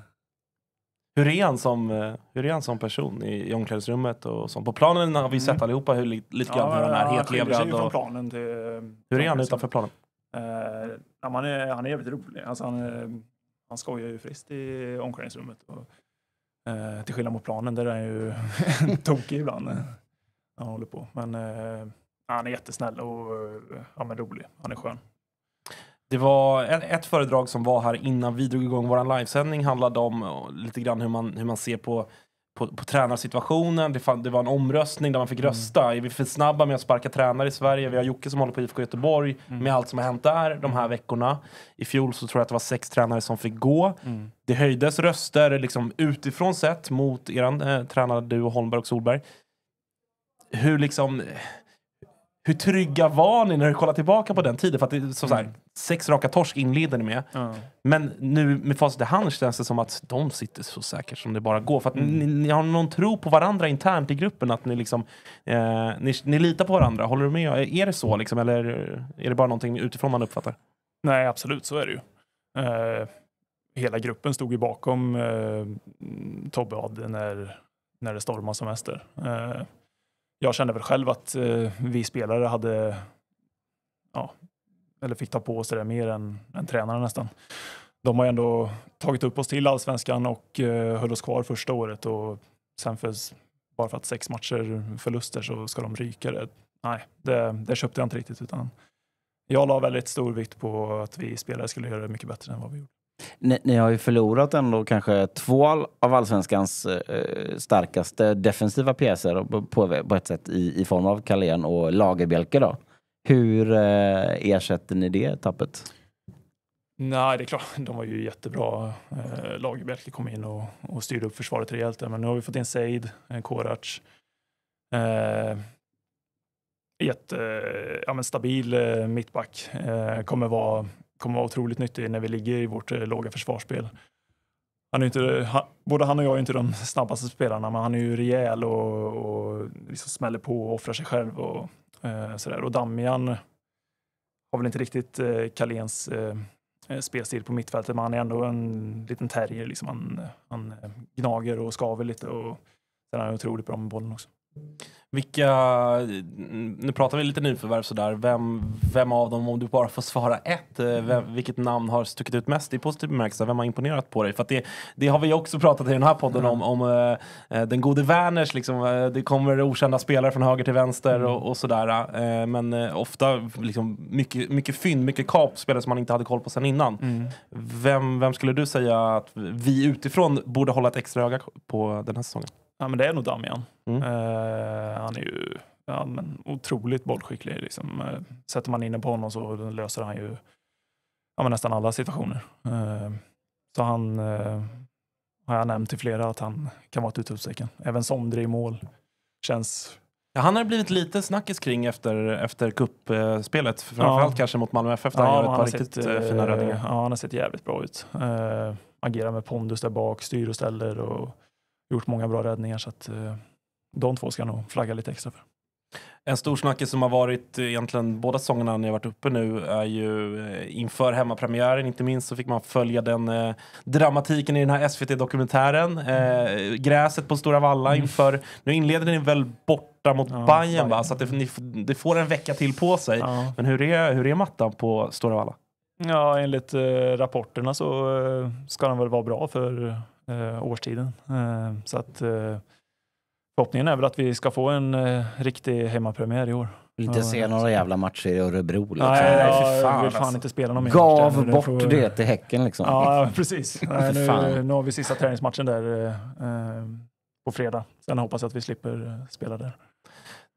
Hur, är han som, eh, hur är han som person i, i omklädningsrummet? Och som, på planen har vi sett mm. allihopa hur, lite grann ja, hur han är hetlevrad. Och... Planen till, eh, hur är han utanför planen? Uh, han, är, han är jävligt rolig. Alltså han, han skojar ju friskt i omklädningsrummet. Och, uh, till skillnad mot planen där är han ju tokig ibland när han håller på. Men, uh, han är jättesnäll och eh, ja, men rolig. Han är skön. Det var ett föredrag som var här innan vi drog igång vår livesändning handlade om eh, lite grann hur man, hur man ser på på, på tränarsituationen. Det, fann, det, var en omröstning där man fick mm. rösta. Är vi för snabba med att sparka tränare i Sverige? Vi har Jocke som håller på IFK Göteborg mm. med allt som har hänt där de här mm. veckorna. I fjol så tror jag att det var sex tränare som fick gå. Mm. Det höjdes röster liksom utifrån sett mot er eh, tränare, du Holmberg och Solberg. Hur liksom... Eh, hur trygga var ni när du kollar tillbaka på den tiden? För att det, är som mm. sex raka torsk inleder ni med. Mm. Men nu med facit i hand känns det som att de sitter så säkert som det bara går. För att mm. ni, ni, har någon tro på varandra internt i gruppen, att ni liksom eh, ni, ni, litar på varandra. Håller du med? Är det så liksom, eller är det bara någonting utifrån man uppfattar? Nej, absolut så är det ju. Eh, hela gruppen stod ju bakom eh, Tobbe Adde när, när det stormade som mest jag kände väl själv att eh, vi spelare hade, ja, eller fick ta på oss det där mer än, än tränarna nästan. De har ju ändå tagit upp oss till allsvenskan och eh, höll oss kvar första året och sen för, bara för att sex matcher förluster så ska de ryka det. Nej, det, det köpte jag inte riktigt utan jag la väldigt stor vikt på att vi spelare skulle göra det mycket bättre än vad vi gjorde. Ni, ni, har ju förlorat ändå kanske två av allsvenskans eh, starkaste defensiva pjäser på, på, ett sätt i, i form av Carlén och Lagerbielke. Hur eh, ersätter ni det tappet? Nej, det är klart, de var ju jättebra. Eh, Lagerbjälke kom in och, och styrde upp försvaret rejält, men nu har vi fått in Seid, eh, Korac. Eh, jätte, ja, men stabil eh, mittback. Eh, kommer vara kommer vara otroligt nyttig när vi ligger i vårt eh, låga försvarsspel. Han är inte, han, både han och jag är inte de snabbaste spelarna, men han är ju rejäl och, och liksom smäller på och offrar sig själv och eh, sådär. Och Damian har väl inte riktigt eh, Kalens eh, eh spelstil på mittfältet, men han är ändå en liten terrier. Liksom. Han, han eh, gnager och skaver lite och sen är han otroligt bra med bollen också. Vilka, nu pratar vi lite nyförvärv sådär, vem, vem av dem, om du bara får svara ett, eh, vem, mm. vilket namn har stuckit ut mest i positiv bemärkelse? Vem har imponerat på dig? För det, det, har vi också pratat i den här podden mm. om, om uh, eh, eh, den gode Werners, liksom, det kommer okända spelare från höger till vänster mm. och, och, sådär. Uh, men ofta liksom, mycket, mycket fynd, mycket kap, spelare som man inte hade koll på sen innan. Mm. Vem, vem skulle du säga att vi utifrån borde hålla ett extra öga på den här säsongen? Ja, men det är nog Damian. Mm. Uh, han är ju ja, men otroligt bollskicklig. Liksom. Eh, sätter man in på honom så löser han ju ja, men nästan alla situationer. Uh, så han har jag nämnt till flera att han kan vara ett utropstecken. Även Sondre i mål känns Ja, han har blivit lite snackis kring efter, efter cupspelet, framförallt ja. kanske mot Malmö FF där ja, han gör ett par riktigt sett, fina räddningar. Ja, han har sett jävligt bra ut. Äh, agerar med pondus där bak, styr och ställer och gjort många bra räddningar så att eh, de två ska nog flagga lite extra för. En stor snackis som har varit eh, egentligen båda säsongerna ni har varit uppe nu är ju eh, inför hemmapremiären, inte minst så fick man följa den eh, dramatiken i den här SVT-dokumentären. Eh, gräset på Stora Valla mm. inför, nu inleder ni väl borta mot ja, Bayern va? Så att det, ni, det får en vecka till på sig. Ja. Men hur är, hur är mattan på Stora Valla? Ja, enligt eh, rapporterna så eh, ska den väl vara bra för eh, årstiden. Eh, så att eh, förhoppningen är väl att vi ska få en eh, riktig hemmapremiär i år. Vill inte se eh, några jävla matcher i Örebro liksom. Nej, nej för fan, jag vill alltså. inte spela någon Gav match bort får... det till Häcken liksom. Ja, precis. nej, nu, nu har vi sista träningsmatchen där eh, på fredag. Sen hoppas jag att vi slipper spela där.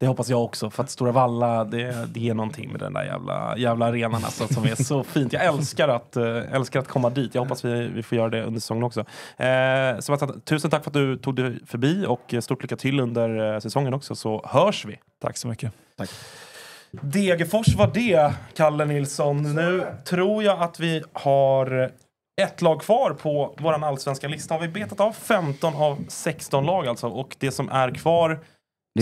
Det hoppas jag också, för att Stora Valla, det, det är någonting med den där jävla, jävla arenan alltså, som är så fint. Jag älskar att, eh, älskar att komma dit. Jag hoppas vi, vi får göra det under säsongen också. Eh, Sebastian, tusen tack för att du tog dig förbi och stort lycka till under eh, säsongen också, så hörs vi. Tack så mycket. Tack. Degerfors var det, Kalle Nilsson. Nu tror jag att vi har ett lag kvar på vår allsvenska lista. Har vi betat av 15 av 16 lag alltså och det som är kvar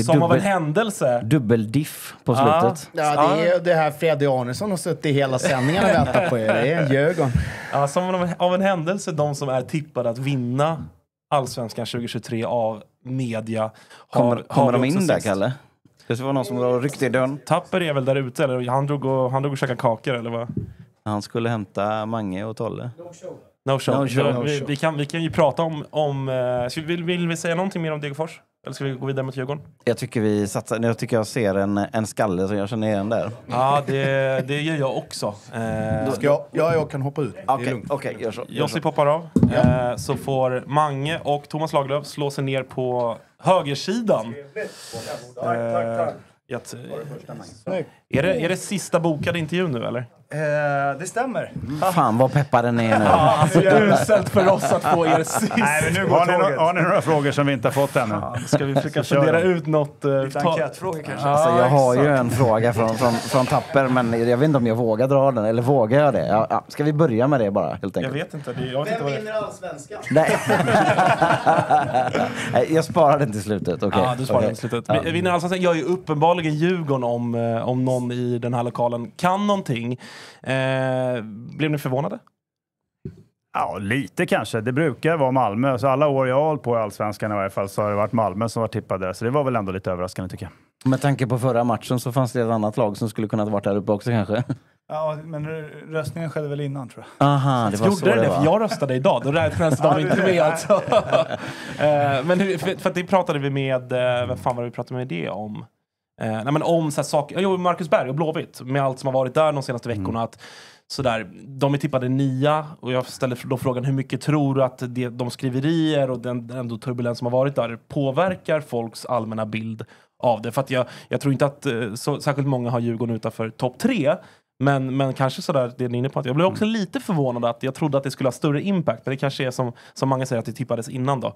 som dubbel, av en händelse. Dubbel diff på slutet. Ja, det, är, det här Fredrik Arnesson har suttit i hela sändningen och väntat på er. Det är Djurgården. Ja, som av en, händelse, de som är tippade att vinna Allsvenskan 2023 av media. Har, kommer kommer har de in där, Kalle? Det var någon som var ryckte i dörren. Tapper är väl där ute, eller? Han drog och, han drog och käkade kakor, eller vad? Han skulle hämta Mange och Tolle. No show. No show. No show. Vi, vi, kan, vi kan ju prata om... om eh, vill, vill vi säga någonting mer om Degerfors? Eller ska vi gå vidare mot Djurgården? Jag tycker, vi satsar, jag, tycker jag ser en, en skalle som jag känner igen där. Ja, det, det gör jag också. Eh, ska jag, ja, jag kan hoppa ut. Okej, okay, okay, gör så. Josip poppar av. Ja. Eh, så får Mange och Thomas Lagerlöf slå sig ner på högersidan. Tack, tack, tack. Eh, är det, är det sista bokade intervjun nu eller? Eh, det stämmer. Mm. Fan vad peppade ni är nu. ja, det alltså, är uselt för oss att få er sist. Nej, men nu går har, ni no har ni några frågor som vi inte har fått ännu? ska vi försöka ska fundera ut något? Eh, Lite enkätfrågor kanske? Alltså, jag har ju en fråga från, från, från Tapper men jag vet inte om jag vågar dra den. Eller vågar jag det? Ja, Ska vi börja med det bara helt enkelt? Jag vet inte. Det, jag vet Vem vinner Allsvenskan? Nej. jag sparar den till slutet. Okay. Ja, du sparar okay. den till slutet. Ja. Vinner Allsvenskan gör ju uppenbarligen Djurgården om, eh, om någon i den här lokalen kan någonting. Eh, blev ni förvånade? Ja, lite kanske. Det brukar vara Malmö. Så alla år jag har hållit på i Allsvenskan i varje fall så har det varit Malmö som var tippade Så det var väl ändå lite överraskande tycker jag. Med tanke på förra matchen så fanns det ett annat lag som skulle kunnat varit där uppe också kanske? Ja, men röstningen skedde väl innan tror jag. Aha, det var Gjorde så det, det var. För jag röstade idag, då räknas de inte med alltså. Eh, men för, för det pratade vi med, eh, vem fan var det vi pratade med det om? Eh, nej, men om så här saker, jo, Marcus Berg och Blåvitt med allt som har varit där de senaste mm. veckorna. Mm. Att, så där, de är tippade nia och jag ställer då frågan hur mycket tror du att det, de skriverier och den ändå turbulens som har varit där påverkar folks allmänna bild av det? För att jag, jag tror inte att eh, så, särskilt många har Djurgården utanför topp tre. Men, men kanske sådär det ni är inne på. Jag blev också mm. lite förvånad att jag trodde att det skulle ha större impact. Men det kanske är som, som många säger att det tippades innan då.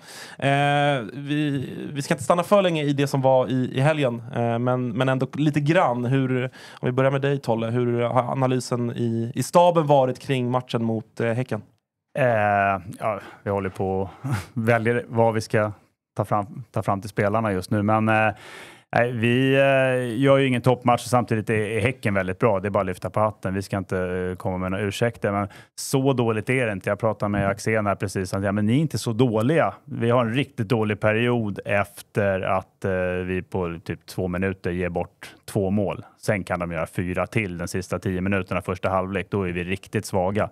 Eh, vi, vi ska inte stanna för länge i det som var i, i helgen. Eh, men, men ändå lite grann. Hur, om vi börjar med dig Tolle. Hur har analysen i, i staben varit kring matchen mot eh, Häcken? Eh, ja, vi håller på och väljer vad vi ska ta fram, ta fram till spelarna just nu. Men eh, Nej, vi eh, gör ju ingen toppmatch och samtidigt är Häcken väldigt bra. Det är bara att lyfta på hatten. Vi ska inte eh, komma med några ursäkter, men så dåligt är det inte. Jag pratade med mm. Axén här precis. Han sa men ni är inte så dåliga. Vi har en riktigt dålig period efter att eh, vi på typ två minuter ger bort två mål. Sen kan de göra fyra till den sista tio minuterna första halvlek. Då är vi riktigt svaga.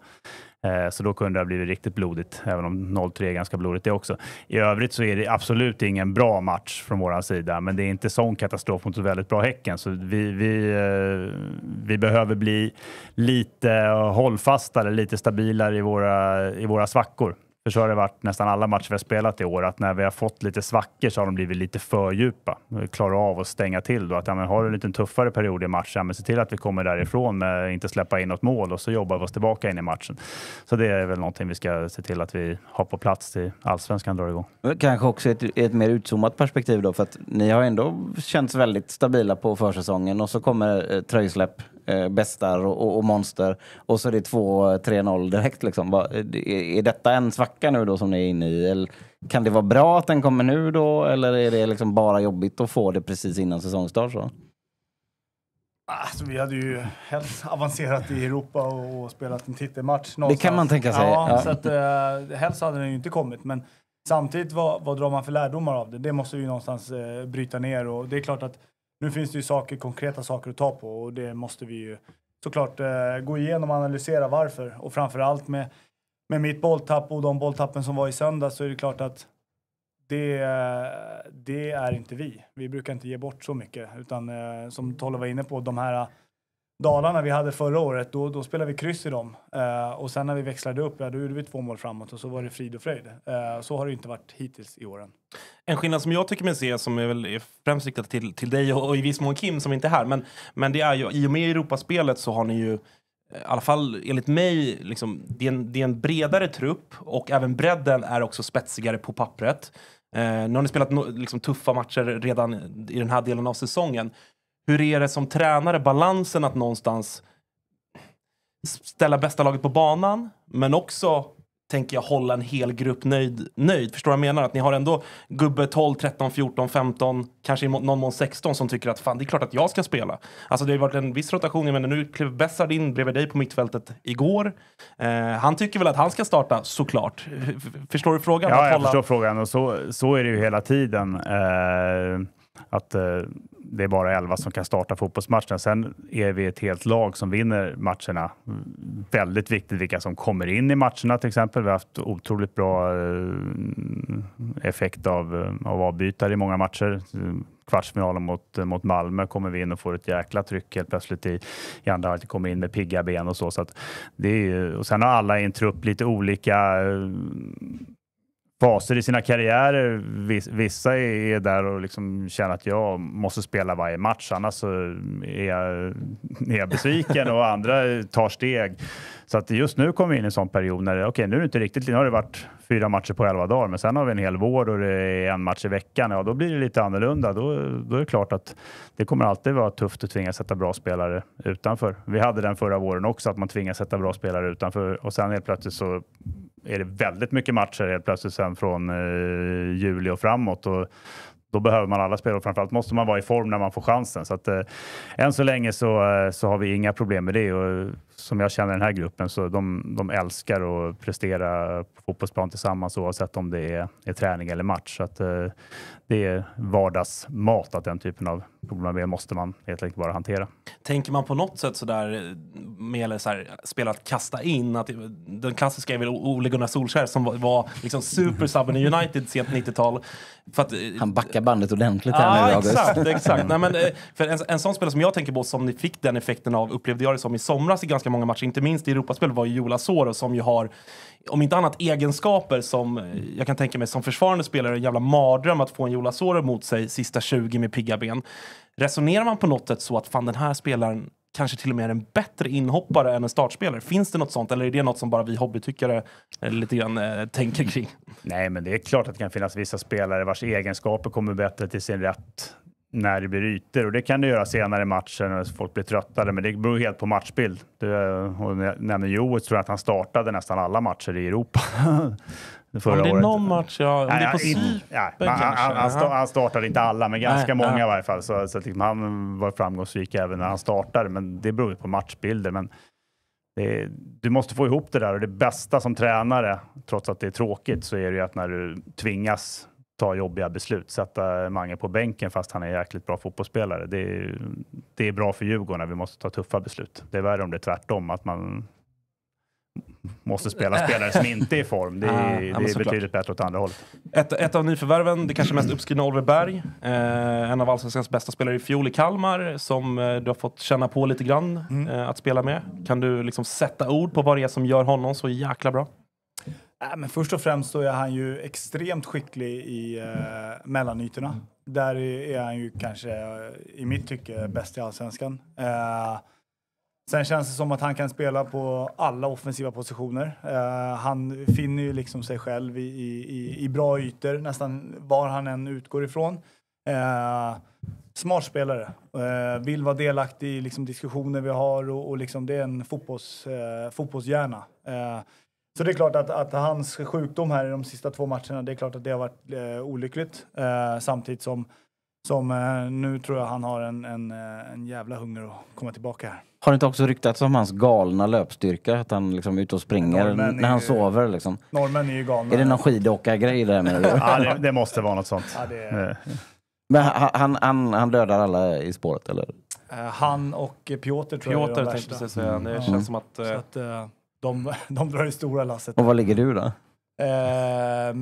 Eh, så då kunde det ha blivit riktigt blodigt, även om 0-3 är ganska blodigt det också. I övrigt så är det absolut ingen bra match från vår sida, men det är inte sån katastrof mot ett väldigt bra Häcken. Så vi, vi, eh, vi behöver bli lite hållfastare, lite stabilare i våra, i våra svackor. För så har det varit nästan alla matcher vi har spelat i år, att när vi har fått lite svackor så har de blivit lite för djupa. Vi klarar av att stänga till då. Att, ja, men har du en lite tuffare period i matchen, men se till att vi kommer därifrån med att inte släppa in något mål och så jobbar vi oss tillbaka in i matchen. Så det är väl någonting vi ska se till att vi har på plats till allsvenskan drar igång. Kanske också ett, ett mer utzoomat perspektiv då, för att ni har ändå känts väldigt stabila på försäsongen och så kommer tröjsläpp eh, bestar och, och, monster och så är det 2-3-0 direkt. Liksom. Va, är, detta en svacka nu då som ni är inne i? Eller kan det vara bra att den kommer nu då? Eller är det liksom bara jobbigt att få det precis innan säsongstart? Så? Alltså, vi hade ju helst avancerat i Europa och, och spelat en titelmatch någonstans. Det kan man tänka sig. Ja, ja. Så att, eh, helst hade den ju inte kommit. Men samtidigt, vad, vad drar man för lärdomar av det? Det måste vi ju någonstans eh, bryta ner. Och det är klart att nu finns det ju saker, konkreta saker att ta på och det måste vi ju såklart eh, gå igenom och analysera varför. Och framförallt med, med mitt bolltapp och de bolltappen som var i söndag så är det klart att det, eh, det är inte vi. Vi brukar inte ge bort så mycket utan eh, som Tolle var inne på, de här Dalarna vi hade förra året, då, då spelade vi kryss i dem. Eh, och sen när vi växlade upp, ja, då gjorde vi två mål framåt och så var det frid och fröjd. Eh, så har det inte varit hittills i åren. En skillnad som jag tycker mig se, som är väl främst riktad till, till dig och, och i viss mån Kim som inte är här, men, men det är ju, i och med Europaspelet så har ni ju eh, i alla fall enligt mig, liksom, det, är en, det är en bredare trupp och även bredden är också spetsigare på pappret. Eh, nu har ni spelat no liksom, tuffa matcher redan i den här delen av säsongen hur är det som tränare, balansen att någonstans ställa bästa laget på banan, men också tänker jag hålla en hel grupp nöjd. nöjd. Förstår vad jag menar? Att ni har ändå gubbe 12, 13, 14, 15, kanske i någon mån 16 som tycker att fan, det är klart att jag ska spela. Alltså det har ju varit en viss rotation. Jag menar, nu klev Bessard in bredvid dig på mittfältet igår. Eh, han tycker väl att han ska starta, såklart. Förstår du frågan? Ja, jag hålla... förstår frågan och så, så är det ju hela tiden. Eh, att eh det är bara elva som kan starta fotbollsmatchen. Sen är vi ett helt lag som vinner matcherna. Väldigt viktigt vilka som kommer in i matcherna till exempel. Vi har haft otroligt bra eh, effekt av, eh, av avbytare i många matcher kvartsfinalen mot, eh, mot Malmö kommer vi in och får ett jäkla tryck helt plötsligt i, i andra halvlek. Kommer in med pigga ben och så. så det är, och sen har alla i en trupp lite olika faser i sina karriärer. Vissa är där och liksom känner att jag måste spela varje match, annars så är jag, är jag besviken och andra tar steg. Så att just nu kommer vi in i en sån period när okej, okay, nu är det inte riktigt, nu har det varit fyra matcher på elva dagar, men sen har vi en hel vår och det är en match i veckan. Ja, då blir det lite annorlunda. Då, då är det klart att det kommer alltid vara tufft att tvingas sätta bra spelare utanför. Vi hade den förra våren också, att man tvingas sätta bra spelare utanför och sen helt plötsligt så är det väldigt mycket matcher helt plötsligt sen från eh, juli och framåt. Och då behöver man alla spelare och framförallt måste man vara i form när man får chansen. Så att, eh, än så länge så, eh, så har vi inga problem med det. Och, som jag känner den här gruppen så de, de älskar att prestera på fotbollsplan tillsammans oavsett om det är, är träning eller match. Så att, eh, det är vardagsmat att den typen av problem måste man helt enkelt bara hantera. Tänker man på något sätt sådär med så här, spelat kasta in, att den klassiska är väl Ole Gunnar Solskär som var, var liksom supersubben i United sent 90-tal. Eh, Han backar bandet ordentligt här ah, nu August. Exakt, exakt. Nej, men, eh, för en, en sån spelare som jag tänker på som ni fick den effekten av upplevde jag det som i somras i ganska många matcher, inte minst i Europaspel var ju Jola Soro som ju har om inte annat egenskaper som eh, jag kan tänka mig som försvarande spelare en jävla mardröm att få en Jola Soro mot sig sista 20 med pigga ben. Resonerar man på något sätt så att fan den här spelaren kanske till och med är en bättre inhoppare än en startspelare. Finns det något sånt eller är det något som bara vi hobbytyckare eh, lite grann eh, tänker kring? Nej, men det är klart att det kan finnas vissa spelare vars egenskaper kommer bättre till sin rätt när det blir ytor och det kan du göra senare i matchen när folk blir tröttare, men det beror helt på matchbild. Det, och nämner Joel tror jag att han startade nästan alla matcher i Europa. Förra om det är året. någon match, ja. Om nej, det är på Cypern kanske. Han, han, han, startade inte alla, men ganska nej, många nej. i varje fall. Så, så liksom, han var framgångsrik även när han startade, men det beror på matchbilder. Men är, du måste få ihop det där och det bästa som tränare, trots att det är tråkigt, så är det ju att när du tvingas ta jobbiga beslut, sätta Mange på bänken fast han är jäkligt bra fotbollsspelare. Det är, det är bra för Djurgården när vi måste ta tuffa beslut. Det är värre om det är tvärtom, att man måste spela spelare som inte är i form. Det är, ah, det är betydligt klart. bättre åt andra hållet. Ett, ett av nyförvärven, det kanske mest uppskrivna Oliver Berg, eh, en av allsvenskans bästa spelare i fjol i Kalmar, som eh, du har fått känna på lite grann mm. eh, att spela med. Kan du liksom sätta ord på vad det är som gör honom så jäkla bra? Äh, men först och främst så är han ju extremt skicklig i eh, mellanytorna. Mm. Där är han ju kanske, i mitt tycke, bäst i allsvenskan. Eh, sen känns det som att han kan spela på alla offensiva positioner. Eh, han finner ju liksom sig själv i, i, i bra ytor, nästan var han än utgår ifrån. Eh, smart spelare. Eh, vill vara delaktig i liksom, diskussioner vi har och, och liksom, det är en fotbolls, eh, fotbollshjärna. Eh, så det är klart att, att, hans sjukdom här i de sista två matcherna, det är klart att det har varit eh, olyckligt. Eh, samtidigt som, som eh, nu tror jag han har en, en, eh, en jävla hunger att komma tillbaka här. Har det inte också ryktats om hans galna löpstyrka? Att han liksom är ute och springer normen när han ju, sover liksom? Norrmän är ju galna. Är det någon skidåkargrej där menar du? ja, det, det, måste vara något sånt. Ja, är... Men han, han, han dödar alla i spåret eller? Eh, han och Piotr tror Piotr, jag är de värsta. Precis, det mm. känns mm. som att... Eh, Så att de, de drar det stora lasset. Och var ligger du då? Eh,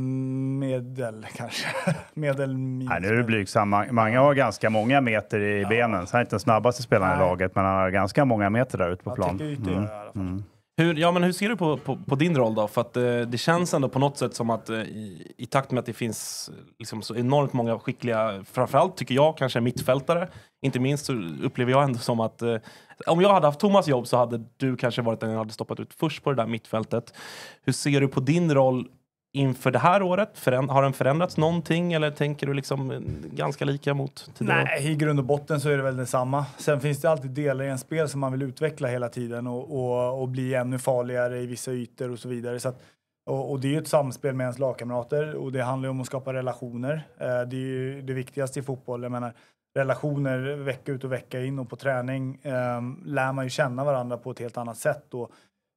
medel kanske. medel minus. Nej, nu är du blygsam. Mange har ganska många meter i ja. benen. han är inte den snabbaste spelaren Nej. i laget, men han har ganska många meter där ute på plan. Mm. Mm. Hur, ja, men hur ser du på, på, på din roll då? För att eh, det känns ändå på något sätt som att eh, i, i, takt med att det finns liksom, så enormt många skickliga, framförallt tycker jag kanske mittfältare, inte minst så upplever jag ändå som att eh, om jag hade haft Thomas jobb så hade du kanske varit den jag hade stoppat ut först på det där mittfältet. Hur ser du på din roll inför det här året? Har den förändrats någonting eller tänker du liksom eh, ganska lika mot tidigare? Nej, i grund och botten så är det väl detsamma. Sen finns det alltid delar i en spel som man vill utveckla hela tiden och, och, och bli ännu farligare i vissa ytor och så vidare. Så att, och, och, det är ju ett samspel med ens lagkamrater och det handlar ju om att skapa relationer. Eh, det är ju det viktigaste i fotboll. Jag menar, relationer vecka ut och vecka in och på träning eh, lär man ju känna varandra på ett helt annat sätt. Och,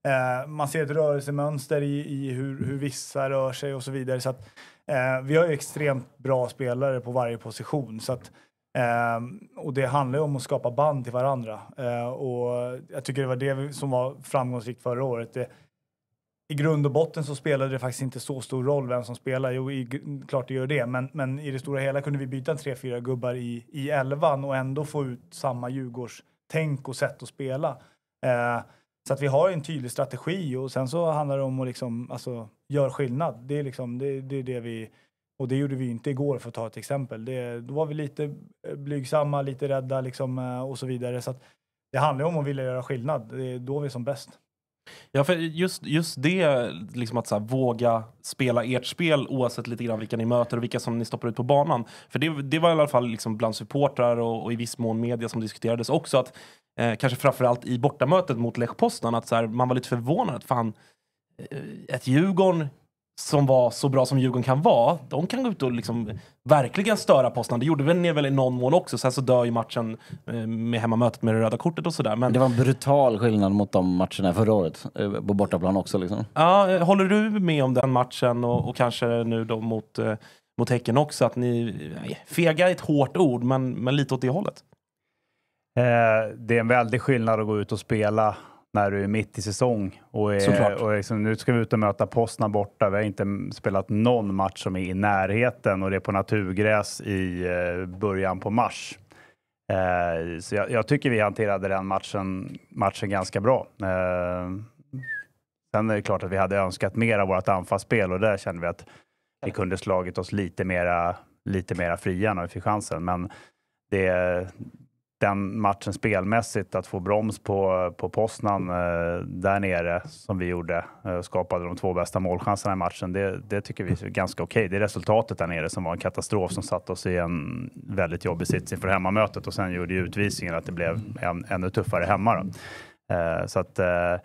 eh, man ser ett rörelsemönster i, i hur, hur vissa rör sig och så vidare. Så att, eh, vi har ju extremt bra spelare på varje position. Så att, ehm, och det handlar ju om att skapa band till varandra. Eh, och jag tycker det var det som var framgångsrikt förra året. Det, i grund och botten så spelade det faktiskt inte så stor roll vem som spelar. Jo, i, klart det gör det, men, men i det stora hela kunde vi byta tre, fyra gubbar i, i elvan och ändå få ut samma Djurgårdstänk och sätt att spela. Eh, så att vi har en tydlig strategi och sen så handlar det om att liksom, alltså, göra skillnad. Det är, liksom, det, det, är det vi... Och det gjorde vi inte igår för att ta ett exempel. Det, då var vi lite eh, blygsamma, lite rädda liksom, eh, och så vidare. Så att det handlar om att vilja göra skillnad. Det är då vi är som bäst. Ja, för just, just det, liksom att så här, våga spela ert spel oavsett lite grann vilka ni möter och vilka som ni stoppar ut på banan. För det, det var i alla fall liksom bland supportrar och, och i viss mån media som diskuterades också. att eh, Kanske framförallt i bortamötet mot Lech Poznan, att så här, man var lite förvånad. att fan, eh, ett Djurgården som var så bra som Djurgården kan vara, de kan gå ut och liksom verkligen störa Poznan. Det gjorde väl väl i någon mån också. Sen så dör ju matchen eh, med hemmamötet med det röda kortet och sådär. Men... Det var en brutal skillnad mot de matcherna förra året, eh, på bortaplan också. Liksom. Ja, eh, håller du med om den matchen och, och kanske nu då mot, mot Häcken också? Att ni, fega är ett hårt ord, men, men lite åt det hållet? Eh, det är en väldig skillnad att gå ut och spela när du är mitt i säsong. Och, är, och liksom, nu ska vi ut och möta Postna borta. Vi har inte spelat någon match som är i närheten och det är på naturgräs i eh, början på mars. Eh, så jag, jag, tycker vi hanterade den matchen, matchen ganska bra. Eh, sen är det klart att vi hade önskat mer av vårt anfallsspel och där kände vi att vi kunde slagit oss lite mera, lite mera fria när vi fick chansen. Men det, den matchen spelmässigt, att få broms på, på Poznan eh, där nere som vi gjorde, eh, skapade de två bästa målchanserna i matchen. Det, det tycker vi är ganska okej. Okay. Det är resultatet där nere som var en katastrof som satte oss i en väldigt jobbig sits inför hemmamötet och sen gjorde utvisningen att det blev än, ännu tuffare hemma. Eh, så att eh,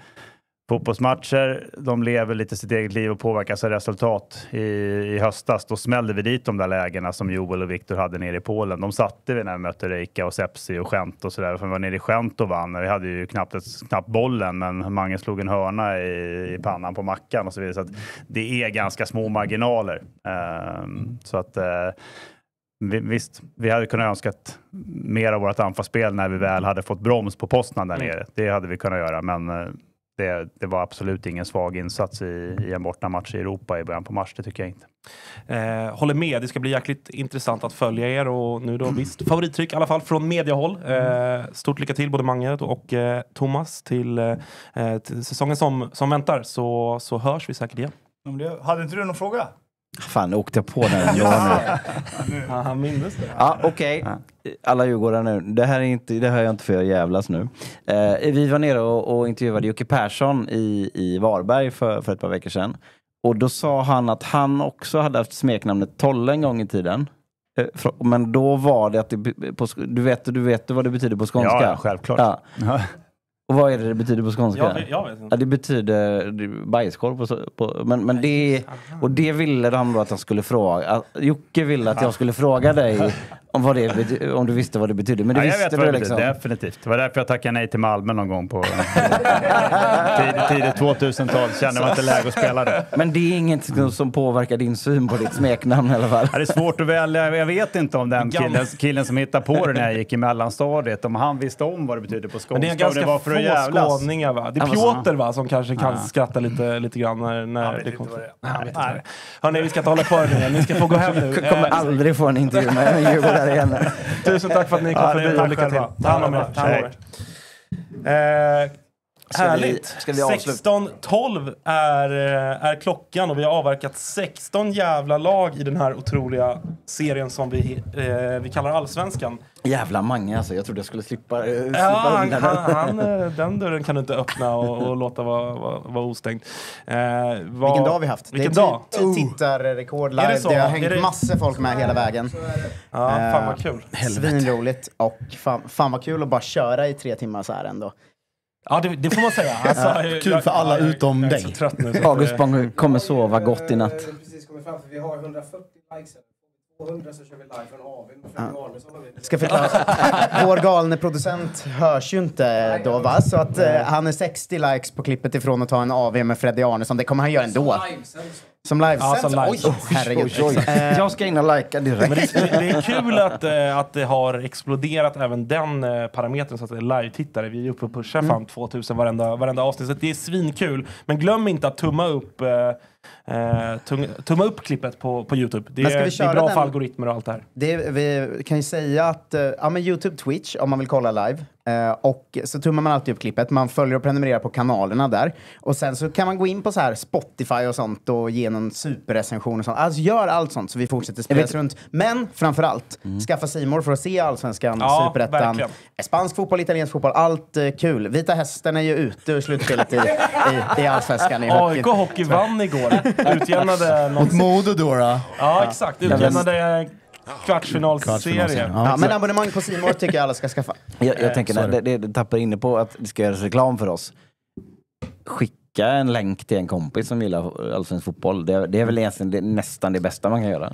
fotbollsmatcher. De lever lite sitt eget liv och påverkas av resultat. I, i höstas då smällde vi dit de där lägena som Joel och Viktor hade nere i Polen. De satte vi när vi mötte Reika och Sepsi och Skämt och sådär. För vi var nere i Skämt och vann. Vi hade ju knappt, ett, knappt bollen, men Mange slog en hörna i, i pannan på Mackan och så vidare. Så det är ganska små marginaler. Um, så att uh, Visst, vi hade kunnat önska mer av vårt anfallsspel när vi väl hade fått broms på Poznan där mm. nere. Det hade vi kunnat göra, men eh, det, det var absolut ingen svag insats i, i en bortamatch i Europa i början på mars. Det tycker jag inte. Eh, håller med. Det ska bli jäkligt intressant att följa er och nu då visst favorittryck i alla fall från mediahåll. Eh, stort lycka till både Mange och eh, Thomas till, eh, eh, till säsongen som, som väntar så, så hörs vi säkert igen. Hade inte du någon fråga? Fan, åkte jag på den? Ja, nu. Han mindes det. Ja, Okej, okay. alla Djurgårdare nu. Det här, är inte, det här jag inte för att jävlas nu. Eh, vi var nere och, och intervjuade Jocke Persson i, i Varberg för, för ett par veckor sedan. Och då sa han att han också hade haft smeknamnet Tolle en gång i tiden. Eh, men då var det att det, på, du, vet, du vet vad det betyder på skånska? Ja, självklart. Ja. Och vad är det det betyder på skånska? Jag, vet- jag vet inte. Ja, det betyder bajskorv. På, på, men, men det, och det ville de då att han skulle fråga. Att, Jocke ville att jag skulle fråga dig om, vad det, om du visste vad det betydde. Men det Ja, jag vet vad du det liksom. betyder, definitivt. Det var därför jag tackade nej till Malmö någon gång på tidigt, tidigt 2000-tal. Kände man inte läge att spela det. Men det är inget som- påverkar din syn på ditt smeknamn i alla fall. Ja, Det är svårt att välja. Jag vet inte om den killen, killen som hittade på det när jag gick i mellanstadiet, om han visste om vad det betydde på skånska. Men det är Om ganska jävla skåningar va? Det är Piotr va, som kanske kan skratta lite, lite grann när, när det kommer. Han vet inte Hörni, vi ska inte hålla kvar nu. Ni ska få gå hem nu. kommer eh, aldrig få en intervju med en djurgårdare igen. Tusen tack för att ni kom förbi och lycka till. Ta hand om er. Eh, Ska Härligt! Vi, vi 16-12 är, eh, är klockan och vi har avverkat 16 jävla lag i den här otroliga serien som vi, eh, vi kallar Allsvenskan. Jävla Mange alltså, jag trodde jag skulle slippa, eh, slippa ja, han, den. Han, han, eh, den dörren kan du inte öppna och, och låta vara, vara, vara ostängd. Eh, var, vilken dag har vi haft. Vilken det är dag? Oh. Tittarrekord live, är det, så? det har hängt det... massor folk med hela vägen. Ja, fan vad eh, kul. Svinroligt och fan, fan vad kul att bara köra i tre timmar så här ändå. Ja, det, det, får man säga. Alltså, ja, kul för alla jag, utom jag, dig. Jag är så trött nu. August det... kommer sova gott i natt. Eh, vi har 140 likes. 200 så kör vi live från AWn. Ska förklara. Vår galne producent hörs ju inte då va? Så att eh, han är 60 likes på klippet ifrån att ta en AW med Freddy Arnesson. Det kommer han göra ändå. Som livesänds? Ja, som live. Oj, herregud. Oj, oj, eh, Jag ska in och lajka direkt. Men det, det, är kul att, eh, att det har exploderat även den eh, parametern så att det är live-tittare. Vi är uppe och pushar mm. fram 2000 varenda, varenda avsnitt. Så det är svinkul. Men glöm inte att tumma upp Eh, tumma upp klippet på, på Youtube. Det är, det är bra den? för algoritmer och allt det här. Det, vi kan ju säga att eh, ja, men Youtube, Twitch om man vill kolla live. Uh, och så tummar man alltid upp klippet, man följer och prenumererar på kanalerna där. Och sen så kan man gå in på så här Spotify och sånt och ge någon superrecension och sånt. Alltså gör allt sånt så vi fortsätter spela runt. Men framför allt, mm. skaffa Simor för att se Allsvenskan, ja, Superettan, eh, spansk fotboll, italiensk fotboll, allt uh, kul. Vita Hästen är ju ute ur slutspelet i, i, i Allsvenskan i AIK hockey vann igår. Utjämnade... Mot Modo då, då? Ja, exakt. Utjämnade kvartsfinalserie. Ja, men alltså, abonnemang på Simor tycker jag alla ska skaffa. Jag, jag tänker, när det, det tappar inne på att det ska göras reklam för oss. Skicka en länk till en kompis som gillar allsvensk fotboll. Det, det, är väl egentligen det, nästan det bästa man kan göra.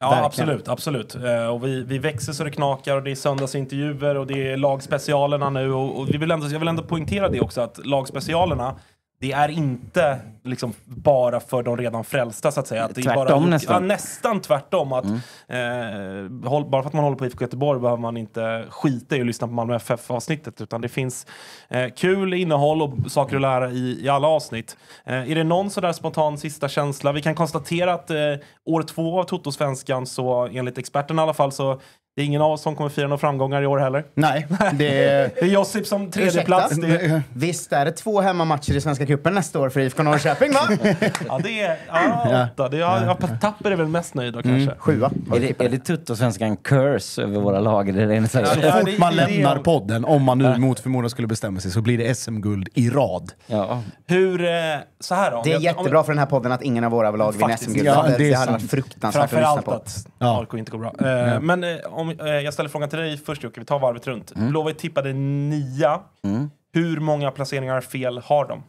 Ja, Verkligen. absolut. absolut. Uh, och vi, vi växer så det knakar och det är söndagsintervjuer och det är lagspecialerna nu. Och, och vi vill ändå, jag vill ändå poängtera det också, att lagspecialerna det är inte liksom bara för de redan frälsta, så att säga. Att det tvärtom bara, nästan. Ja, nästan tvärtom. Att, mm. eh, håll, bara för att man håller på IFK Göteborg behöver man inte skita i att lyssna på Malmö FF-avsnittet, utan det finns eh, kul innehåll och saker att lära i, i alla avsnitt. Eh, är det någon sådär spontan sista känsla? Vi kan konstatera att eh, år två av Toto-svenskan, så enligt experterna i alla fall, så det är ingen av oss som kommer fira några framgångar i år heller. Nej. Det är, det är Josip som tredjeplats. Det... Visst är det två hemmamatcher i Svenska Cupen nästa år för IFK Norrköping, va? ja, det är... Ja, åtta. Det ja, ja. Tapper är väl mest nöjd då mm. kanske. Mm. Sjua. Är det, är det tuttosvenskan curse över våra lag? Eller är så, fort man lämnar podden, om man nu mot förmodan skulle bestämma sig, så blir det SM-guld i rad. Ja. Hur... Eh, så här då. Det är jättebra för den här podden att ingen av våra lag vinner SM-guld. Ja, det, hade varit fruktansvärt att lyssna på. Framförallt att AIK inte går bra. Eh, men eh, om om, eh, jag ställer frågan till dig först Jocke, vi tar varvet runt. Mm. Blåvitt tippade nia. Mm. Hur många placeringar fel har de?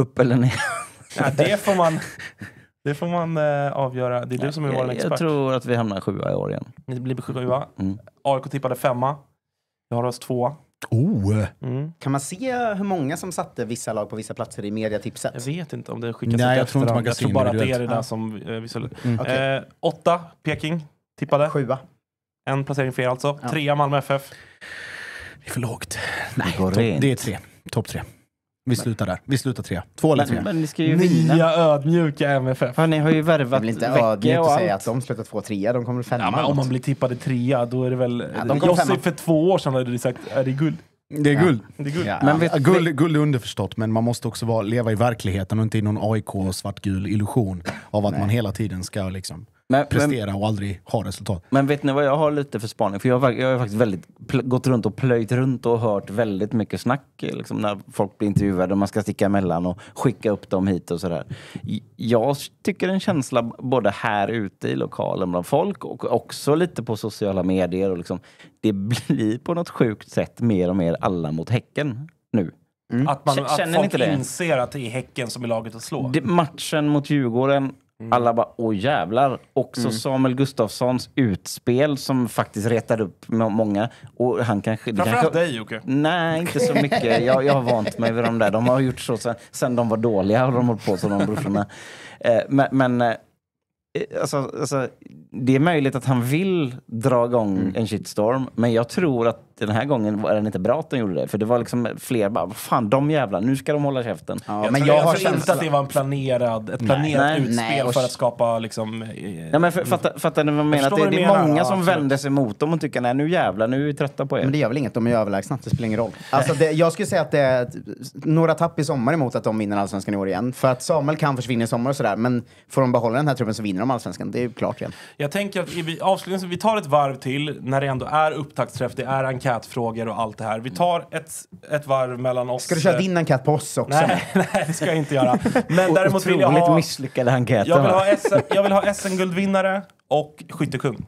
Upp eller ner? ja, det får man, det får man eh, avgöra. Det är du som är vår expert. Jag tror att vi hamnar sjua i år igen. Ni blir sjua. Mm. AIK tippade femma. Vi har oss tvåa. Oh. Mm. Kan man se hur många som satte vissa lag på vissa platser i mediatipset? Jag vet inte om det skickas Nej, jag tror inte man kan Jag tror bara att det är det där ja. som... Eh, mm. okay. eh, åtta, Peking tippade. Sjua. En placering fler alltså. Ja. Trea Malmö FF. Det är för lågt. Nej, det, top, det är tre. Topp tre. Vi slutar där. Vi slutar tre. Två eller tre. Men, ni ska ju Nya ödmjuka MFF. Ja, ni har ju värvat Det blir inte ödmjukt att säga att de slutar två trea, de kommer femma. Ja, men om man blir tippade trea, då är det väl... Ja, de för två år sedan hade du sagt, är det guld? Det är guld. Ja. Det är guld. Ja. Men vet, guld, guld är underförstått, men man måste också vara, leva i verkligheten och inte i någon AIK svartgul illusion av att Nej. man hela tiden ska liksom men, prestera men, och aldrig ha resultat. Men vet ni vad jag har lite för spaning? För jag har, jag har faktiskt väldigt gått runt och plöjt runt och hört väldigt mycket snack liksom, när folk blir intervjuade och man ska sticka emellan och skicka upp dem hit och sådär. Jag tycker en känsla både här ute i lokalen bland folk och också lite på sociala medier. Och liksom, det blir på något sjukt sätt mer och mer alla mot Häcken nu. Mm. Att, man, att folk inte det? inser att det är Häcken som är laget att slå. Det, matchen mot Djurgården Mm. Alla bara, åh jävlar. Också mm. Samuel Gustafssons utspel som faktiskt retade upp många. Och han kanske... Framförallt kanske, dig Jocke. Nej, inte så mycket. Jag, jag har vant mig vid de där. De har gjort så sen, sen de var dåliga, har de hållit på så, de brorsorna. Eh, men, men eh, Alltså, alltså, det är möjligt att han vill dra igång mm. en shitstorm, men jag tror att den här gången var den inte bra att de gjorde det. För det var liksom fler bara, vad fan de jävla, nu ska de hålla käften. Ja, jag men tror, jag, jag har tror inte att det var en planerad, ett planerat nej, utspel nej, och... för att skapa liksom... Eh, ja, men för, fatta, fattar ni vad jag menar? Att det, det, är många som absolut. vänder sig mot dem och tycker, nej nu jävlar, nu är vi trötta på er. Men det gör väl inget, de är överlägsna, det spelar ingen roll. Alltså, det, jag skulle säga att det är några tapp i sommar emot att de vinner allsvenskan i år igen. För att Samuel kan försvinna i sommar och sådär, men får de behålla den här truppen så vinner de allsvenskan. Det är ju klart igen. Jag tänker att vi, avslutningsvis, vi tar ett varv till när det ändå är upptaktsträff, det är enkät catfrågor och allt det här. Vi tar ett, ett varv mellan oss. Ska du köra eh, din enkät på oss också? Nej, nej, det ska jag inte göra. Men däremot vill jag ha... misslyckade enkäten. Jag vill ha, SM, jag SM-guldvinnare och skyttekung.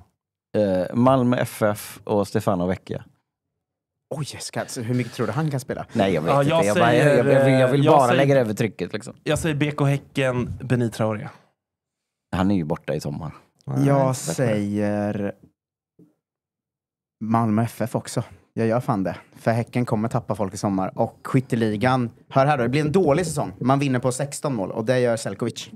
Uh, Malmö FF och Stefano Vecchia. Oj, oh, hur mycket tror du han kan spela? Nej, jag vet ja, inte. Jag, säger, bara, jag, jag vill eh, bara säger, lägga det över trycket. Liksom. Jag säger BK Häcken, Benit Traoré. Han är ju borta i sommar. Jag säger Malmö FF också. Jag gör fan det. För Häcken kommer tappa folk i sommar. Och skytteligan, hör här då, det blir en dålig säsong. Man vinner på 16 mål och det gör Selkovic.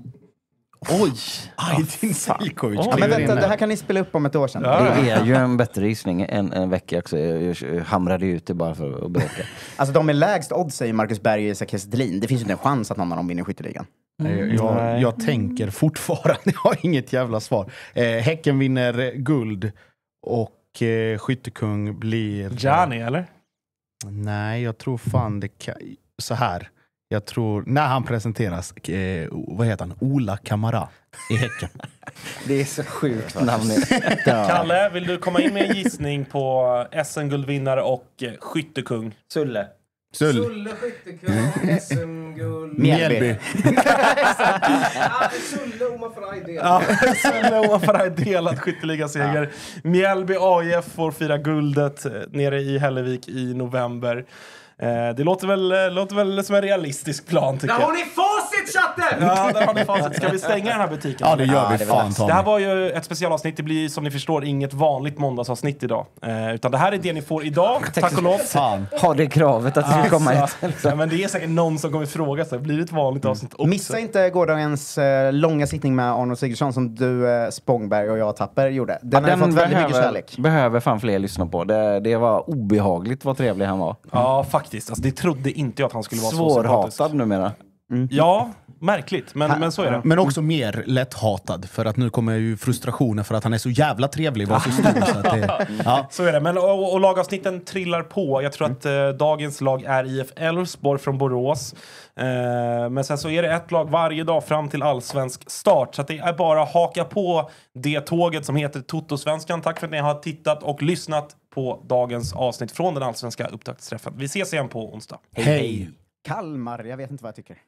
Oj! Aydin Selkovic. Ja, men vänta, det här kan ni spela upp om ett år sedan. Ja. Det är ju en bättre gissning än en vecka också. Jag hamrade ju ut det bara för att bråka. alltså de är lägst odds säger Marcus Berg och Isak Hestelin. Det finns ju inte en chans att någon av dem vinner skytteligan. Mm. Jag, jag, tänker fortfarande, jag har inget jävla svar. Eh, häcken vinner guld och eh, skyttekung blir... Eh, Gianni eller? Nej, jag tror fan det kan... Så här. Jag tror, när han presenteras, eh, vad heter han? Ola Kamara i Häcken. det är så sjukt vad namn Kalle, vill du komma in med en gissning på SM-guldvinnare och eh, skyttekung? Sulle. Sulle, Skyttekung, mm. SM-guld... Mjällby. Sulle, och Omar Faraj Omafaraj delat skytteligaseger. Mjällby AIF får fira guldet eh, nere i Hällevik i november. Eh, det låter väl, eh, låter väl som en realistisk plan tycker jag. Där har ni facit chatten! Ja, där har ni facit. Ska vi stänga den här butiken? Ja, det gör ja, vi. Det fan, det här var ju ett specialavsnitt. Det blir som ni förstår inget vanligt måndagsavsnitt idag. Eh, utan det här är det ni får idag, tack och lov. Fan. Har det kravet att alltså, vi komma hit. Ja, men det är säkert någon som kommer fråga sig. Blir det ett vanligt mm. avsnitt också? Missa inte gårdagens eh, långa sittning med Arno Sigurdsson som du, eh, Spångberg och jag, Tapper, gjorde. Den ja, har fått behöver, väldigt mycket kärlek. behöver fan fler lyssna på. Det, det var obehagligt vad trevlig han var. Ja, faktiskt faktiskt. Alltså, det trodde inte jag att han skulle vara så sympatisk. Svårhatad numera. Mm. Ja, märkligt. Men, men så är det. Men också mer lätthatad. För att nu kommer ju frustrationen för att han är så jävla trevlig var så stor. så, det, ja. så är det. Men, och, och lagavsnitten trillar på. Jag tror att eh, dagens lag är IF Elfsborg från Borås. Eh, men sen så är det ett lag varje dag fram till allsvensk start. Så det är bara att haka på det tåget som heter Toto-svenskan. Tack för att ni har tittat och lyssnat på dagens avsnitt från den allsvenska upptaktsträffen. Vi ses igen på onsdag. Hej! Hej. Kalmar, jag vet inte vad jag tycker.